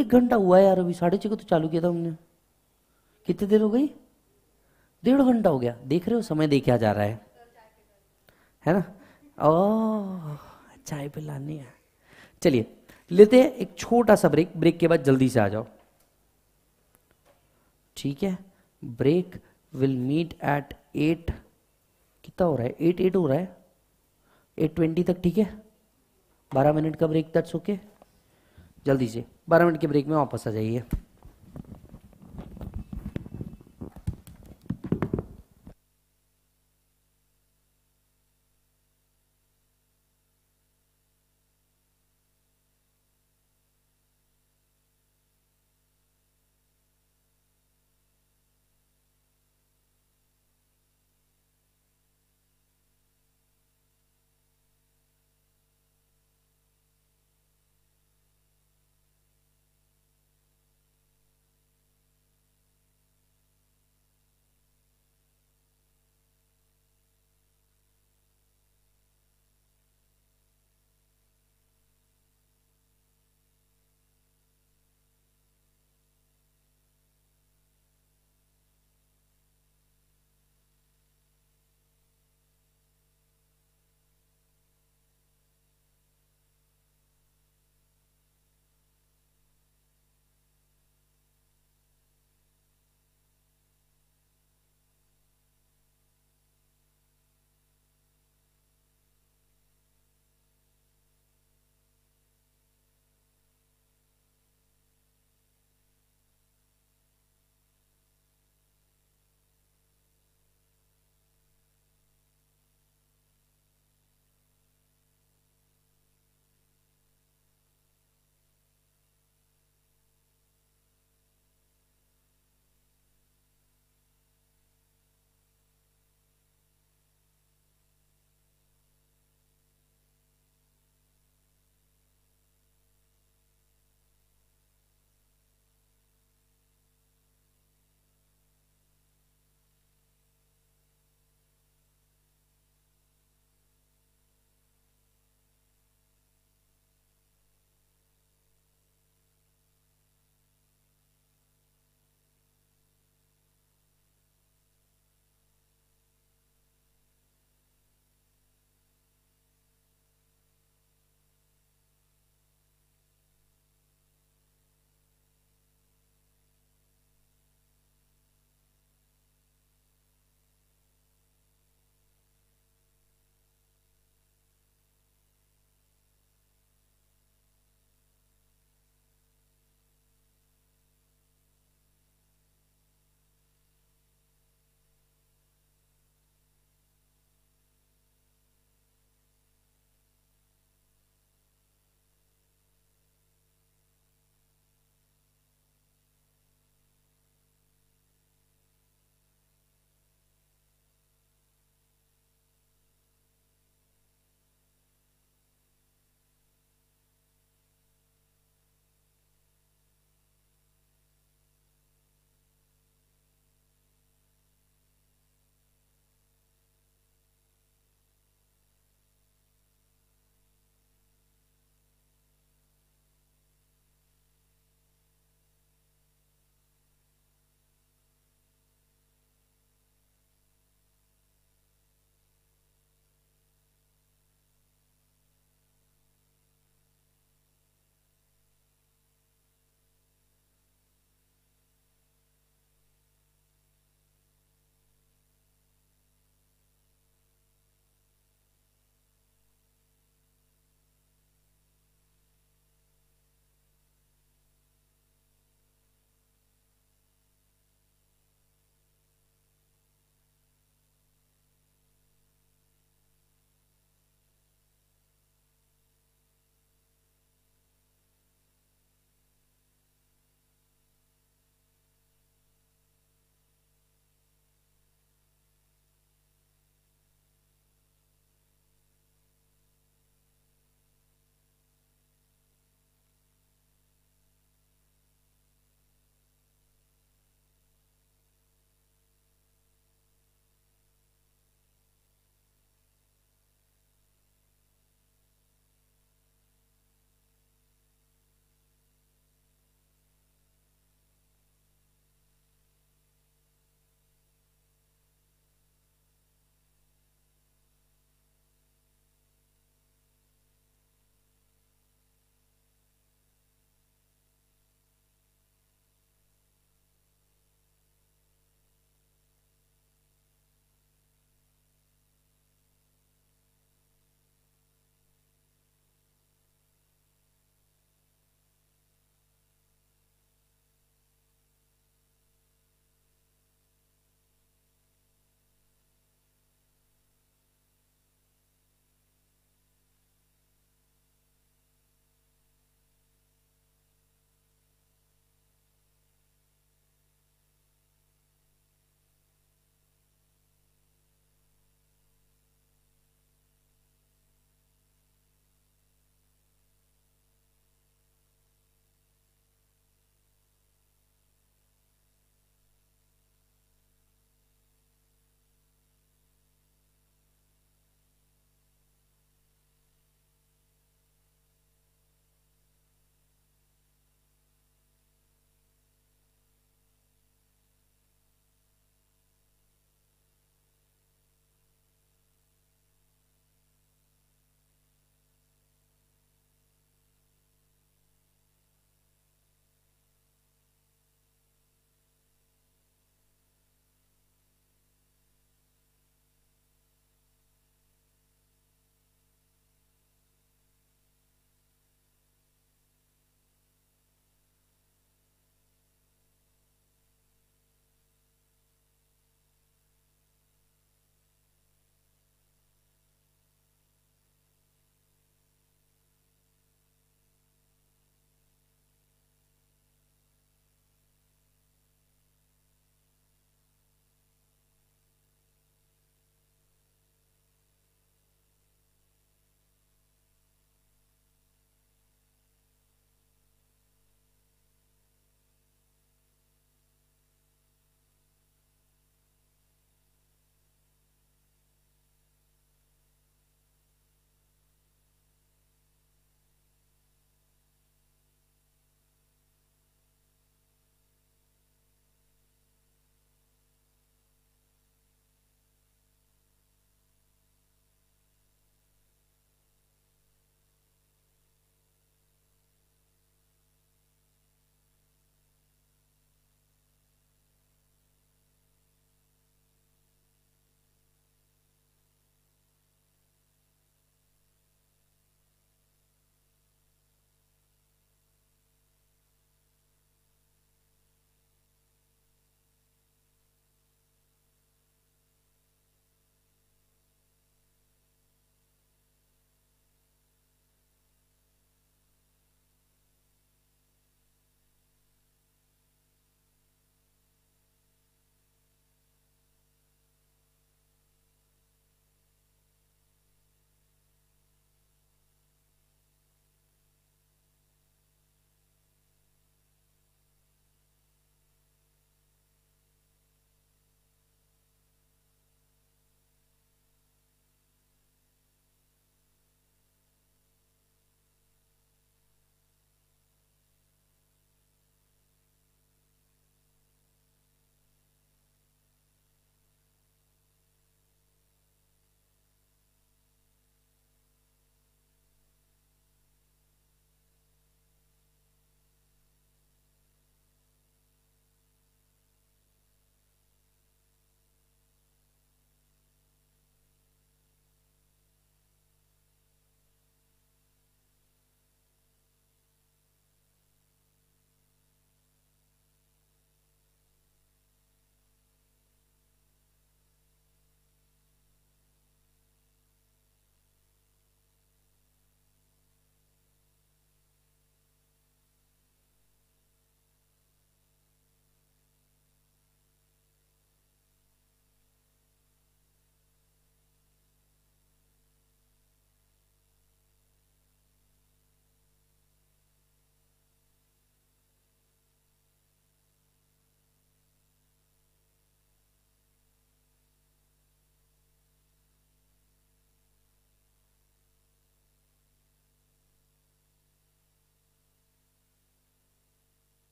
Speaker 1: एक घंटा हुआ है यार अभी साढ़े छः को तो चालू किया था हमने कितनी देर हो गई डेढ़ घंटा हो गया देख रहे हो समय देखा जा रहा है है ना ओ चाय पिलानी है चलिए लेते हैं एक छोटा सा ब्रेक ब्रेक के बाद जल्दी से आ जाओ ठीक है break will meet at eight कितना हो रहा है एट एट हो रहा है एट ट्वेंटी तक ठीक है बारह मिनट का ब्रेक दैट्स ओके जल्दी से बारह मिनट के ब्रेक में वापस आ जाइए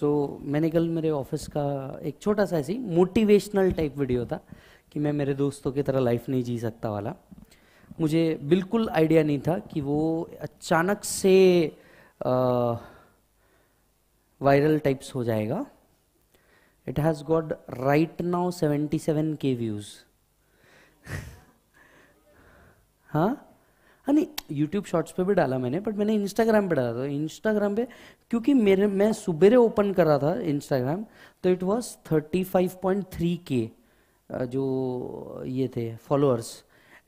Speaker 1: सो so, मैंने कल मेरे ऑफिस का एक छोटा सा ऐसी मोटिवेशनल टाइप वीडियो था कि मैं मेरे दोस्तों की तरह लाइफ नहीं जी सकता वाला मुझे बिल्कुल आइडिया नहीं था कि वो अचानक से वायरल टाइप्स हो जाएगा it has got right now seventy seven K views हाँ हाँ, नहीं यूट्यूब शॉर्ट्स पे भी डाला मैंने बट मैंने इंस्टाग्राम पे डाला था इंस्टाग्राम पे क्योंकि मेरे मैं सुबेरे ओपन कर रहा था इंस्टाग्राम तो इट वाज 35.3 के जो ये थे फॉलोअर्स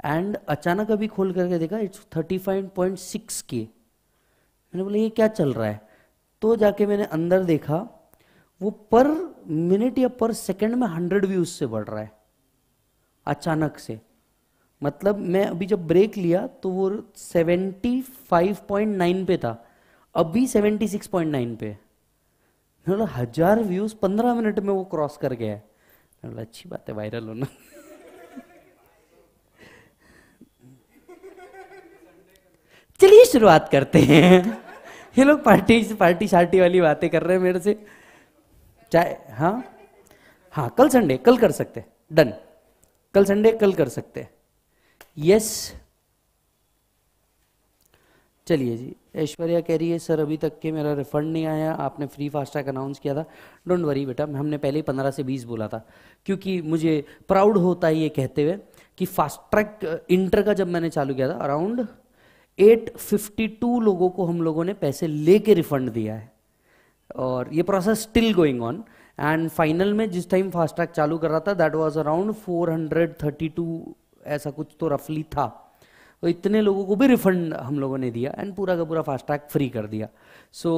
Speaker 1: एंड अचानक अभी खोल करके देखा इट्स सिक्स के मैंने बोला ये क्या चल रहा है तो जाके मैंने अंदर देखा वो पर मिनट या पर सेकंड में हंड्रेड व्यूज से बढ़ रहा है अचानक से मतलब मैं अभी जब ब्रेक लिया तो वो 75.9 पे था अभी 76.9 पे मतलब हजार व्यूज 15 मिनट में वो क्रॉस कर गया है मतलब अच्छी बात है वायरल होना चलिए शुरुआत करते हैं ये लोग पार्टी पार्टी शार्टी वाली बातें कर रहे हैं मेरे से चाहे हाँ हाँ कल संडे कल कर सकते डन कल संडे कल कर सकते हैं यस चलिए जी ऐश्वर्या कह रही है सर अभी तक के मेरा रिफंड नहीं आया आपने फ्री फास्टैग अनाउंस किया था डोंट वरी बेटा हमने पहले ही पंद्रह से बीस बोला था क्योंकि मुझे प्राउड होता है ये कहते हुए कि फास्ट ट्रैक इंटर का जब मैंने चालू किया था अराउंड 852 लोगों को हम लोगों ने पैसे लेके रिफंड दिया है और ये process still going on and final में जिस टाइम फास्ट ट्रैक चालू कर रहा था दैट वाज अराउंड 432 ऐसा कुछ तो रफली था तो इतने लोगों को भी रिफंड हम लोगों ने दिया एंड पूरा का पूरा फास्ट ट्रैक फ्री कर दिया so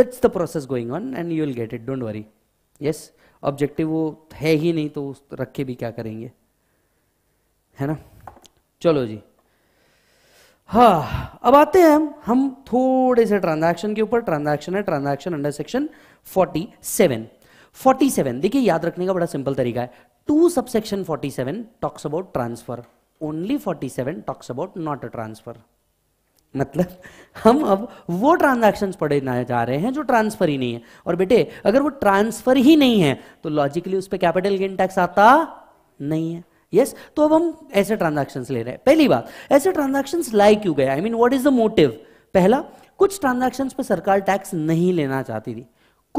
Speaker 1: that's the process going on and you will get it don't worry yes objective वो है ही नहीं तो रख के भी क्या करेंगे है ना चलो जी हाँ अब आते हैं हम हम थोड़े से ट्रांजैक्शन के ऊपर ट्रांजैक्शन है ट्रांजैक्शन अंडर सेक्शन 47 47 देखिए याद रखने का बड़ा सिंपल तरीका है forty subsection 47 talks about transfer only 47 talks about not a transfer मतलब हम अब वो ट्रांजेक्शन पढ़े जा रहे हैं जो ट्रांसफर ही नहीं है और बेटे अगर वो ट्रांसफर ही नहीं है तो लॉजिकली उस पर कैपिटल गेन टैक्स आता नहीं है यस yes? तो अब हम ऐसे ट्रांजेक्शन ले रहे हैं पहली बात ऐसे ट्रांजेक्शन लाई क्यों गए I mean what is the motive पहला कुछ ट्रांजेक्शन पर सरकार टैक्स नहीं लेना चाहती थी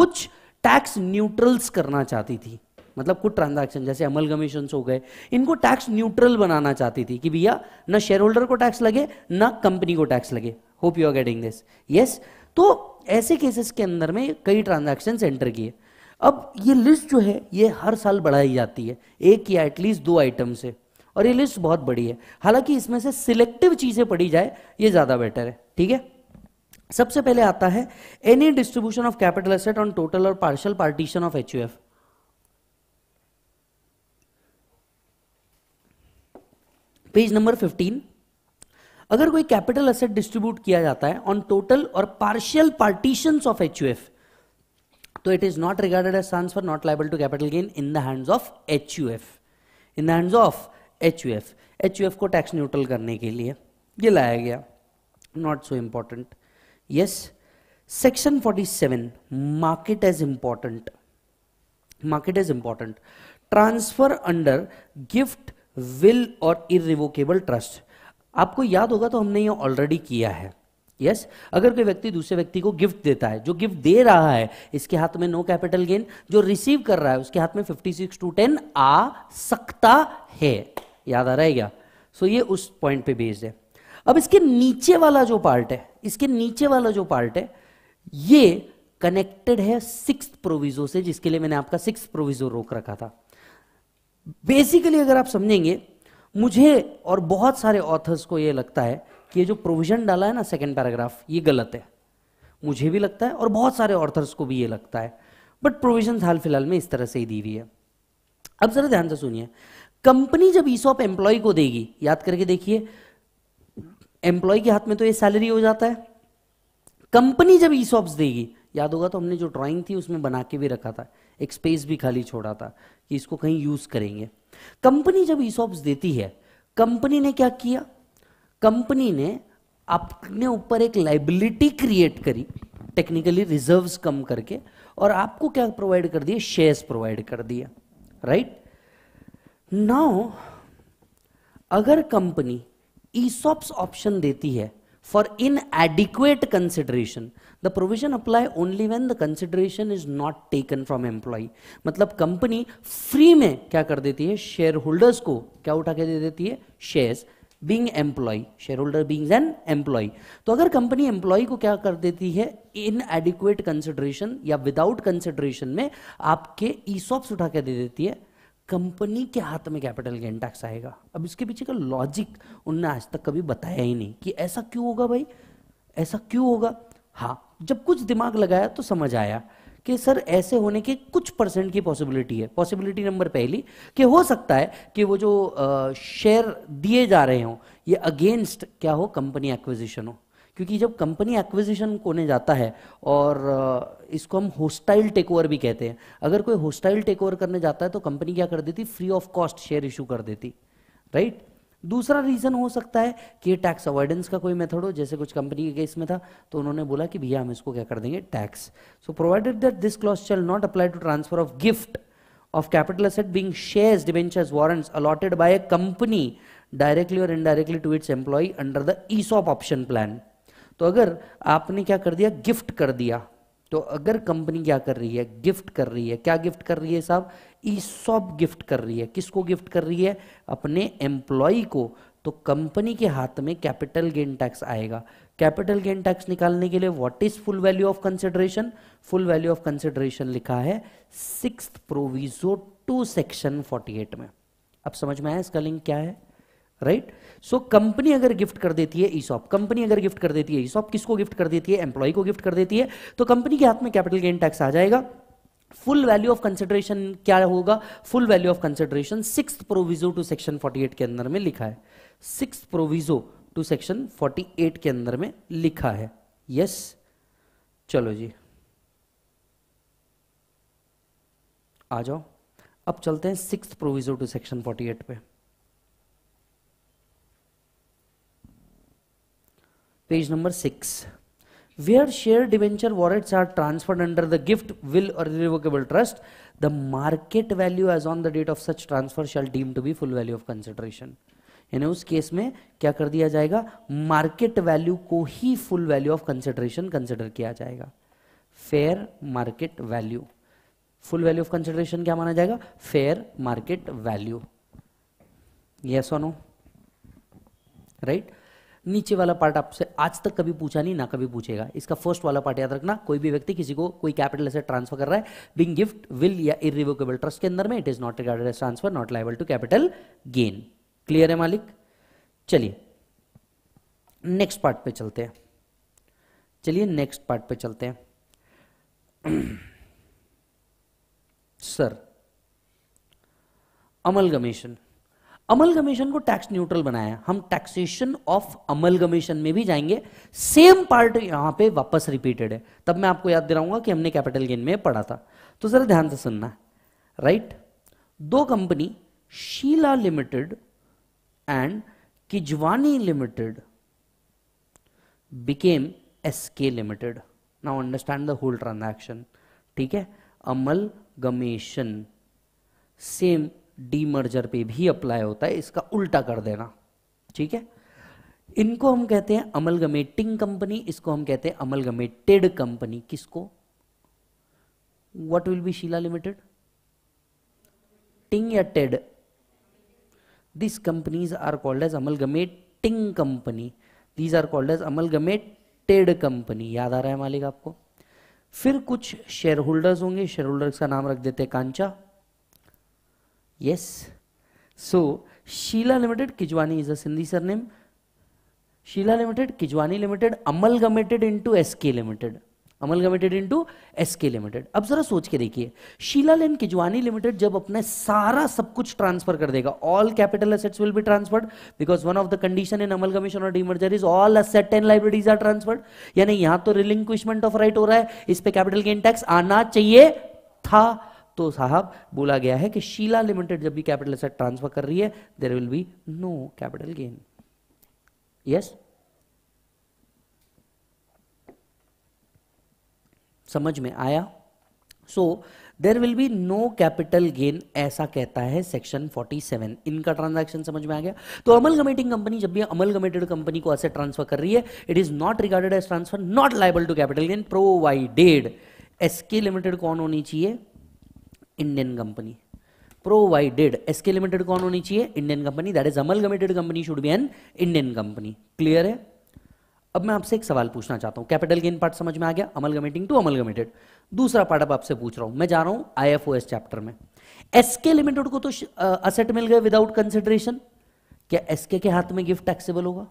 Speaker 1: कुछ टैक्स न्यूट्रल्स करना चाहती थी मतलब कुछ ट्रांजैक्शन जैसे अमल कमीशन हो गए इनको टैक्स न्यूट्रल बनाना चाहती थी कि भैया ना शेयर होल्डर को टैक्स लगे ना कंपनी को टैक्स लगे hope you are getting this yes तो ऐसे केसेस के अंदर में कई ट्रांजेक्शन एंटर किए अब ये लिस्ट जो है ये हर साल बढ़ाई जाती है एक या एटलीस्ट दो आइटम से और ये लिस्ट बहुत बड़ी है हालांकि इसमें से सिलेक्टिव चीज़ें पढ़ी जाए ये ज़्यादा बेटर है ठीक है सबसे पहले आता है any distribution of capital asset on total और partial partition of H page number 15 अगर कोई कैपिटल असेट डिस्ट्रीब्यूट किया जाता है ऑन टोटल और पार्शियल पार्टीशन ऑफ एच तो it is not regarded as transfer not liable to capital gain in the hands of H in the hands of H U को tax neutral करने के लिए ये लाया गया not so important yes section 47 market as important market is important transfer under gift will और irrevocable trust आपको याद होगा तो हमने ये ऑलरेडी किया है यस yes? अगर कोई व्यक्ति दूसरे व्यक्ति को गिफ्ट देता है जो गिफ्ट दे रहा है इसके हाथ में नो कैपिटल गेन जो रिसीव कर रहा है उसके हाथ में 56 टू टेन आ सकता है याद आ रहा है क्या सो so ये उस पॉइंट पे बेस्ड है अब इसके नीचे वाला जो पार्ट है इसके नीचे वाला जो पार्ट है ये कनेक्टेड है सिक्स प्रोविजो से जिसके लिए मैंने आपका सिक्स प्रोविजो रोक रखा था बेसिकली अगर आप समझेंगे मुझे और बहुत सारे ऑथर्स को यह लगता है कि ये जो प्रोविजन डाला है ना सेकेंड पैराग्राफ ये गलत है मुझे भी लगता है और बहुत सारे ऑथर्स को भी ये लगता है बट प्रोविजन हाल फिलहाल में इस तरह से ही दी हुई है अब जरा ध्यान से सुनिए कंपनी जब ईसॉप एम्प्लॉय को देगी याद करके देखिए एम्प्लॉय के हाथ में तो ये सैलरी हो जाता है कंपनी जब ईसॉप्स देगी याद होगा तो हमने जो ड्राइंग थी उसमें बना के भी रखा था एक स्पेस भी खाली छोड़ा था कि इसको कहीं यूज करेंगे कंपनी जब ईसॉप्स देती है कंपनी ने क्या किया कंपनी ने अपने ऊपर एक लाइबिलिटी क्रिएट करी टेक्निकली रिजर्व्स कम करके और आपको क्या प्रोवाइड कर दिया शेयर्स प्रोवाइड कर दिया राइट नाउ अगर कंपनी ईसॉप्स ऑप्शन देती है for inadequate consideration the provision apply only when the consideration is not taken from employee मतलब कंपनी फ्री में क्या कर देती है शेयर होल्डर्स को क्या उठा के दे देती है shares being employee shareholder beings an employee तो अगर कंपनी एम्प्लॉय को क्या कर देती है इन एडिक्वेट कंसिडरेशन या विदाउट कंसिडरेशन में आपके ईसॉप्स उठा के दे देती है कंपनी के हाथ में कैपिटल गेन टैक्स आएगा अब इसके पीछे का लॉजिक उनने आज तक कभी बताया ही नहीं कि ऐसा क्यों होगा भाई ऐसा क्यों होगा हाँ जब कुछ दिमाग लगाया तो समझ आया कि सर ऐसे होने के कुछ परसेंट की पॉसिबिलिटी है पॉसिबिलिटी नंबर पहली कि हो सकता है कि वो जो शेयर दिए जा रहे हों ये अगेंस्ट क्या हो कंपनी एक्विजिशन हो क्योंकि जब कंपनी एक्विजिशन कोने जाता है और इसको हम होस्टाइल टेक ओवर भी कहते हैं अगर कोई होस्टाइल टेक ओवर करने जाता है तो कंपनी क्या कर देती free of cost share issue कर देती राइट दूसरा रीजन हो सकता है कि टैक्स अवॉइडेंस का कोई मेथड हो जैसे कुछ कंपनी के केस में था तो उन्होंने बोला कि भैया हम इसको क्या कर देंगे tax so provided that this clause shall not apply to transfer of gift of capital asset being debentures debentures, allotted by a company directly और indirectly to its its under the ईस ESOP ऑप्शन प्लान तो अगर आपने क्या कर दिया gift कर दिया तो अगर कंपनी क्या कर रही है गिफ्ट कर रही है क्या गिफ्ट कर रही है साहब ई सॉप गिफ्ट कर रही है किसको गिफ्ट कर रही है अपने एम्प्लॉय को तो कंपनी के हाथ में कैपिटल गेन टैक्स आएगा कैपिटल गेन टैक्स निकालने के लिए what is full value of consideration full value of consideration लिखा है six proviso to section forty में अब समझ में आया इसका लिंक क्या है राइट सो कंपनी अगर गिफ्ट कर देती है ईसॉप कंपनी अगर गिफ्ट कर देती है ईसॉप किसको गिफ्ट कर देती है एम्प्लॉय को गिफ्ट कर देती है तो कंपनी के हाथ में कैपिटल गेन टैक्स आ जाएगा फुल वैल्यू ऑफ कंसिडरेशन क्या होगा full value of consideration six proviso to section forty के अंदर में लिखा है six proviso to section forty के अंदर में लिखा है यस yes. चलो जी आ जाओ अब चलते हैं six proviso to section forty पे page number six where share debenture warrants are transferred under the gift will or revocable trust the market value as on the date of such transfer shall deem to be full value of consideration यानी उस case में क्या कर दिया जाएगा market value को ही full value of consideration consider किया जाएगा fair market value full value of consideration क्या माना जाएगा फेयर मार्केट वैल्यू यस और नो राइट नीचे वाला पार्ट आपसे आज तक कभी पूछा नहीं ना कभी पूछेगा इसका फर्स्ट वाला पार्ट याद रखना कोई भी व्यक्ति किसी को कोई कैपिटल से ट्रांसफर कर रहा है बिंग गिफ्ट विल या इरिवोकेबल ट्रस्ट के अंदर में it is not regarded as transfer not liable to capital gain clear है मालिक चलिए नेक्स्ट पार्ट पे चलते हैं चलिए नेक्स्ट पार्ट पे चलते हैं सर (clears throat) अमलगमेशन अमल कमीशन को टैक्स न्यूट्रल बनाया हम टैक्सेशन ऑफ अमल कमीशन में भी जाएंगे सेम पार्ट यहां पे वापस रिपीटेड है तब मैं आपको याद दिलाऊंगा कि हमने कैपिटल गेन में पढ़ा था तो जरा ध्यान से सुनना राइट दो कंपनी शीला लिमिटेड एंड किजवानी limited became SK limited now understand the whole transaction ठीक है amalgamation same demerger पे भी अप्लाई होता है इसका उल्टा कर देना ठीक है इनको हम कहते हैं अमलगमेटिंग कंपनी इसको हम कहते हैं अमलगमेटेड कंपनी किसको what will be Sheela limited टिंग या टेड this companies are called as amalgamating company these are called as amalgamated company याद आ रहा है मालिक आपको फिर कुछ शेयर होल्डर्स होंगे शेयर होल्डर्स का नाम रख देते हैं कांचा Yes. So, Sheila Limited, Kijwani is a Sindhi surname. Sheila Limited, Kijwani Limited, amalgamated into SK Limited. Amalgamated into S K limited अब जरा सोच के देखिए शीला लैंड किजवानी लिमिटेड जब अपने सारा सब कुछ ट्रांसफर कर देगा all capital assets will be transferred because one of the condition in amalgamation or demerger is all asset and liabilities are transferred यानी यहां तो रिलिंक्विशमेंट ऑफ राइट हो रहा है इस पर कैपिटल गेन टैक्स आना चाहिए था तो साहब बोला गया है कि शीला लिमिटेड जब भी कैपिटल एसेट ट्रांसफर कर रही है there will be no capital gain yes समझ में आया so there will be no capital gain ऐसा कहता है सेक्शन 47 इनका ट्रांजैक्शन समझ में आ गया तो अमल गमेटिंग कंपनी जब भी अमल गमेटेड कंपनी को असेट ट्रांसफर कर रही है it is not regarded as transfer not liable to capital gain provided SK limited कौन होनी चाहिए Indian company provided SK limited कौन होनी चाहिए Indian company that is limited company should be an Indian company clear है अब मैं आपसे एक सवाल पूछना चाहता हूं कैपिटल गेन पार्ट समझ में आ गया गमेटिंग टू गमेटेड दूसरा पार्ट अब आपसे पूछ रहा हूं मैं जा रहा हूं आई चैप्टर में एसके लिमिटेड को तो असेट मिल गए विदाउट कंसिडरेशन क्या एसके के हाथ में गिफ्ट टैक्सेबल होगा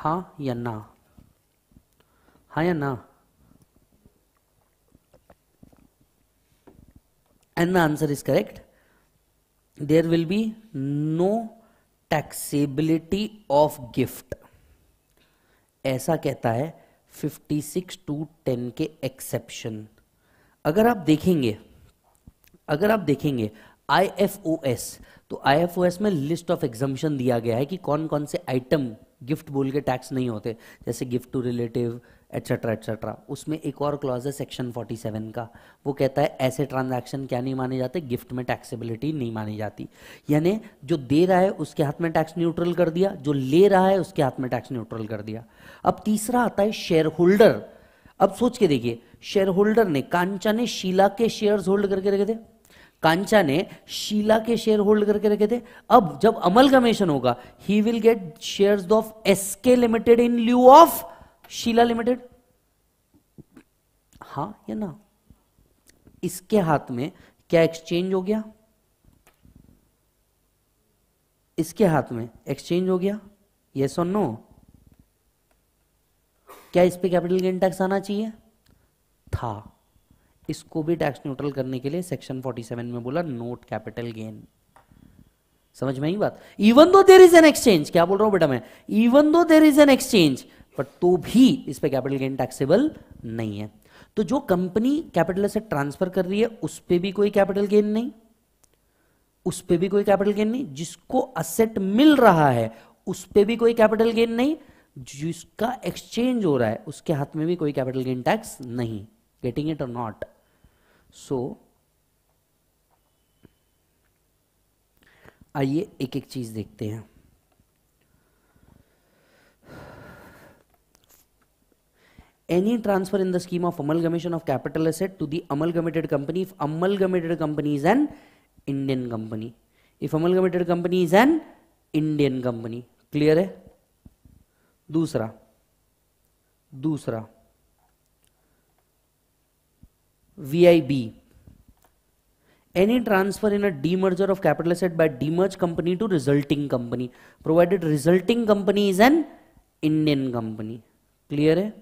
Speaker 1: हाँ या ना हाँ या ना and my answer is correct there will be no taxability of gift ऐसा कहता है 56 टू 10 के एक्सेप्शन अगर आप देखेंगे अगर आप देखेंगे आई एफ ओ एस तो आई एफ ओ एस में लिस्ट ऑफ एग्जाम्शन दिया गया है कि कौन कौन से आइटम गिफ्ट बोल के टैक्स नहीं होते जैसे gift to relative etcetera etcetera उसमें एक और क्लॉज है सेक्शन 47 का वो कहता है ऐसे ट्रांजैक्शन क्या नहीं माने जाते गिफ्ट में टैक्सेबिलिटी नहीं मानी जाती यानी जो दे रहा है उसके हाथ में टैक्स न्यूट्रल कर दिया जो ले रहा है उसके हाथ में टैक्स न्यूट्रल कर दिया अब तीसरा आता है शेयर होल्डर अब सोच के देखिए शेयर होल्डर ने कांचा ने शीला के शेयर होल्ड करके रखे थे कांचा ने शीला के शेयर होल्ड करके रखे थे अब जब अमल अमलगमेशन होगा he will get shares of SK limited in lieu of Sheila limited हाँ या ना इसके हाथ में क्या एक्सचेंज हो गया इसके हाथ में एक्सचेंज हो गया ये और नो क्या इस पे कैपिटल गेन टैक्स आना चाहिए था इसको भी टैक्स न्यूट्रल करने के लिए सेक्शन 47 में बोला नोट कैपिटल गेन समझ में आई बात even though there is an exchange क्या बोल रहा हूं बेटा मैं even though there is an exchange but तो भी इस पर कैपिटल गेन टैक्सेबल नहीं है तो जो कंपनी कैपिटल से ट्रांसफर कर रही है उस पर भी कोई कैपिटल गेन नहीं उस पर भी कोई कैपिटल गेन नहीं जिसको असेट मिल रहा है उस पर भी कोई कैपिटल गेन नहीं जिसका एक्सचेंज हो रहा है उसके हाथ में भी कोई कैपिटल गेन टैक्स नहीं getting it or not so आइए एक एक चीज देखते हैं any transfer in the scheme of अमल amalgamation of capital asset to the amalgamated company if अमल amalgamated company is an Indian company if अमल amalgamated company is an Indian company clear है दूसरा दूसरा VIB. Any transfer in a demerger of capital asset by demerge company to resulting company, provided resulting company is an Indian company. Clear है?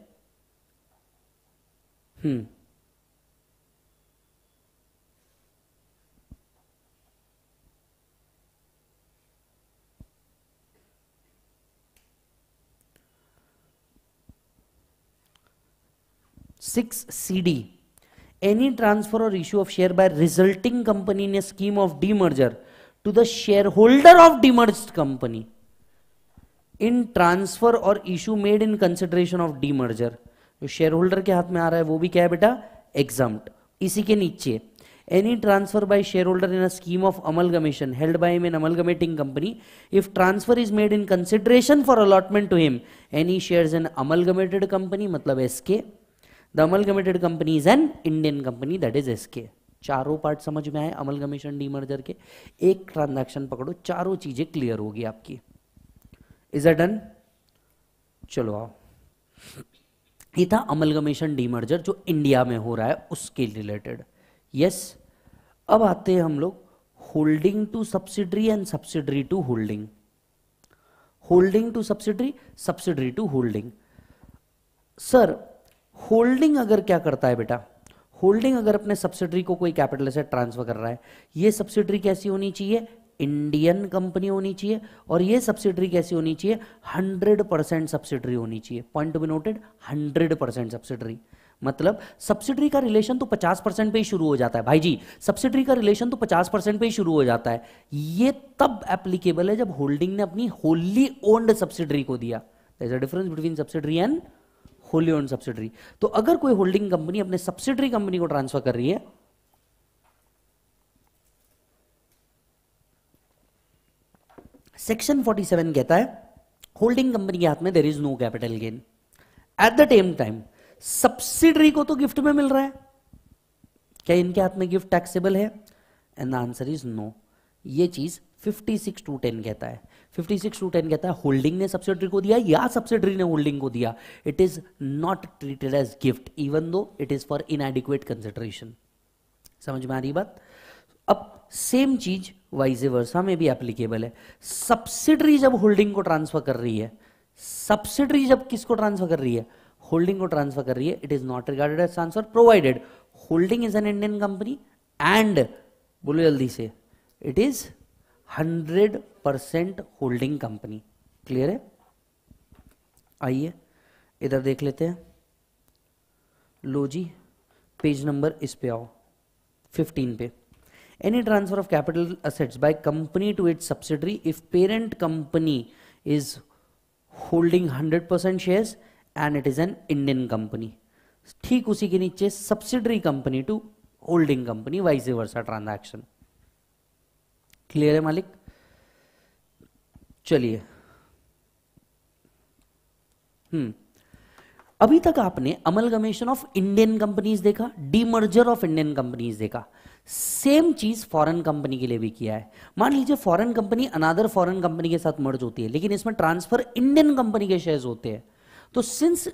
Speaker 1: Hmm. Six CD. any transfer or issue of share by resulting company in a scheme of demerger to the shareholder of demerged company in transfer or issue made in consideration of demerger जो shareholder के हाथ में आ रहा है वो भी क्या है बेटा exempt इसी के नीचे any transfer by shareholder in a scheme of amalgamation held by him in amalgamating company if transfer is made in consideration for allotment to him any shares in amalgamated company मतलब SK the amalgamated company is an Indian company that is SK चारों part समझ में आए अमल D demerger के एक transaction पकड़ो चारों चीजें क्लियर होगी आपकी इज अ डन चलो आओ ये था अमल डी मर्जर जो इंडिया में हो रहा है उसके रिलेटेड यस अब आते हैं हम लोग holding to subsidiary and subsidiary to holding holding to subsidiary subsidiary to holding sir holding अगर क्या करता है बेटा होल्डिंग अगर अपने सब्सिडरी को कोई कैपिटल से ट्रांसफर कर रहा है ये सब्सिडरी कैसी होनी चाहिए इंडियन कंपनी होनी चाहिए और ये सब्सिडरी कैसी होनी चाहिए 100 परसेंट सब्सिडरी होनी चाहिए point to be noted 100 percent subsidiary मतलब सब्सिडरी का रिलेशन तो 50 परसेंट पे ही शुरू हो जाता है भाई जी सब्सिडरी का रिलेशन तो 50 परसेंट पे ही शुरू हो जाता है ये तब एप्लीकेबल है जब होल्डिंग ने अपनी होली ओन्ड सब्सिडरी को दिया difference between subsidiary and wholly owned subsidiary तो अगर कोई होल्डिंग कंपनी अपने सब्सिडरी कंपनी को ट्रांसफर कर रही है सेक्शन 47 कहता है होल्डिंग कंपनी के हाथ में there is no capital gain at the टेम टाइम सब्सिडरी को तो गिफ्ट में मिल रहा है क्या इनके हाथ में गिफ्ट टैक्सेबल है and the answer is no ये चीज 56 टू टेन कहता है 56 टू टेन कहता है होल्डिंग ने सब्सिडरी को दिया या सब्सिडरी ने होल्डिंग को दिया it is not treated as gift even though it is for inadequate consideration समझ में आ रही बात अब सेम चीज वाइज वर्षा में भी एप्लीकेबल है सब्सिडरी जब होल्डिंग को ट्रांसफर कर रही है सब्सिडरी जब किसको ट्रांसफर कर रही है होल्डिंग को ट्रांसफर कर रही है it is not regarded as transfer provided holding is an Indian company and बोलो जल्दी से it is hundred percent holding company clear है आइए इधर देख लेते हैं लो जी पेज नंबर इस पे आओ फिफ्टीन पे any transfer of capital assets by company to its subsidiary if parent company is holding hundred percent share and it is an Indian company ठीक उसी के नीचे subsidiary company to holding company vice versa transaction clear है मालिक चलिए हम्म अभी तक आपने अमलगमेशन ऑफ इंडियन कंपनीज देखा डीमर्जर ऑफ इंडियन कंपनीज देखा सेम चीज फॉरेन कंपनी के लिए भी किया है मान लीजिए foreign company another foreign company के साथ मर्ज होती है लेकिन इसमें ट्रांसफर इंडियन कंपनी के शेयर्स होते हैं तो since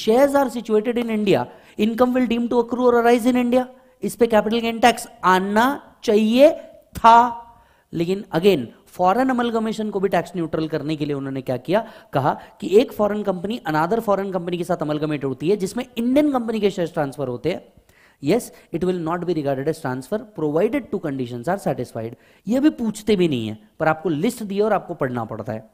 Speaker 1: shares are situated in India income will deem to accrue or arise in India इस पे कैपिटल गेन टैक्स आना चाहिए था लेकिन अगेन फॉरेन अमलगमेशन को भी टैक्स न्यूट्रल करने के लिए उन्होंने क्या किया कहा कि एक foreign company another foreign company के साथ अमलगमेट होती है जिसमें इंडियन कंपनी के शेयर ट्रांसफर होते हैं yes it will not be regarded as transfer provided two condition are satisfied ये भी पूछते भी नहीं है पर आपको लिस्ट दी और आपको पढ़ना पड़ता है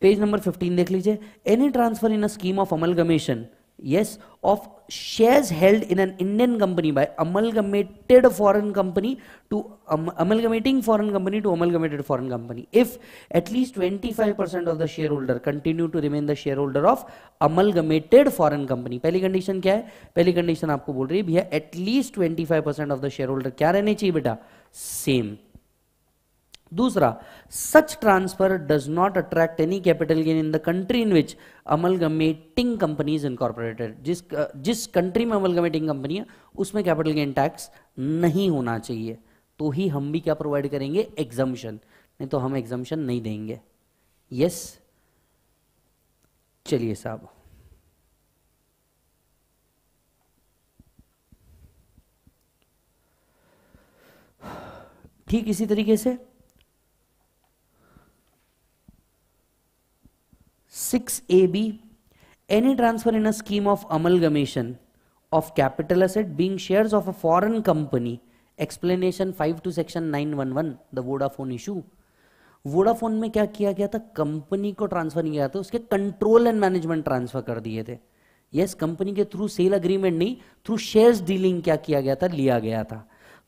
Speaker 1: पेज नंबर 15 देख लीजिए any transfer in a scheme of amalgamation yes of shares held in an indian company by amalgamated foreign company to um, amalgamating foreign company to amalgamated foreign company if at least 25% of the shareholder continue to remain the shareholder of amalgamated foreign company pehli condition kya hai pehli condition aapko bol rahi hai bhaiya at least 25% of the shareholder kya rehne chahiye beta same दूसरा such transfer does not attract any capital gain in the country in which amalgamating companies incorporated जिस जिस country में amalgamating company है उसमें capital gain tax नहीं होना चाहिए तो ही हम भी क्या प्रोवाइड करेंगे एग्जम्पन नहीं तो हम एग्जाम्शन नहीं देंगे यस चलिए साहब ठीक इसी तरीके से 6AB any transfer in a scheme of amalgamation of capital asset being shares of a foreign company explanation 5 to section 911 the Vodafone issue Vodafone में क्या किया गया था कंपनी को ट्रांसफर नहीं किया था उसके कंट्रोल एंड मैनेजमेंट ट्रांसफर कर दिए थे यस yes, कंपनी के थ्रू सेल अग्रीमेंट नहीं थ्रू शेयर्स डीलिंग क्या किया गया था लिया गया था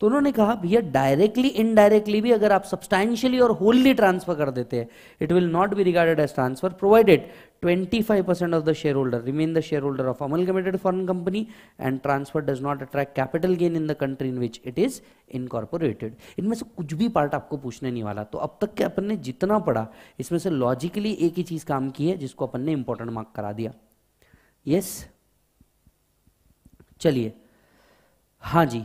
Speaker 1: तो उन्होंने कहा भैया डायरेक्टली इनडायरेक्टली भी अगर आप सब्सटैंशियली और होल्ली ट्रांसफर कर देते हैं it will not be regarded as transfer provided 25 shareholder remain the shareholder of amalgamated foreign company and transfer does not attract capital gain in the country in which it is incorporated इनमें से कुछ भी part आपको पूछने नहीं वाला तो अब तक के अपन ने जितना पढ़ा इसमें से लॉजिकली एक ही चीज काम की है जिसको अपन ने इंपॉर्टेंट मार्क करा दिया यस yes? चलिए हाँ जी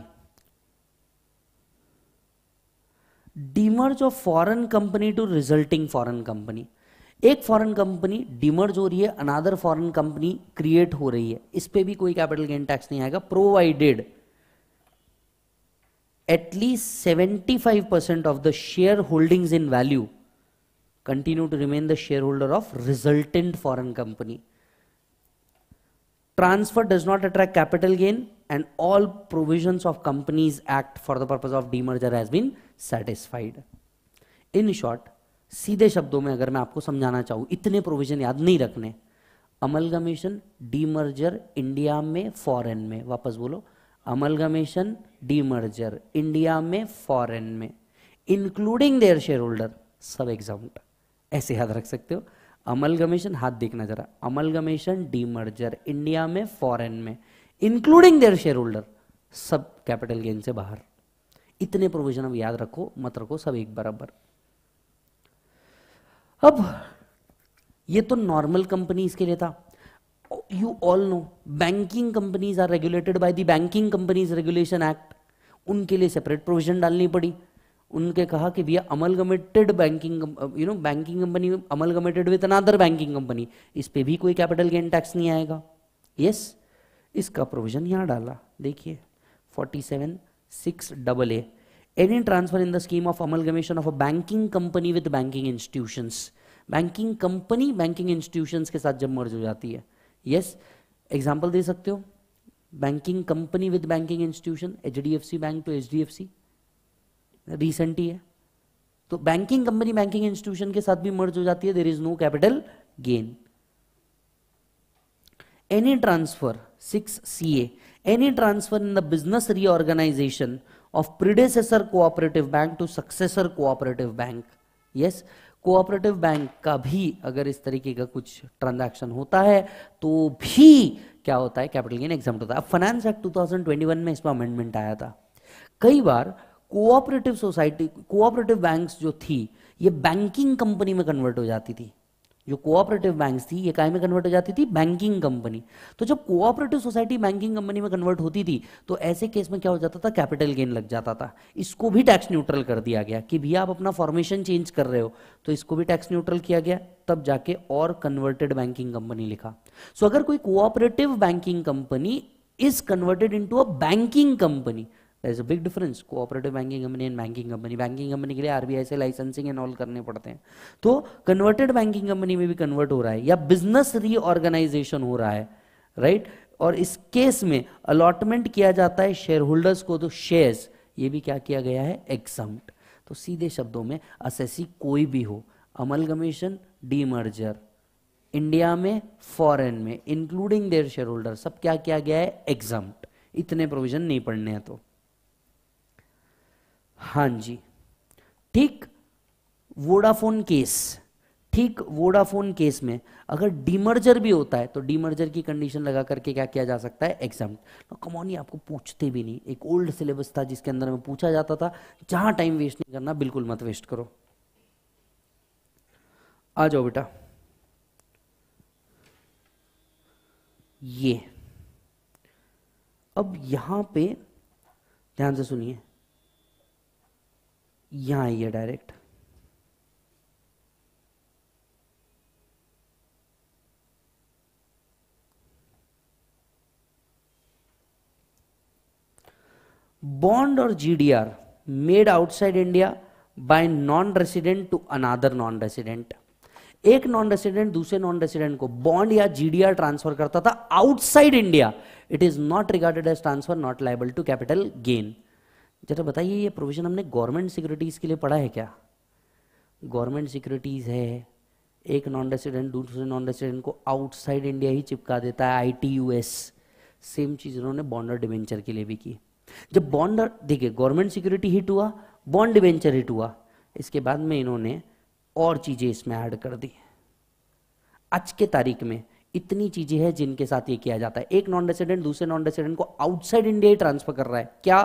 Speaker 1: demerge of foreign company to resulting foreign company एक फॉरेन कंपनी डिमर्ज हो रही है अनादर फॉरेन कंपनी क्रिएट हो रही है इस पर भी कोई कैपिटल गेन टैक्स नहीं आएगा provided at least seventy five percent of the shareholdings in value continue to remain the shareholder of resultant foreign company transfer does not attract capital gain and all provisions of Companies Act for the purpose of demerger has been satisfied. In short, सीधे शब्दों में अगर मैं आपको समझाना चाहूं इतने provision याद नहीं रखने अमलगमेशन डीमर्जर इंडिया में फॉरेन में वापस बोलो अमलगमेशन डीमर्जर इंडिया में फॉरेन में इंक्लूडिंग देयर शेयर होल्डर सब एग्जाम्ट ऐसे याद रख सकते हो अमलगमेशन हाथ देखना जरा अमलगमेशन डीमर्जर इंडिया में फॉरेन में इंक्लूडिंग देयर शेयर होल्डर सब कैपिटल गेन से बाहर इतने प्रोविजन अब याद रखो मत रखो सब एक बराबर अब ये तो नॉर्मल कंपनीज के लिए था you all know banking companies are regulated by the banking companies regulation act उनके लिए सेपरेट प्रोविजन डालनी पड़ी उनके कहा कि भैया गमेटेड banking you know banking company गमेटेड विद अनादर बैंकिंग कंपनी इस पे भी कोई कैपिटल गेन टैक्स नहीं आएगा यस yes? इसका प्रोविजन यहाँ डाला देखिए forty seven six double A any transfer in the scheme of amalgamation of a banking company with banking institutions banking company banking institution के साथ जब मर्ज हो जाती है यस एग्जाम्पल दे सकते हो banking company with banking institution H D F C bank to H D F C recent ही है तो बैंकिंग कंपनी बैंकिंग इंस्टीट्यूशन के साथ भी मर्ज हो जाती है there is no capital gain any transfer 6ca any transfer in the business reorganization of predecessor cooperative bank to successor cooperative bank yes cooperative bank का भी अगर इस तरीके का कुछ ट्रांजैक्शन होता है तो भी क्या होता है कैपिटल गेन एग्जाम होता है अब फाइनेंस एक्ट 2021 में इसमें अमेंडमेंट आया था कई बार कोऑपरेटिव सोसाइटी कोऑपरेटिव बैंक्स जो थी ये बैंकिंग कंपनी में कन्वर्ट हो जाती थी जो कोऑपरेटिव बैंक थी ये काय में कन्वर्ट हो जाती थी बैंकिंग कंपनी तो जब कोऑपरेटिव सोसाइटी बैंकिंग कंपनी में कन्वर्ट होती थी तो ऐसे केस में क्या हो जाता था कैपिटल गेन लग जाता था इसको भी टैक्स न्यूट्रल कर दिया गया कि भैया आप अपना फॉर्मेशन चेंज कर रहे हो तो इसको भी टैक्स न्यूट्रल किया गया तब जाके और कन्वर्टेड बैंकिंग कंपनी लिखा सो अगर कोई cooperative banking company is converted into a banking company is a big difference cooperative banking company and banking company banking company के लिए आरबीआई से लाइसेंसिंग एंड ऑल करने पड़ते हैं तो कन्वर्टेड बैंकिंग कंपनी में भी कन्वर्ट हो रहा है या बिजनेस रीऑर्गेनाइजेशन हो रहा है राइट right? और इस केस में अलॉटमेंट किया जाता है शेयर होल्डर्स को तो शेयर्स ये भी क्या किया गया है एक्सम्प्ट तो सीधे शब्दों में असेसी कोई भी हो अमल अमलगमेशन डीमर्जर इंडिया में फॉरेन में इंक्लूडिंग देयर शेयर होल्डर सब क्या किया गया है एग्जाम इतने प्रोविजन नहीं पढ़ने हैं तो हाँ जी ठीक वोडाफोन केस ठीक वोडाफोन केस में अगर डीमर्जर भी होता है तो डीमर्जर की कंडीशन लगा करके क्या किया जा सकता है एग्जाम तो कमौनी आपको पूछते भी नहीं एक ओल्ड सिलेबस था जिसके अंदर में पूछा जाता था जहां टाइम वेस्ट नहीं करना बिल्कुल मत वेस्ट करो आ जाओ बेटा ये अब यहां पे ध्यान से सुनिए यहां आइए डायरेक्ट बॉन्ड और GDR made outside India by non resident to another non resident एक नॉन रेसिडेंट दूसरे नॉन रेसिडेंट को बॉन्ड या जीडीआर ट्रांसफर करता था outside India it is not regarded as transfer not liable to capital gain जरा अच्छा, तो बताइए ये प्रोविज़न हमने गवर्नमेंट सिक्योरिटीज़ के लिए पढ़ा है क्या गवर्नमेंट सिक्योरिटीज़ है एक नॉन रेसिडेंट दूसरे नॉन रेसिडेंट को आउटसाइड इंडिया ही चिपका देता है आई सेम चीज़ उन्होंने बॉन्डर डिवेंचर के लिए भी की जब बॉन्डर देखिए गवर्नमेंट सिक्योरिटी हिट हुआ बॉन्ड डिवेंचर हिट हुआ इसके बाद में इन्होंने और चीज़ें इसमें ऐड कर दी आज के तारीख में इतनी चीज़ें हैं जिनके साथ ये किया जाता है एक नॉन रेसिडेंट दूसरे नॉन रेसिडेंट को आउटसाइड इंडिया ही ट्रांसफर कर रहा है क्या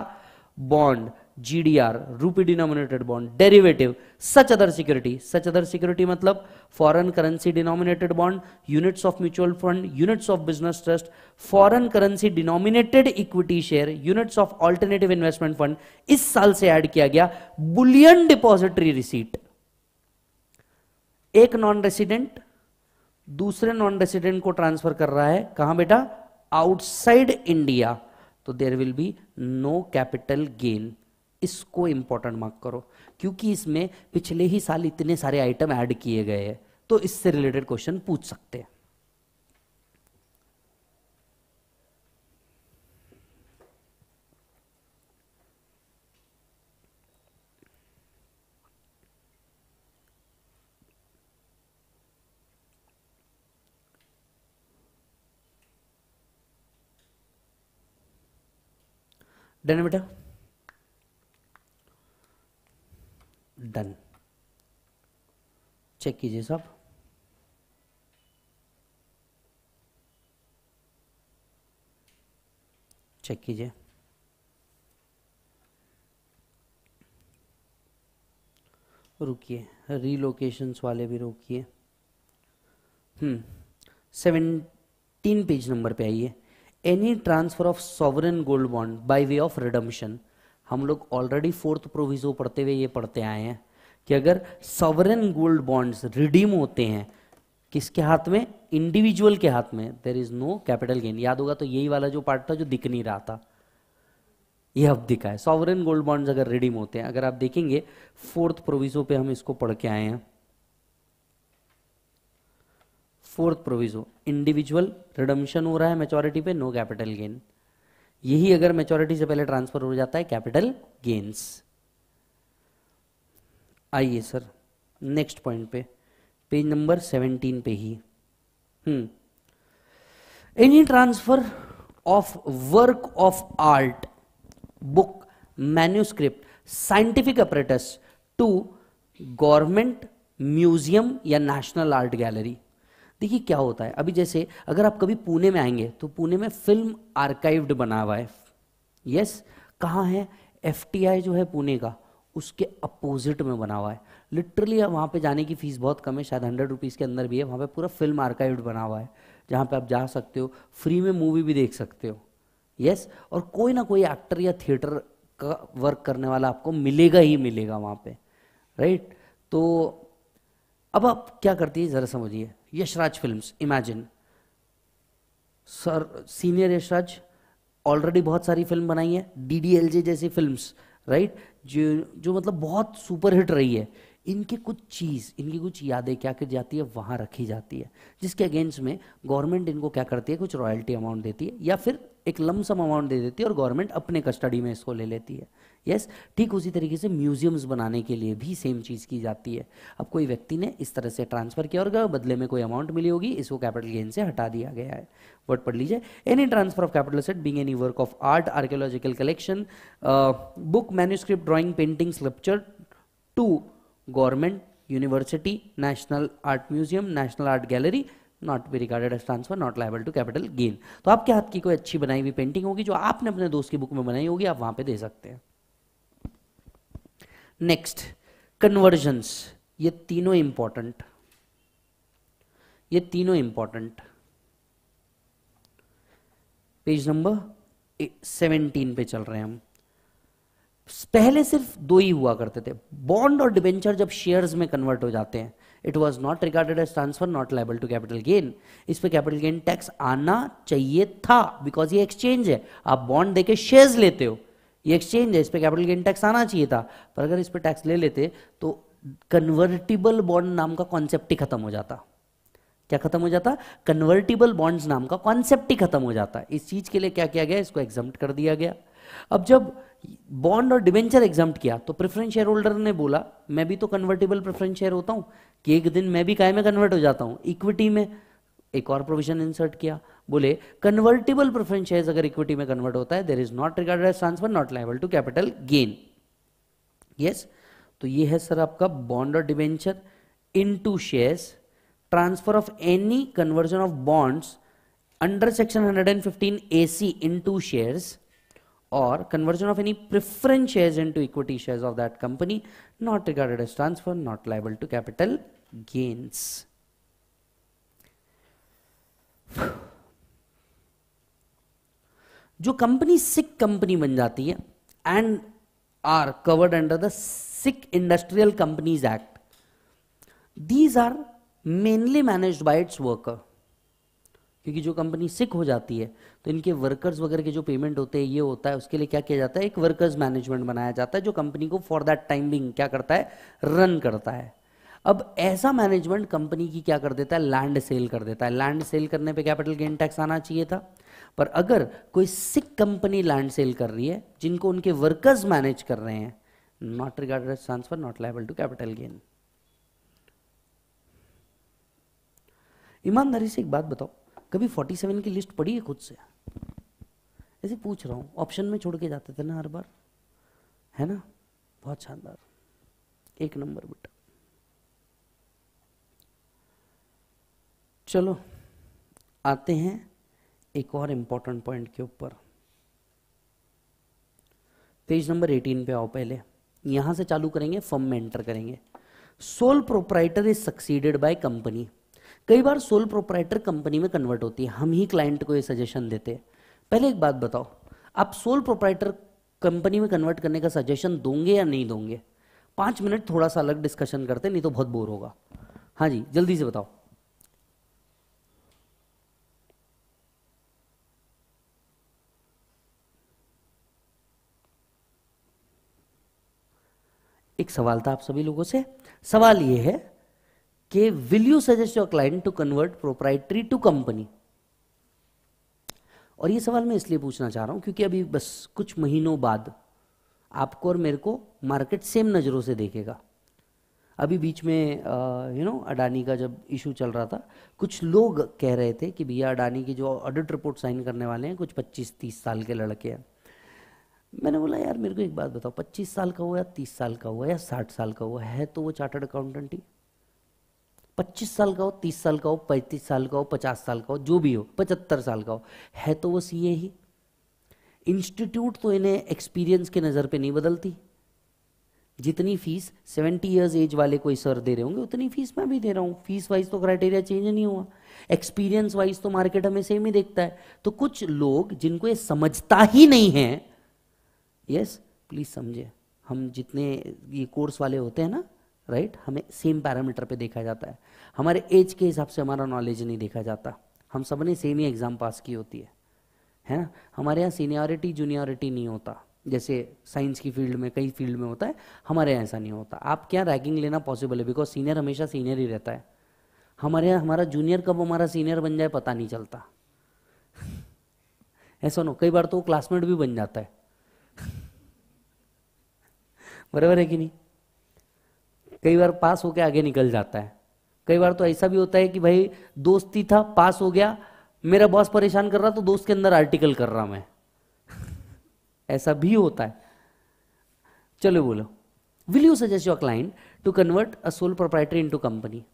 Speaker 1: bond, GDR, rupee denominated bond, derivative, such other security. Such other security मतलब foreign currency denominated bond, units of mutual fund, units of business trust, foreign currency denominated equity share, units of alternative investment fund. इस साल से add किया गया bullion depository receipt. एक non resident दूसरे non resident को transfer कर रहा है कहां बेटा आउटसाइड इंडिया तो there will be no capital gain इसको इंपॉर्टेंट मार्क करो क्योंकि इसमें पिछले ही साल इतने सारे आइटम ऐड किए गए हैं तो इससे रिलेटेड क्वेश्चन पूछ सकते हैं डन बेटा डन चेक कीजिए सब चेक कीजिए रुकिए रीलोकेशंस वाले भी रुकिए हम्म सेवेंटीन पेज नंबर पे आइए any transfer of sovereign gold bond by way of redemption हम लोग ऑलरेडी फोर्थ प्रोविजो पढ़ते हुए ये पढ़ते आए हैं कि अगर सॉवरन गोल्ड बॉन्ड्स रिडीम होते हैं किसके हाथ में इंडिविजुअल के हाथ में there is no capital gain याद होगा तो यही वाला जो पार्ट था जो दिख नहीं रहा था यह अब दिखा है सॉवरन गोल्ड बॉन्ड्स अगर रिडीम होते हैं अगर आप देखेंगे फोर्थ प्रोविजो पे हम इसको पढ़ के आए हैं फोर्थ प्रोविजो इंडिविजुअल रिडम्शन हो रहा है मेचोरिटी पे नो कैपिटल गेन यही अगर मेचोरिटी से पहले ट्रांसफर हो जाता है कैपिटल गेन्स आइए सर नेक्स्ट पॉइंट पे पेज नंबर सेवनटीन पे ही any transfer of work of art book manuscript scientific apparatus to government museum या नेशनल आर्ट गैलरी देखिए क्या होता है अभी जैसे अगर आप कभी पुणे में आएंगे तो पुणे में फिल्म आर्काइव्ड बना हुआ है यस कहाँ है एफ जो है पुणे का उसके अपोजिट में बना हुआ है लिटरली वहाँ पे जाने की फ़ीस बहुत कम है शायद हंड्रेड रुपीज़ के अंदर भी है वहाँ पे पूरा फिल्म आर्काइव्ड बना हुआ है जहाँ पे आप जा सकते हो फ्री में मूवी भी देख सकते हो यस और कोई ना कोई एक्टर या थिएटर का वर्क करने वाला आपको मिलेगा ही मिलेगा वहाँ पे राइट तो अब आप क्या करती है ज़रा समझिए Yashraj film imagine sir senior Yashraj already बहुत सारी फिल्म बनाई है डी डी एल जे जैसी फिल्म्स राइट जो जो मतलब बहुत सुपर हिट रही है इनकी कुछ चीज़ इनकी कुछ यादें क्या की जाती है वहाँ रखी जाती है जिसके अगेंस्ट में गवर्नमेंट इनको क्या करती है कुछ रॉयल्टी अमाउंट देती है या फिर एक लमसम अमाउंट दे देती है और गवर्नमेंट अपने कस्टडी में इसको ले लेती है यस ठीक उसी तरीके से म्यूजियम्स बनाने के लिए भी सेम चीज़ की जाती है अब कोई व्यक्ति ने इस तरह से ट्रांसफ़र किया और बदले में कोई अमाउंट मिली होगी इसको कैपिटल गेन से हटा दिया गया है वर्ड पढ़ लीजिए any transfer of capital asset being any work of art archaeological collection book manuscript drawing painting sculpture to government university national art museum national art gallery not be regarded as transfer not liable to capital gain तो आपके हाथ की कोई अच्छी बनाई हुई painting होगी जो आपने अपने दोस्त की बुक में बनाई होगी आप वहाँ पर दे सकते हैं नेक्स्ट कन्वर्जन्स ये तीनों इंपॉर्टेंट ये तीनों इंपॉर्टेंट पेज नंबर सेवेंटीन पे चल रहे हैं हम पहले सिर्फ दो ही हुआ करते थे बॉन्ड और डिबेंचर जब शेयर्स में कन्वर्ट हो जाते हैं it was not recorded as transfer not liable to capital gain इस पर कैपिटल गेन टैक्स आना चाहिए था बिकॉज ये एक्सचेंज है आप बॉन्ड देके शेयर्स लेते हो ये एक्सचेंज है इस पर कैपिटल गेन टैक्स आना चाहिए था पर अगर इस पर टैक्स ले लेते तो कन्वर्टिबल बॉन्ड नाम का कॉन्सेप्ट ही खत्म हो जाता क्या खत्म हो जाता कन्वर्टिबल बॉन्ड्स नाम का कॉन्सेप्ट ही खत्म हो जाता इस चीज के लिए क्या किया गया इसको एग्जाम कर दिया गया अब जब बॉन्ड और डिवेंचर एग्जाम किया तो प्रेफरेंस शेयर होल्डर ने बोला मैं भी तो कन्वर्टेबल प्रेफरेंस शेयर होता हूं कि एक दिन मैं भी काय में कन्वर्ट हो जाता हूं इक्विटी में एक और प्रोविजन इंसर्ट किया बोले कन्वर्टेबल प्रेफरेंस शेयर अगर इक्विटी में कन्वर्ट होता है there is not regard as transfer not liable to capital gain yes तो ये है सर आपका बॉन्ड और debenture into share transfer of any conversion of bonds under section hundred and fifteen A C into share और conversion of any preference share into equity share of that company not regarded as transfer not liable to capital gains जो company sick company बन जाती है and are covered under the sick industrial companies act these are mainly manage by its worker क्योंकि जो company सिक हो जाती है तो इनके वर्कर्स वगैरह के जो पेमेंट होते हैं ये होता है उसके लिए क्या किया जाता है एक वर्कर्स मैनेजमेंट बनाया जाता है जो कंपनी को फॉर दैट टाइम बिंग क्या करता है रन करता है अब ऐसा मैनेजमेंट कंपनी की क्या कर देता है लैंड सेल कर देता है लैंड सेल करने पे कैपिटल गेन टैक्स आना चाहिए था पर अगर कोई सिक कंपनी लैंड सेल कर रही है जिनको उनके वर्कर्स मैनेज कर रहे हैं not regard transfer not liable to capital gain ईमानदारी से एक बात बताओ कभी 47 की लिस्ट पढ़ी है खुद से ऐसे पूछ रहा हूं ऑप्शन में छोड़ के जाते थे ना हर बार है ना बहुत शानदार एक नंबर बेटा चलो आते हैं एक और इंपॉर्टेंट पॉइंट के ऊपर पेज नंबर 18 पे आओ पहले यहां से चालू करेंगे फर्म में एंटर करेंगे sole proprietor is succeeded by company कई बार सोल प्रोपराइटर कंपनी में कन्वर्ट होती है हम ही क्लाइंट को ये सजेशन देते हैं पहले एक बात बताओ आप सोल प्रोपराइटर कंपनी में कन्वर्ट करने का सजेशन दोगे या नहीं दोगे पांच मिनट थोड़ा सा अलग डिस्कशन करते नहीं तो बहुत बोर होगा हाँ जी जल्दी से बताओ एक सवाल था आप सभी लोगों से सवाल ये है कि will you suggest your client to convert proprietary to company और ये सवाल मैं इसलिए पूछना चाह रहा हूं क्योंकि अभी बस कुछ महीनों बाद आपको और मेरे को मार्केट सेम नज़रों से देखेगा अभी बीच में यू नो अडानी का जब इशू चल रहा था कुछ लोग कह रहे थे कि भैया अडानी की जो ऑडिट रिपोर्ट साइन करने वाले हैं कुछ 25-30 साल के लड़के हैं मैंने बोला यार मेरे को एक बात बताओ पच्चीस साल का हुआ या तीस साल का हुआ या साठ साल का हुआ है तो वो चार्टर्ड अकाउंटेंट ही पच्चीस साल का हो तीस साल का हो पैंतीस साल का हो पचास साल का हो जो भी हो पचहत्तर साल का हो है तो वो सीए ही इंस्टीट्यूट तो इन्हें एक्सपीरियंस के नज़र पे नहीं बदलती जितनी फीस सेवेंटी ईयर्स एज वाले कोई सर दे रहे होंगे उतनी फीस मैं भी दे रहा हूँ फीस वाइज तो क्राइटेरिया चेंज नहीं हुआ एक्सपीरियंस वाइज तो मार्केट हमें सेम ही देखता है तो कुछ लोग जिनको ये समझता ही नहीं है यस प्लीज़ समझे हम जितने ये कोर्स वाले होते हैं ना राइट हमें सेम पैरामीटर पे देखा जाता है हमारे एज के हिसाब से हमारा नॉलेज नहीं देखा जाता हम सब ने सेम ही एग्ज़ाम पास की होती है है ना हमारे यहाँ सीनियरिटी जूनियरिटी नहीं होता जैसे साइंस की फील्ड में कई फील्ड में होता है हमारे यहाँ ऐसा नहीं होता आपके यहाँ रैगिंग लेना पॉसिबल है बिकॉज सीनियर हमेशा सीनियर ही रहता है हमारे यहाँ हमारा जूनियर कब हमारा सीनियर बन जाए पता नहीं चलता (laughs) ऐसा नो कई बार तो वो क्लासमेट भी बन जाता है बराबर है कि नहीं कई बार पास होकर आगे निकल जाता है कई बार तो ऐसा भी होता है कि भाई दोस्ती था पास हो गया मेरा बॉस परेशान कर रहा तो दोस्त के अंदर आर्टिकल कर रहा मैं (laughs) ऐसा भी होता है चलो बोलो will you suggest your client to convert a sole proprietary into company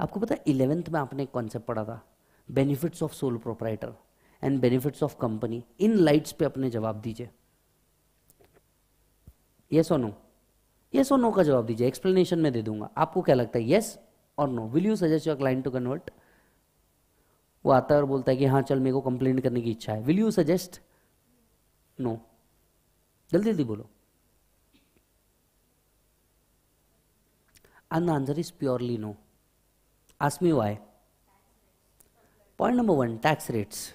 Speaker 1: आपको पता है इलेवेंथ में आपने एक कॉन्सेप्ट पढ़ा था benefits of sole proprietor and benefits of company in lights पे अपने जवाब दीजिए यस और नो यस और नो का जवाब दीजिए एक्सप्लेनेशन में दे दूंगा आपको क्या लगता है येस और no will you suggest your client to convert वो आता है और बोलता है कि हाँ चल मेरे को कंप्लेंट करने की इच्छा है विल यू सजेस्ट नो जल्दी जल्दी बोलो and answer is purely no आसमी why point number one tax rates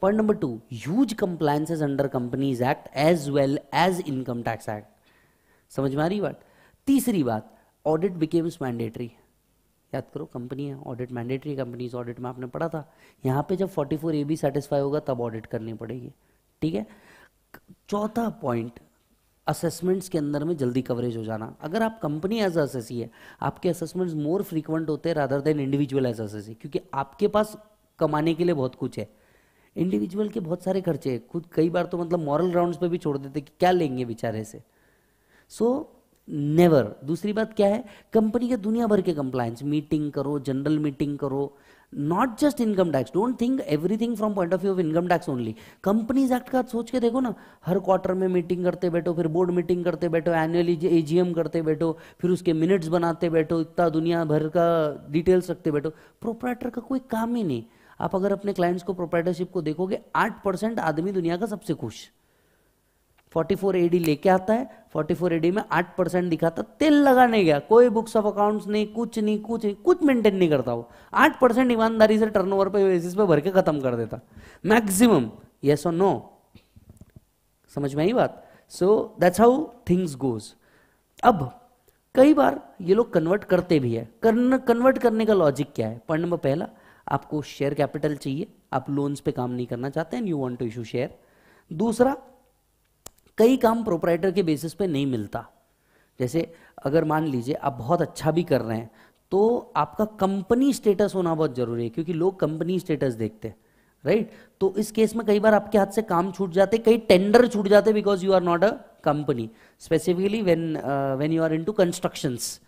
Speaker 1: point number two huge compliances under companies act as well as income tax act समझ में आ रही बात तीसरी बात ऑडिट बिकेम्स मैंडेटरी याद करो कंपनी है ऑडिट मैंडेटरी कंपनीज ऑडिट में आपने पढ़ा था यहाँ पे जब 44 ए बी सेटिस्फाई होगा तब ऑडिट करनी पड़ेगी ठीक है चौथा पॉइंट असेसमेंट्स के अंदर में जल्दी कवरेज हो जाना अगर आप कंपनी एज असेसी है आपके असेसमेंट्स मोर फ्रीक्वेंट होते हैं rather than individual as assessee क्योंकि आपके पास कमाने के लिए बहुत कुछ है इंडिविजुअल के बहुत सारे खर्चे हैं खुद कई बार तो मतलब मॉरल ग्राउंड्स पे भी छोड़ देते कि क्या लेंगे बेचारे से सो नेवर दूसरी बात क्या है कंपनी के दुनिया भर के कंप्लायंस मीटिंग करो जनरल मीटिंग करो not just income tax don't think everything from point of view of income tax only companies act का सोच के देखो ना हर क्वार्टर में मीटिंग करते बैठो फिर बोर्ड मीटिंग करते बैठो एनुअली एजीएम करते बैठो फिर उसके मिनट्स बनाते बैठो इतना दुनिया भर का डिटेल्स रखते बैठो प्रोपराइटर का कोई काम ही नहीं आप अगर अपने क्लाइंट्स को प्रोपराइटरशिप को देखोगे आठ परसेंट आदमी दुनिया का सबसे खुश 44 एडी लेके आता है 44 एडी में आठ परसेंट दिखाता तेल लगाने गया कोई बुक्स ऑफ अकाउंट्स नहीं कुछ नहीं कुछ नहीं कुछ मेंटेन नहीं करता वो आठ परसेंट ईमानदारी से टर्न ओवर पर बेसिस पे भर के खत्म कर देता मैक्सिमम यस और नो समझ में आई बात so that's how things goes अब कई बार ये लोग कन्वर्ट करते भी है कन्वर्ट करने का लॉजिक क्या है पॉइंट नंबर पहला आपको शेयर कैपिटल चाहिए आप लोन्स पे काम नहीं करना चाहते and you want to issue share दूसरा कई काम प्रोपराइटर के बेसिस पे नहीं मिलता जैसे अगर मान लीजिए आप बहुत अच्छा भी कर रहे हैं तो आपका कंपनी स्टेटस होना बहुत जरूरी है क्योंकि लोग कंपनी स्टेटस देखते हैं राइट तो इस केस में कई बार आपके हाथ से काम छूट जाते कई टेंडर छूट जाते because you are not a company specifically when when you are into constructions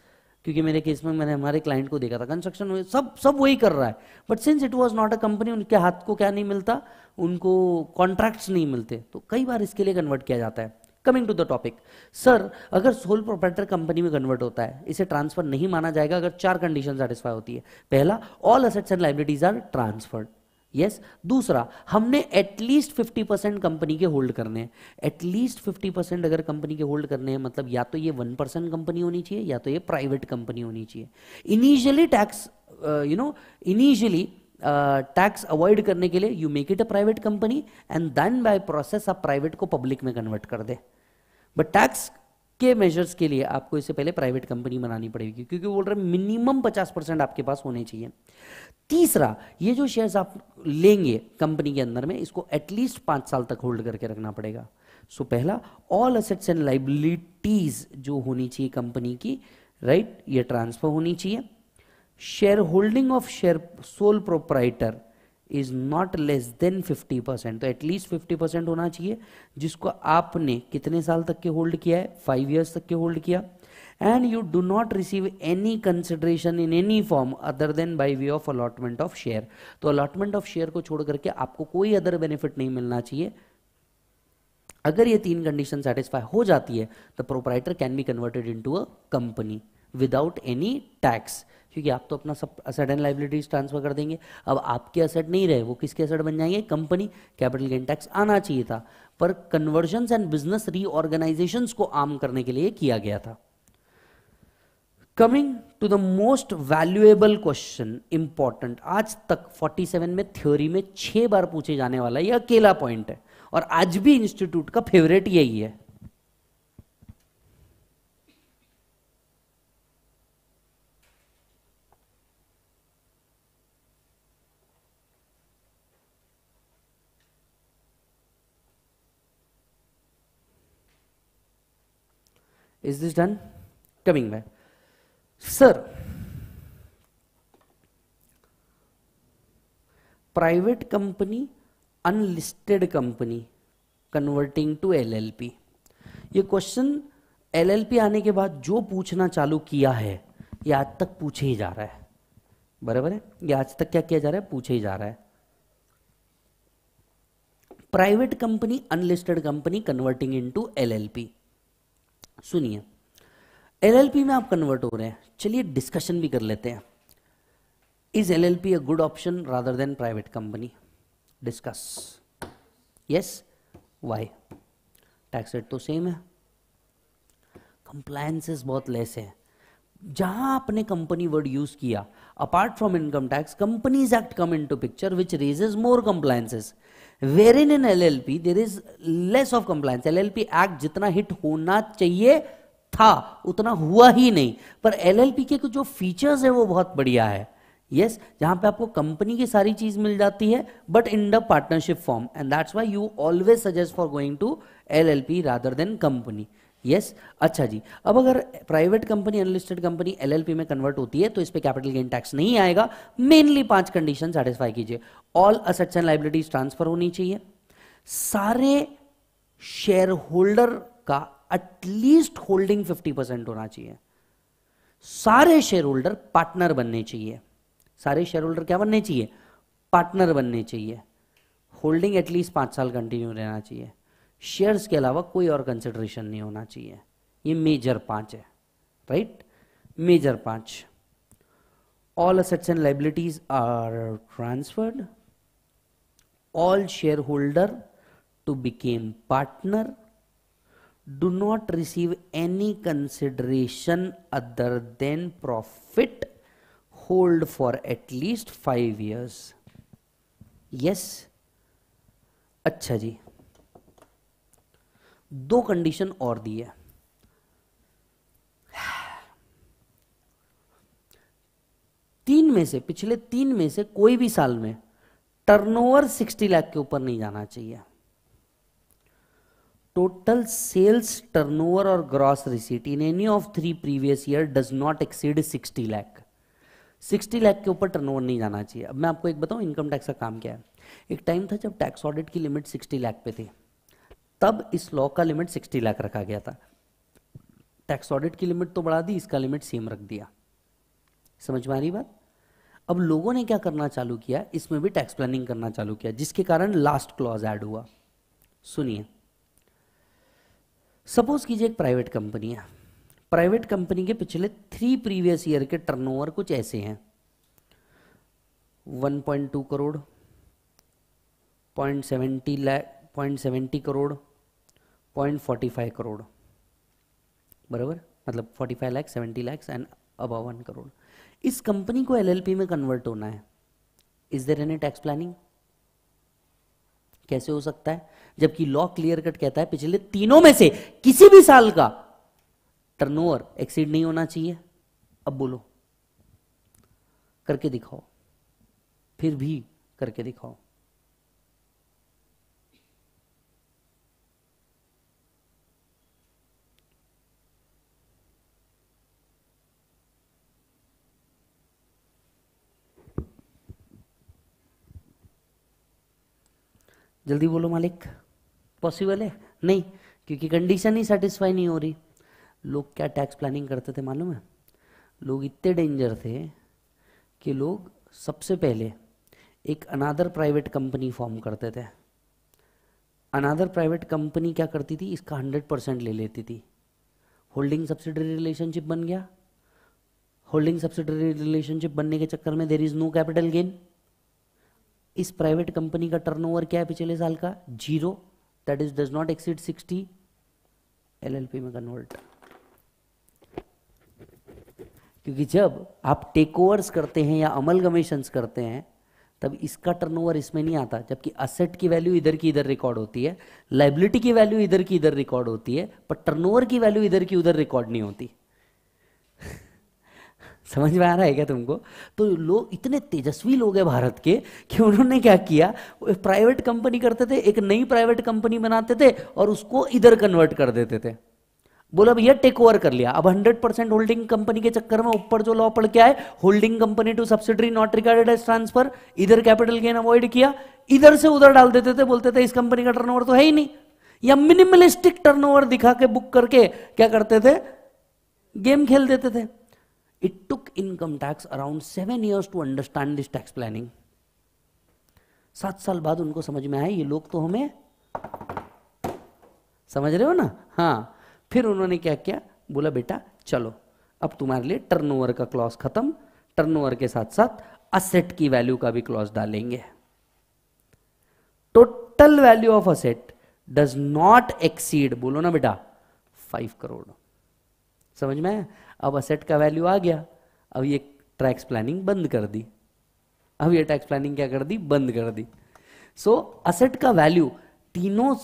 Speaker 1: क्योंकि मेरे केस में मैंने हमारे क्लाइंट को देखा था कंस्ट्रक्शन हुए सब सब वही कर रहा है but since it was not a company उनके हाथ को क्या नहीं मिलता उनको कॉन्ट्रैक्ट्स नहीं मिलते तो कई बार इसके लिए कन्वर्ट किया जाता है coming to the topic sir अगर सोल प्रोपराइटर कंपनी में कन्वर्ट होता है इसे ट्रांसफर नहीं माना जाएगा अगर चार कंडीशन सेटिस्फाई होती है पहला all assets and liabilities are transferred yes दूसरा हमने एटलीस्ट 50 परसेंट कंपनी के होल्ड करने हैं एटलीस्ट 50 परसेंट अगर कंपनी के होल्ड करने हैं मतलब या तो ये वन परसेंट कंपनी होनी चाहिए या तो ये प्राइवेट कंपनी होनी चाहिए initially tax you know initially tax avoid करने के लिए you make it a private company and then by process आप प्राइवेट को पब्लिक में कन्वर्ट कर दे बट टैक्स के मेजर्स के लिए आपको इससे पहले प्राइवेट कंपनी बनानी पड़ेगी क्योंकि बोल रहे मिनिमम पचास परसेंट आपके पास होने चाहिए तीसरा ये जो शेयर्स आप लेंगे कंपनी के अंदर में इसको एटलीस्ट पांच साल तक होल्ड करके रखना पड़ेगा सो so, पहला ऑल असेट्स एंड लाइबिलिटीज जो होनी चाहिए कंपनी की राइट right? ये ट्रांसफर होनी चाहिए share holding of share sole proprietor is not less than 50 percent तो एटलीस्ट 50 परसेंट होना चाहिए जिसको आपने कितने साल तक के होल्ड किया है फाइव ईयर्स तक के होल्ड किया and you do not receive any consideration in any form other than by way of allotment of share तो अलॉटमेंट ऑफ शेयर को छोड़ करके आपको कोई अदर बेनिफिट नहीं मिलना चाहिए अगर ये तीन कंडीशन सेटिस्फाई हो जाती है तो proprietor can be converted into a company without any tax क्योंकि आप तो अपना सब असेट एंड लाइबिलिटीज ट्रांसफर कर देंगे अब आपके असेट नहीं रहे वो किसके असेट बन जाएंगे कंपनी कैपिटल गेन टैक्स आना चाहिए था पर कन्वर्जन एंड बिजनेस रीऑर्गेनाइजेशन को आम करने के लिए किया गया था coming to the most valuable question important आज तक 47 में थ्योरी में छह बार पूछे जाने वाला यह अकेला पॉइंट है और आज भी इंस्टीट्यूट का फेवरेट यही है is this done coming back sir private company unlisted company converting to llp ये क्वेश्चन एलएलपी आने के बाद जो पूछना चालू किया है ये आज तक पूछे ही जा रहा है बराबर है ये आज तक क्या किया जा रहा है पूछे ही जा रहा है private company unlisted company converting into LLP सुनिए एलएलपी में आप कन्वर्ट हो रहे हैं चलिए डिस्कशन भी कर लेते हैं is L L P a good option rather than private company discuss yes why tax rate तो सेम है कंप्लायसेस बहुत लेस है जहां आपने कंपनी वर्ड यूज किया apart from income tax companies act come into picture which raises more compliances where in in L L P there is less of compliance L L P act जितना hit होना चाहिए था उतना हुआ ही नहीं पर L L P के जो फीचर्स है वो बहुत बढ़िया है यस yes, जहां पे आपको कंपनी की सारी चीज मिल जाती है but in the partnership form and that's why you always suggest for going to L L P rather than company yes yes? अच्छा जी अब अगर private company unlisted company LLP में कन्वर्ट होती है तो इस पर कैपिटल गेन टैक्स नहीं आएगा मेनली पांच कंडीशन सेटिस्फाई कीजिए all assets and liabilities transfer होनी चाहिए सारे शेयर होल्डर का एटलीस्ट होल्डिंग 50 परसेंट होना चाहिए सारे शेयर होल्डर पार्टनर बनने चाहिए सारे शेयर होल्डर क्या बनने चाहिए पार्टनर बनने चाहिए होल्डिंग एटलीस्ट पांच साल कंटिन्यू रहना चाहिए शेयर्स के अलावा कोई और कंसिडरेशन नहीं होना चाहिए ये मेजर पांच है राइट मेजर पांच all assets and liabilities are transferred all share holder to became partner do not receive any consideration other than profit hold for at least 5 years yes acha अच्छा ji दो condition और दी है तीन में से पिछले तीन में से कोई भी साल में टर्नओवर 60 लाख के ऊपर नहीं जाना चाहिए टोटल सेल्स टर्नओवर और gross receipt in any of three previous year does not exceed 60 lakh 60 lakh के ऊपर टर्नओवर नहीं जाना चाहिए अब मैं आपको एक बताऊं इनकम टैक्स का काम क्या है एक टाइम था जब टैक्स ऑडिट की लिमिट 60 लाख पे थी तब इस लॉ का लिमिट 60 लाख रखा गया था टैक्स ऑडिट की लिमिट तो बढ़ा दी इसका लिमिट सेम रख दिया समझ में आ रही बात अब लोगों ने क्या करना चालू किया इसमें भी टैक्स प्लानिंग करना चालू किया जिसके कारण लास्ट क्लॉज ऐड हुआ सुनिए सपोज कीजिए एक प्राइवेट कंपनी है प्राइवेट कंपनी के पिछले थ्री प्रीवियस ईयर के टर्नओवर कुछ ऐसे हैं 1.2 crore 0.70 lakh 0.70 crore point forty five crore बराबर मतलब forty five lakhs seventy lakhs and अब वन करोड़ इस कंपनी को एलएलपी में कन्वर्ट होना है is there any tax planning कैसे हो सकता है जबकि लॉ क्लियर कट कहता है पिछले तीनों में से किसी भी साल का टर्नओवर एक्सीड नहीं होना चाहिए अब बोलो करके दिखाओ फिर भी करके दिखाओ जल्दी बोलो मालिक पॉसिबल है नहीं क्योंकि कंडीशन ही सेटिस्फाई नहीं हो रही लोग क्या टैक्स प्लानिंग करते थे मालूम है लोग इतने डेंजर थे कि लोग सबसे पहले एक अनादर प्राइवेट कंपनी फॉर्म करते थे अनादर प्राइवेट कंपनी क्या करती थी इसका हंड्रेड परसेंट ले लेती थी होल्डिंग सब्सिडरी रिलेशनशिप बन गया होल्डिंग सब्सिडरी रिलेशनशिप बनने के चक्कर में there is no capital gain इस प्राइवेट कंपनी का टर्नओवर क्या है पिछले साल का zero that is does not exceed sixty LLP में कन्वर्ट क्योंकि जब आप टेकओवर्स करते हैं या गमेशन करते हैं तब इसका टर्नओवर इसमें नहीं आता जबकि असेट की वैल्यू इधर की इधर रिकॉर्ड होती है लाइबिलिटी की वैल्यू इधर की इधर रिकॉर्ड होती है पर टर्नओवर की वैल्यू इधर की उधर रिकॉर्ड नहीं होती समझ में आ रहा है क्या तुमको तो लोग इतने तेजस्वी लोग हैं भारत के कि उन्होंने क्या किया प्राइवेट कंपनी करते थे एक नई प्राइवेट कंपनी बनाते थे और उसको इधर कन्वर्ट कर देते थे बोला भैया टेक ओवर कर लिया अब 100 परसेंट होल्डिंग कंपनी के चक्कर में ऊपर जो लॉ पड़ के आए holding company to subsidiary not recorded as transfer इधर कैपिटल गेन अवॉइड किया इधर से उधर डाल देते थे बोलते थे इस कंपनी का टर्नओवर तो है ही नहीं या मिनिमलिस्टिक टर्नओवर दिखा के बुक करके क्या करते थे गेम खेल देते थे It took income tax around seven years to understand this tax planning. सात साल बाद उनको समझ में आया ये लोग तो हमें समझ रहे हो ना हाँ फिर उन्होंने क्या किया बोला बेटा चलो अब तुम्हारे लिए टर्नओवर का क्लॉज खत्म टर्नओवर के साथ साथ असेट की वैल्यू का भी क्लॉज डालेंगे total value of asset does not exceed बोलो ना बेटा फाइव करोड़ समझ में आया अब असेट का वैल्यू आ गया अब ये टैक्स प्लानिंग बंद कर दी अब ये टैक्स प्लानिंग क्या कर दी बंद कर दी सो so, असेट का वैल्यू तीनों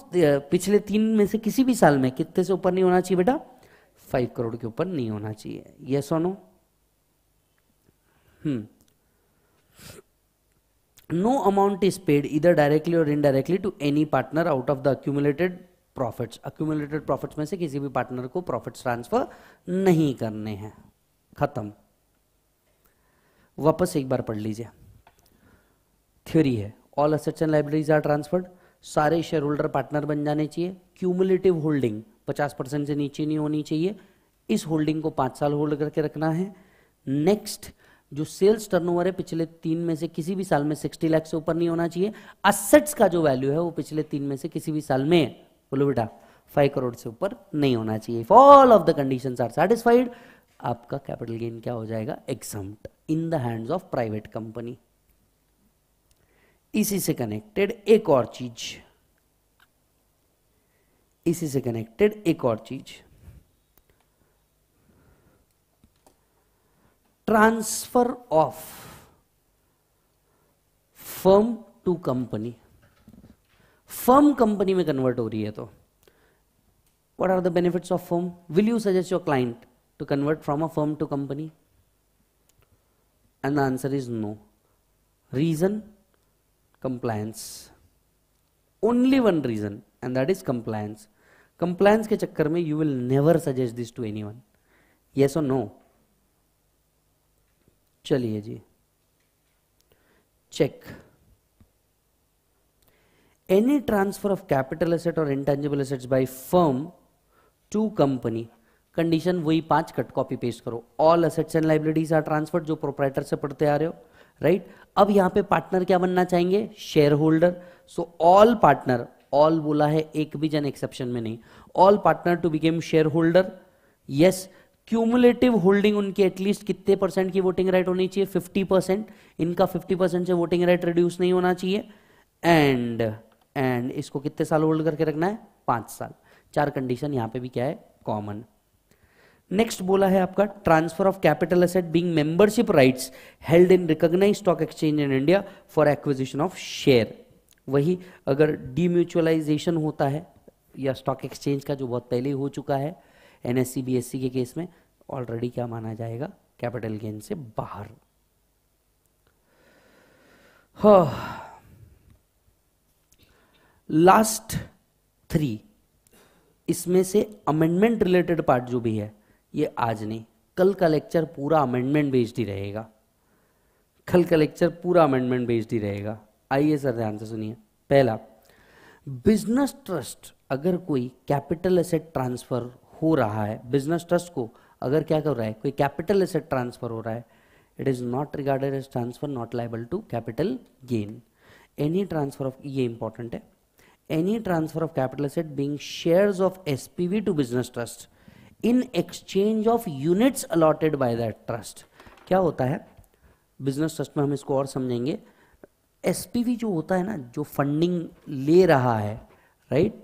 Speaker 1: पिछले तीन में से किसी भी साल में कितने से ऊपर नहीं होना चाहिए बेटा फाइव करोड़ के ऊपर नहीं होना चाहिए ये so no hmm no amount is paid इधर डायरेक्टली और indirectly to any partner out of the accumulated profits accumulated profits में से किसी भी पार्टनर को प्रॉफिट्स ट्रांसफर नहीं करने हैं खत्म वापस एक बार पढ़ लीजिए थ्योरी है all assets and liabilities are transferred सारे शेयर होल्डर पार्टनर बन जाने चाहिए क्यूमुलेटिव होल्डिंग 50 परसेंट से नीचे नहीं होनी चाहिए इस होल्डिंग को पांच साल होल्ड करके रखना है नेक्स्ट जो सेल्स टर्नओवर है पिछले तीन में से किसी भी साल में 60 लाख से ऊपर नहीं होना चाहिए असेट्स का जो वैल्यू है वो पिछले तीन में से किसी भी साल में बोलो बेटा फाइव करोड़ से ऊपर नहीं होना चाहिए if all of the condition are satisfied आपका कैपिटल गेन क्या हो जाएगा exempt in the hands of private company इसी से कनेक्टेड एक और चीज इसी से कनेक्टेड एक और चीज transfer of firm to company firm company में कन्वर्ट हो रही है तो what are the benefits of firm will you suggest your client to convert from a firm to company and the answer is no reason compliance only one reason and that is compliance compliance के चक्कर में you will never suggest this to anyone yes और no चलिए जी check any transfer of capital asset or intangible assets by firm to company condition वही पांच cut copy paste करो all assets and liabilities are transferred जो proprietor से पढ़ते आ रहे हो राइट right? अब यहां पे पार्टनर क्या बनना चाहेंगे share holder so all partner all बोला है एक भी जन एक्सेप्शन में नहीं all partner to became share holder yes cumulative holding उनके एटलीस्ट कितने परसेंट की वोटिंग राइट होनी चाहिए फिफ्टी परसेंट इनका फिफ्टी परसेंट से वोटिंग राइट रिड्यूस नहीं होना चाहिए एंड एंड इसको कितने साल होल्ड करके रखना है पांच साल चार कंडीशन यहां पे भी क्या है कॉमन नेक्स्ट बोला है आपका transfer of capital asset being membership rights held in recognise stock exchange in India for acquisition of share वही अगर डीम्यूचुअलाइजेशन होता है या स्टॉक एक्सचेंज का जो बहुत पहले हो चुका है एन एस e, e के केस में ऑलरेडी क्या माना जाएगा कैपिटल गेन से बाहर हाँ लास्ट थ्री इसमें से अमेंडमेंट रिलेटेड पार्ट जो भी है ये आज नहीं कल का लेक्चर पूरा अमेंडमेंट बेस्ड ही रहेगा कल का लेक्चर पूरा अमेंडमेंट बेस्ड ही रहेगा आइए सर ध्यान से सुनिए पहला बिजनेस ट्रस्ट अगर कोई कैपिटल एसेट ट्रांसफर हो रहा है बिजनेस ट्रस्ट को अगर क्या कर रहा है कोई कैपिटल एसेट ट्रांसफर हो रहा है it is not regarded as transfer not liable to capital gain any transfer of ये इंपॉर्टेंट है any transfer of capital asset being shares of SPV to business trust in exchange of units allotted by that trust. क्या होता है business trust में हम इसको और समझेंगे एस पी वी जो होता है ना जो फंडिंग ले रहा है राइट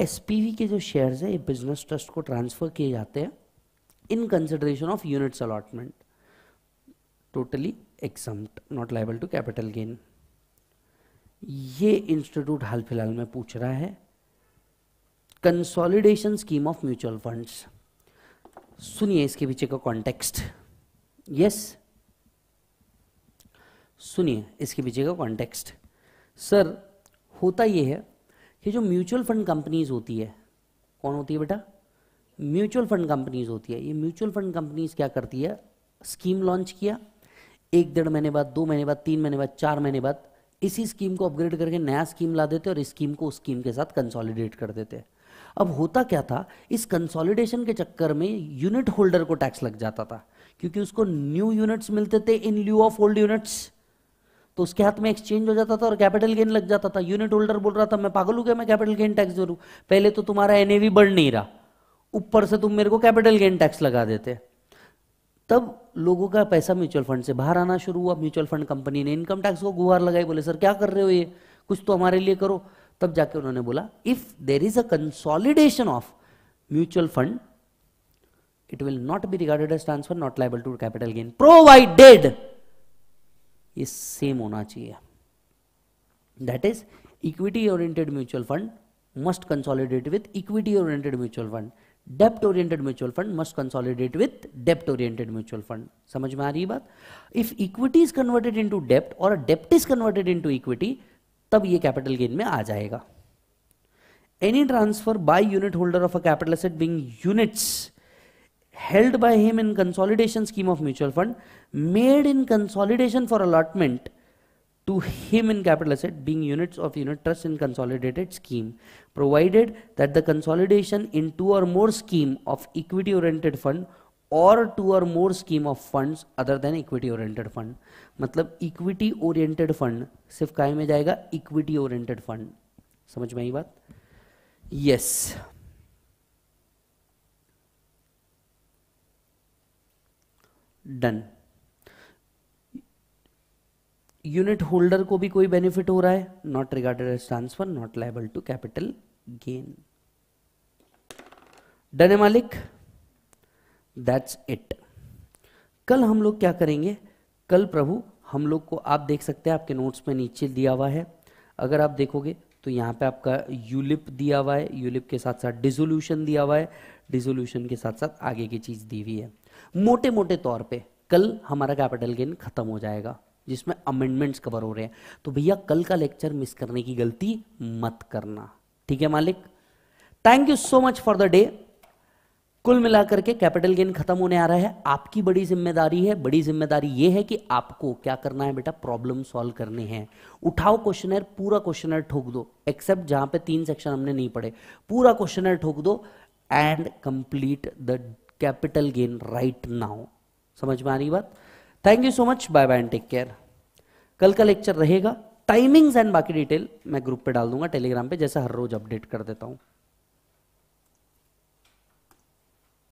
Speaker 1: एस पी वी के जो शेयर है ये बिजनेस ट्रस्ट को ट्रांसफर किए जाते हैं in consideration of units allotment totally exempt not liable to capital gain ये इंस्टीट्यूट हाल फिलहाल में पूछ रहा है consolidation scheme of mutual funds सुनिए इसके पीछे का कॉन्टेक्स्ट यस सुनिए इसके पीछे का कॉन्टेक्स्ट सर होता यह है कि जो म्यूचुअल फंड कंपनीज होती है कौन होती है बेटा म्यूचुअल फंड कंपनीज होती है ये म्यूचुअल फंड कंपनीज क्या करती है स्कीम लॉन्च किया एक डेढ़ महीने बाद दो महीने बाद तीन महीने बाद चार महीने बाद इसी स्कीम को अपग्रेड करके नया स्कीम ला देते और इस स्कीम को उस स्कीम के साथ कंसोलिडेट कर देते अब होता क्या था इस कंसोलिडेशन के चक्कर में यूनिट होल्डर को टैक्स लग जाता था क्योंकि उसको न्यू यूनिट्स मिलते थे in lieu of old units तो उसके हाथ में एक्सचेंज हो जाता था और कैपिटल गेन लग जाता था यूनिट होल्डर बोल रहा था मैं पागल हूं क्या मैं कैपिटल गेन टैक्स दे पहले तो तुम्हारा एनएवी बढ़ नहीं रहा ऊपर से तुम मेरे को कैपिटल गेन टैक्स लगा देते तब लोगों का पैसा म्यूचुअल फंड से बाहर आना शुरू हुआ म्यूचुअल फंड कंपनी ने इनकम टैक्स को गुहार लगाई बोले सर क्या कर रहे हो ये कुछ तो हमारे लिए करो तब जाके उन्होंने बोला if there is a consolidation of mutual fund it will not be regarded as transfer not liable to capital gain provided ये सेम होना चाहिए that is equity oriented mutual fund must consolidate with equity oriented mutual fund dept oriented mutual fund must consolidate with dept oriented mutual fund समझ में आ रही बात if equity is converted into डेप्ट और डेप्ट is converted into equity तब ये capital gain में आ जाएगा any transfer by unit holder of a capital asset being units held by him in consolidation scheme of mutual fund made in consolidation for allotment to him in capital asset being units of unit trust in consolidated scheme provided that the consolidation in two or more scheme of equity oriented fund or two or more scheme of funds other than equity oriented fund matlab equity oriented fund sirf काय mein jayega equity oriented fund samajh mein aayi baat yes. done unit holder को भी कोई benefit हो रहा है not regarded as transfer not liable to capital gain done मालिक that's it कल हम लोग क्या करेंगे कल प्रभु हम लोग को आप देख सकते हैं आपके नोट्स में नीचे दिया हुआ है अगर आप देखोगे तो यहाँ पे आपका यूलिप दिया हुआ है यूलिप के साथ साथ डिजोल्यूशन दिया हुआ है डिजोल्यूशन के साथ साथ आगे की चीज़ दी हुई है मोटे मोटे तौर पे कल हमारा कैपिटल गेन खत्म हो जाएगा जिसमें अमेंडमेंट्स कवर हो रहे हैं तो भैया कल का लेक्चर मिस करने की गलती मत करना ठीक है मालिक thank you so much for the day कुल मिलाकर के कैपिटल गेन खत्म होने आ रहा है आपकी बड़ी जिम्मेदारी है बड़ी जिम्मेदारी यह है कि आपको क्या करना है बेटा प्रॉब्लम सॉल्व करने हैं उठाओ क्वेश्चन पूरा क्वेश्चन ठोक दो एक्सेप्ट जहां पे तीन सेक्शन हमने नहीं पढ़े पूरा क्वेश्चन ठोक दो and complete the capital gain right now समझ में आ रही बात thank you so much bye bye and take care कल का लेक्चर रहेगा टाइमिंग्स एंड बाकी डिटेल मैं ग्रुप पे डाल दूंगा टेलीग्राम पे जैसे हर रोज अपडेट कर देता हूँ